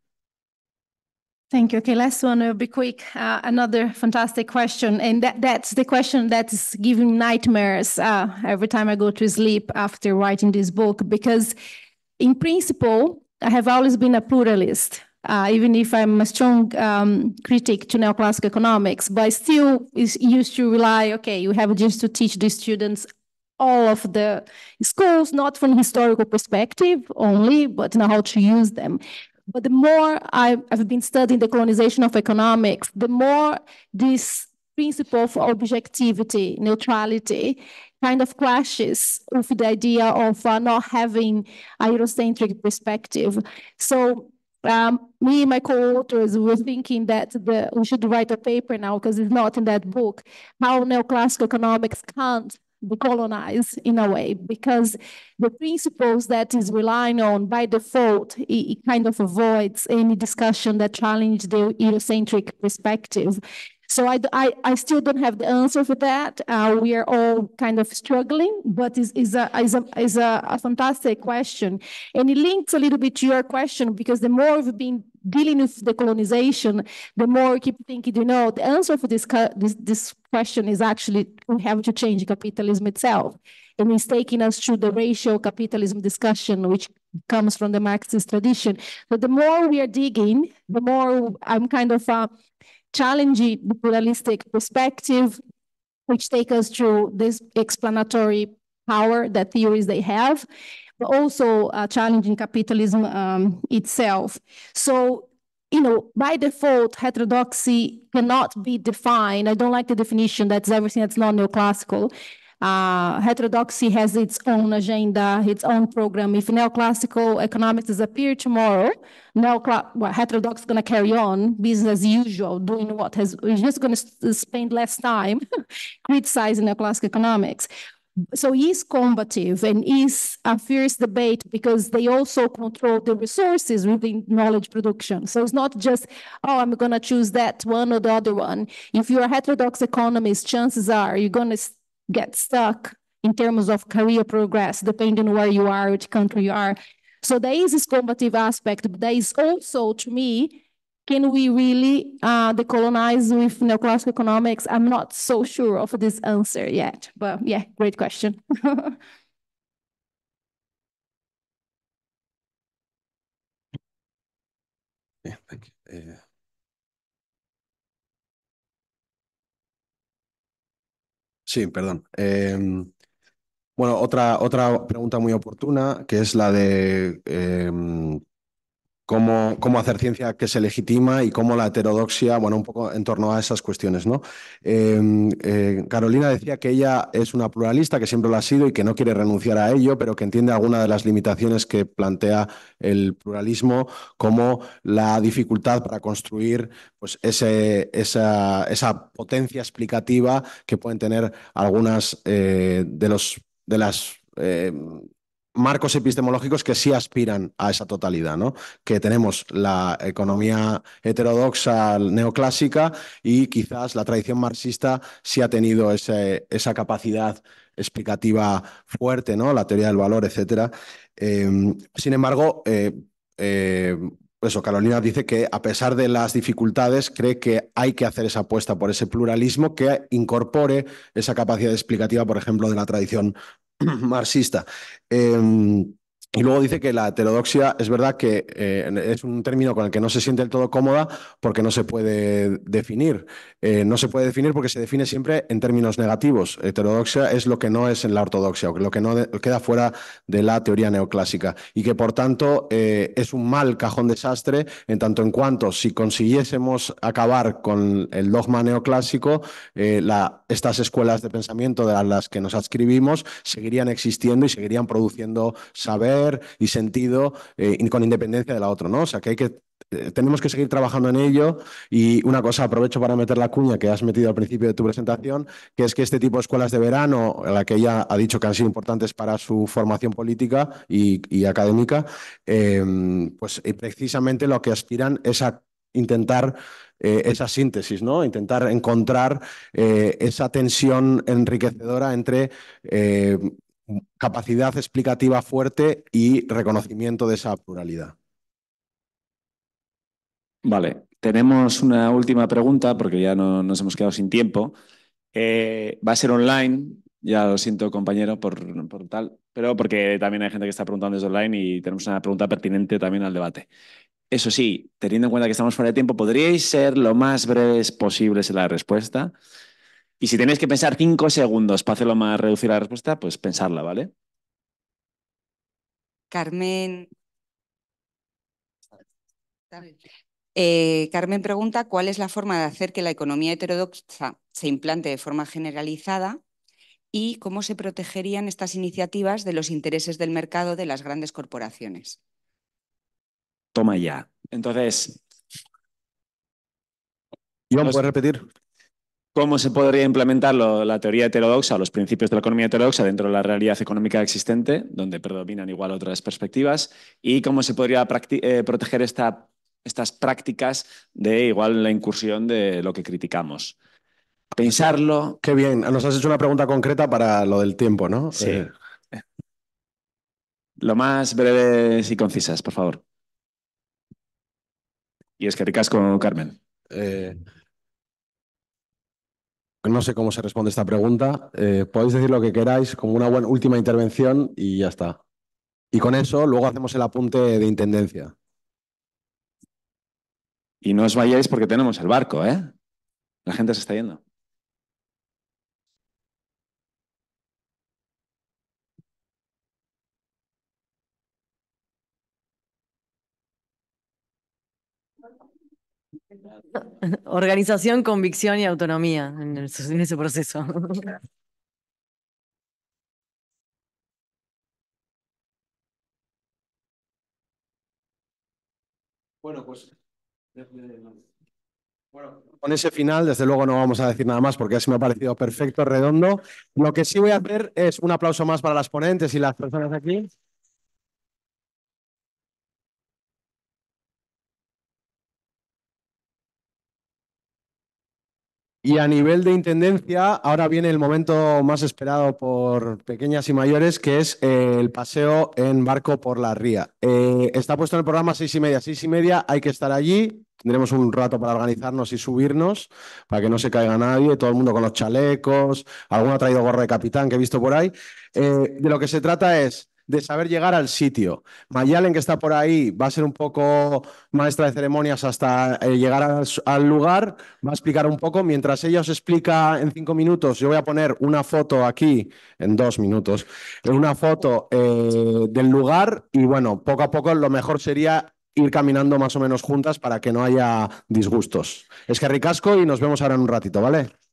Speaker 5: Thank you. Okay, last one will be quick. Uh, another fantastic question, and that, that's the question that's giving nightmares uh, every time I go to sleep after writing this book. Because, in principle, I have always been a pluralist, uh, even if I'm a strong um, critic to neoclassical economics. But I still is used to rely. Okay, you have just to teach the students all of the schools, not from historical perspective only, but now how to use them. But the more I, have been studying the colonization of economics, the more this principle for objectivity, neutrality, kind of clashes with the idea of uh, not having a Eurocentric perspective. So um, me and my co-authors were thinking that the, we should write a paper now because it's not in that book, how neoclassical economics can't decolonize in a way because the principles that is relying on by default it, it kind of avoids any discussion that challenge the Eurocentric perspective. So I, I, I still don't have the answer for that. Uh, we are all kind of struggling, but is is a is a is a, a fantastic question, and it links a little bit to your question because the more we've been dealing with the colonization, the more I keep thinking, you know, the answer for this, this, this question is actually we have to change capitalism itself. And it's taking us through the racial capitalism discussion, which comes from the Marxist tradition. So the more we are digging, the more I'm kind of uh, challenging the pluralistic perspective, which take us through this explanatory power that theories they have but also uh, challenging capitalism um, itself. So, you know, by default, heterodoxy cannot be defined. I don't like the definition that's everything that's not neoclassical. Uh, heterodoxy has its own agenda, its own program. If neoclassical economics disappear tomorrow, neocla- well, heterodoxy is going to carry on business as usual, doing what has, we're just going to spend less time <laughs> criticizing neoclassical economics so is combative and is a fierce debate because they also control the resources within knowledge production. So it's not just, oh, I'm going to choose that one or the other one. If you're a heterodox economist, chances are you're going to get stuck in terms of career progress, depending where you are, which country you are. So there is this combative aspect, but there is also, to me, can we really uh, decolonize with neoclassical economics? I'm not so sure of this answer yet, but yeah, great question. <laughs>
Speaker 2: yeah, thank you. Yeah. Sí, perdón. Eh, bueno, otra, otra pregunta muy oportuna, que es la de eh, cómo, hacer ciencia que se legitima y cómo la heterodoxia, bueno, un poco en torno a esas cuestiones, ¿no? Em, eh, Carolina decía que ella es una pluralista, que siempre lo ha sido y que no quiere renunciar a ello, pero que entiende alguna de las limitaciones que plantea el pluralismo como la dificultad para construir pues, esa, potencia explicativa que pueden tener algunas eh, de, los, de las eh, marcos epistemológicos que sí aspiran a esa totalidad, ¿no? Que tenemos la economía heterodoxa neoclásica y quizás la tradición marxista sí ha tenido esa capacidad explicativa fuerte, ¿no? La teoría del valor, etcétera. Em, sin embargo, eh, eh, eso, Carolina dice que a pesar de las dificultades, cree que hay que hacer esa apuesta por ese pluralismo que incorpore esa capacidad explicativa, por ejemplo, de la tradición <clears throat> marxista. Em, y luego dice que la heterodoxia es verdad que eh, es un término con el que no se siente del todo cómoda porque no se puede definir. Eh, no se puede definir porque se define siempre en términos negativos. Heterodoxia es lo que no es en la ortodoxia, o lo que no queda fuera de la teoría neoclásica. Y que por tanto eh, es un mal cajón desastre en tanto en cuanto si consiguiésemos acabar con el dogma neoclásico, estas escuelas de pensamiento de las que nos adscribimos seguirían existiendo y seguirían produciendo saber y sentido eh, con independencia de la otra, ¿no? O sea, que hay que eh, tenemos que seguir trabajando en ello y una cosa, aprovecho para meter la cuña que has metido al principio de tu presentación, que es que este tipo de escuelas de verano, la que ella ha dicho que han sido importantes para su formación política y, académica, em, pues eh, precisamente lo que aspiran es a intentar esa síntesis, ¿no? Intentar encontrar esa tensión enriquecedora entre capacidad explicativa fuerte y reconocimiento de esa pluralidad.
Speaker 8: Vale, tenemos una última pregunta porque ya no, nos hemos quedado sin tiempo. Eh, va a ser online, ya lo siento compañero por, por, tal, pero porque también hay gente que está preguntando desde online y tenemos una pregunta pertinente también al debate. Eso sí, teniendo en cuenta que estamos fuera de tiempo, ¿podríais ser lo más breves posibles en la respuesta? Y si tenéis que pensar cinco segundos para hacerlo más reducir la respuesta, pues pensarla, ¿vale?
Speaker 6: Carmen. Eh, Carmen pregunta cuál es la forma de hacer que la economía heterodoxa se implante de forma generalizada y cómo se protegerían estas iniciativas de los intereses del mercado de las grandes corporaciones.
Speaker 8: Toma ya. Entonces.
Speaker 2: vamos a repetir?
Speaker 8: cómo se podría implementar la teoría heterodoxa, los principios de la economía heterodoxa dentro de la realidad económica existente, donde predominan igual otras perspectivas, y cómo se podría eh, proteger estas prácticas de igual la incursión de lo que criticamos.
Speaker 2: Pensarlo. Qué bien, nos has hecho una pregunta concreta para lo del tiempo, ¿no? Sí. Eh. Lo más
Speaker 8: breves y concisas, por favor. Y es que ricasco, Carmen.
Speaker 2: Eh... No sé cómo se responde esta pregunta. Eh, podéis decir lo que queráis como una buena última intervención y ya está. Y con eso luego hacemos el apunte de intendencia.
Speaker 8: Y no os vayáis porque tenemos el barco, ¿eh? La gente se está yendo.
Speaker 4: Organización, convicción y autonomía en, ese proceso. <laughs>
Speaker 2: Bueno, pues bueno, con ese final, desde luego no vamos a decir nada más porque así me ha parecido perfecto, redondo. Lo que sí voy a hacer es un aplauso más para las ponentes y las personas aquí. Y a nivel de intendencia, ahora viene el momento más esperado por pequeñas y mayores, que es eh, el paseo en barco por la ría. Eh, está puesto en el programa seis y media, seis y media, hay que estar allí. Tendremos un rato para organizarnos y subirnos, para que no se caiga nadie, todo el mundo con los chalecos, alguno ha traído gorra de capitán que he visto por ahí. Eh, de lo que se trata es de saber llegar al sitio. Mayalen, que está por ahí, va a ser un poco maestra de ceremonias hasta eh, llegar al, lugar, va a explicar un poco. Mientras ella os explica en cinco minutos, yo voy a poner una foto aquí, en dos minutos, eh, una foto eh, del lugar y bueno, poco a poco lo mejor sería ir caminando más o menos juntas para que no haya
Speaker 1: disgustos. Es que ricasco y nos vemos ahora en un ratito, ¿vale?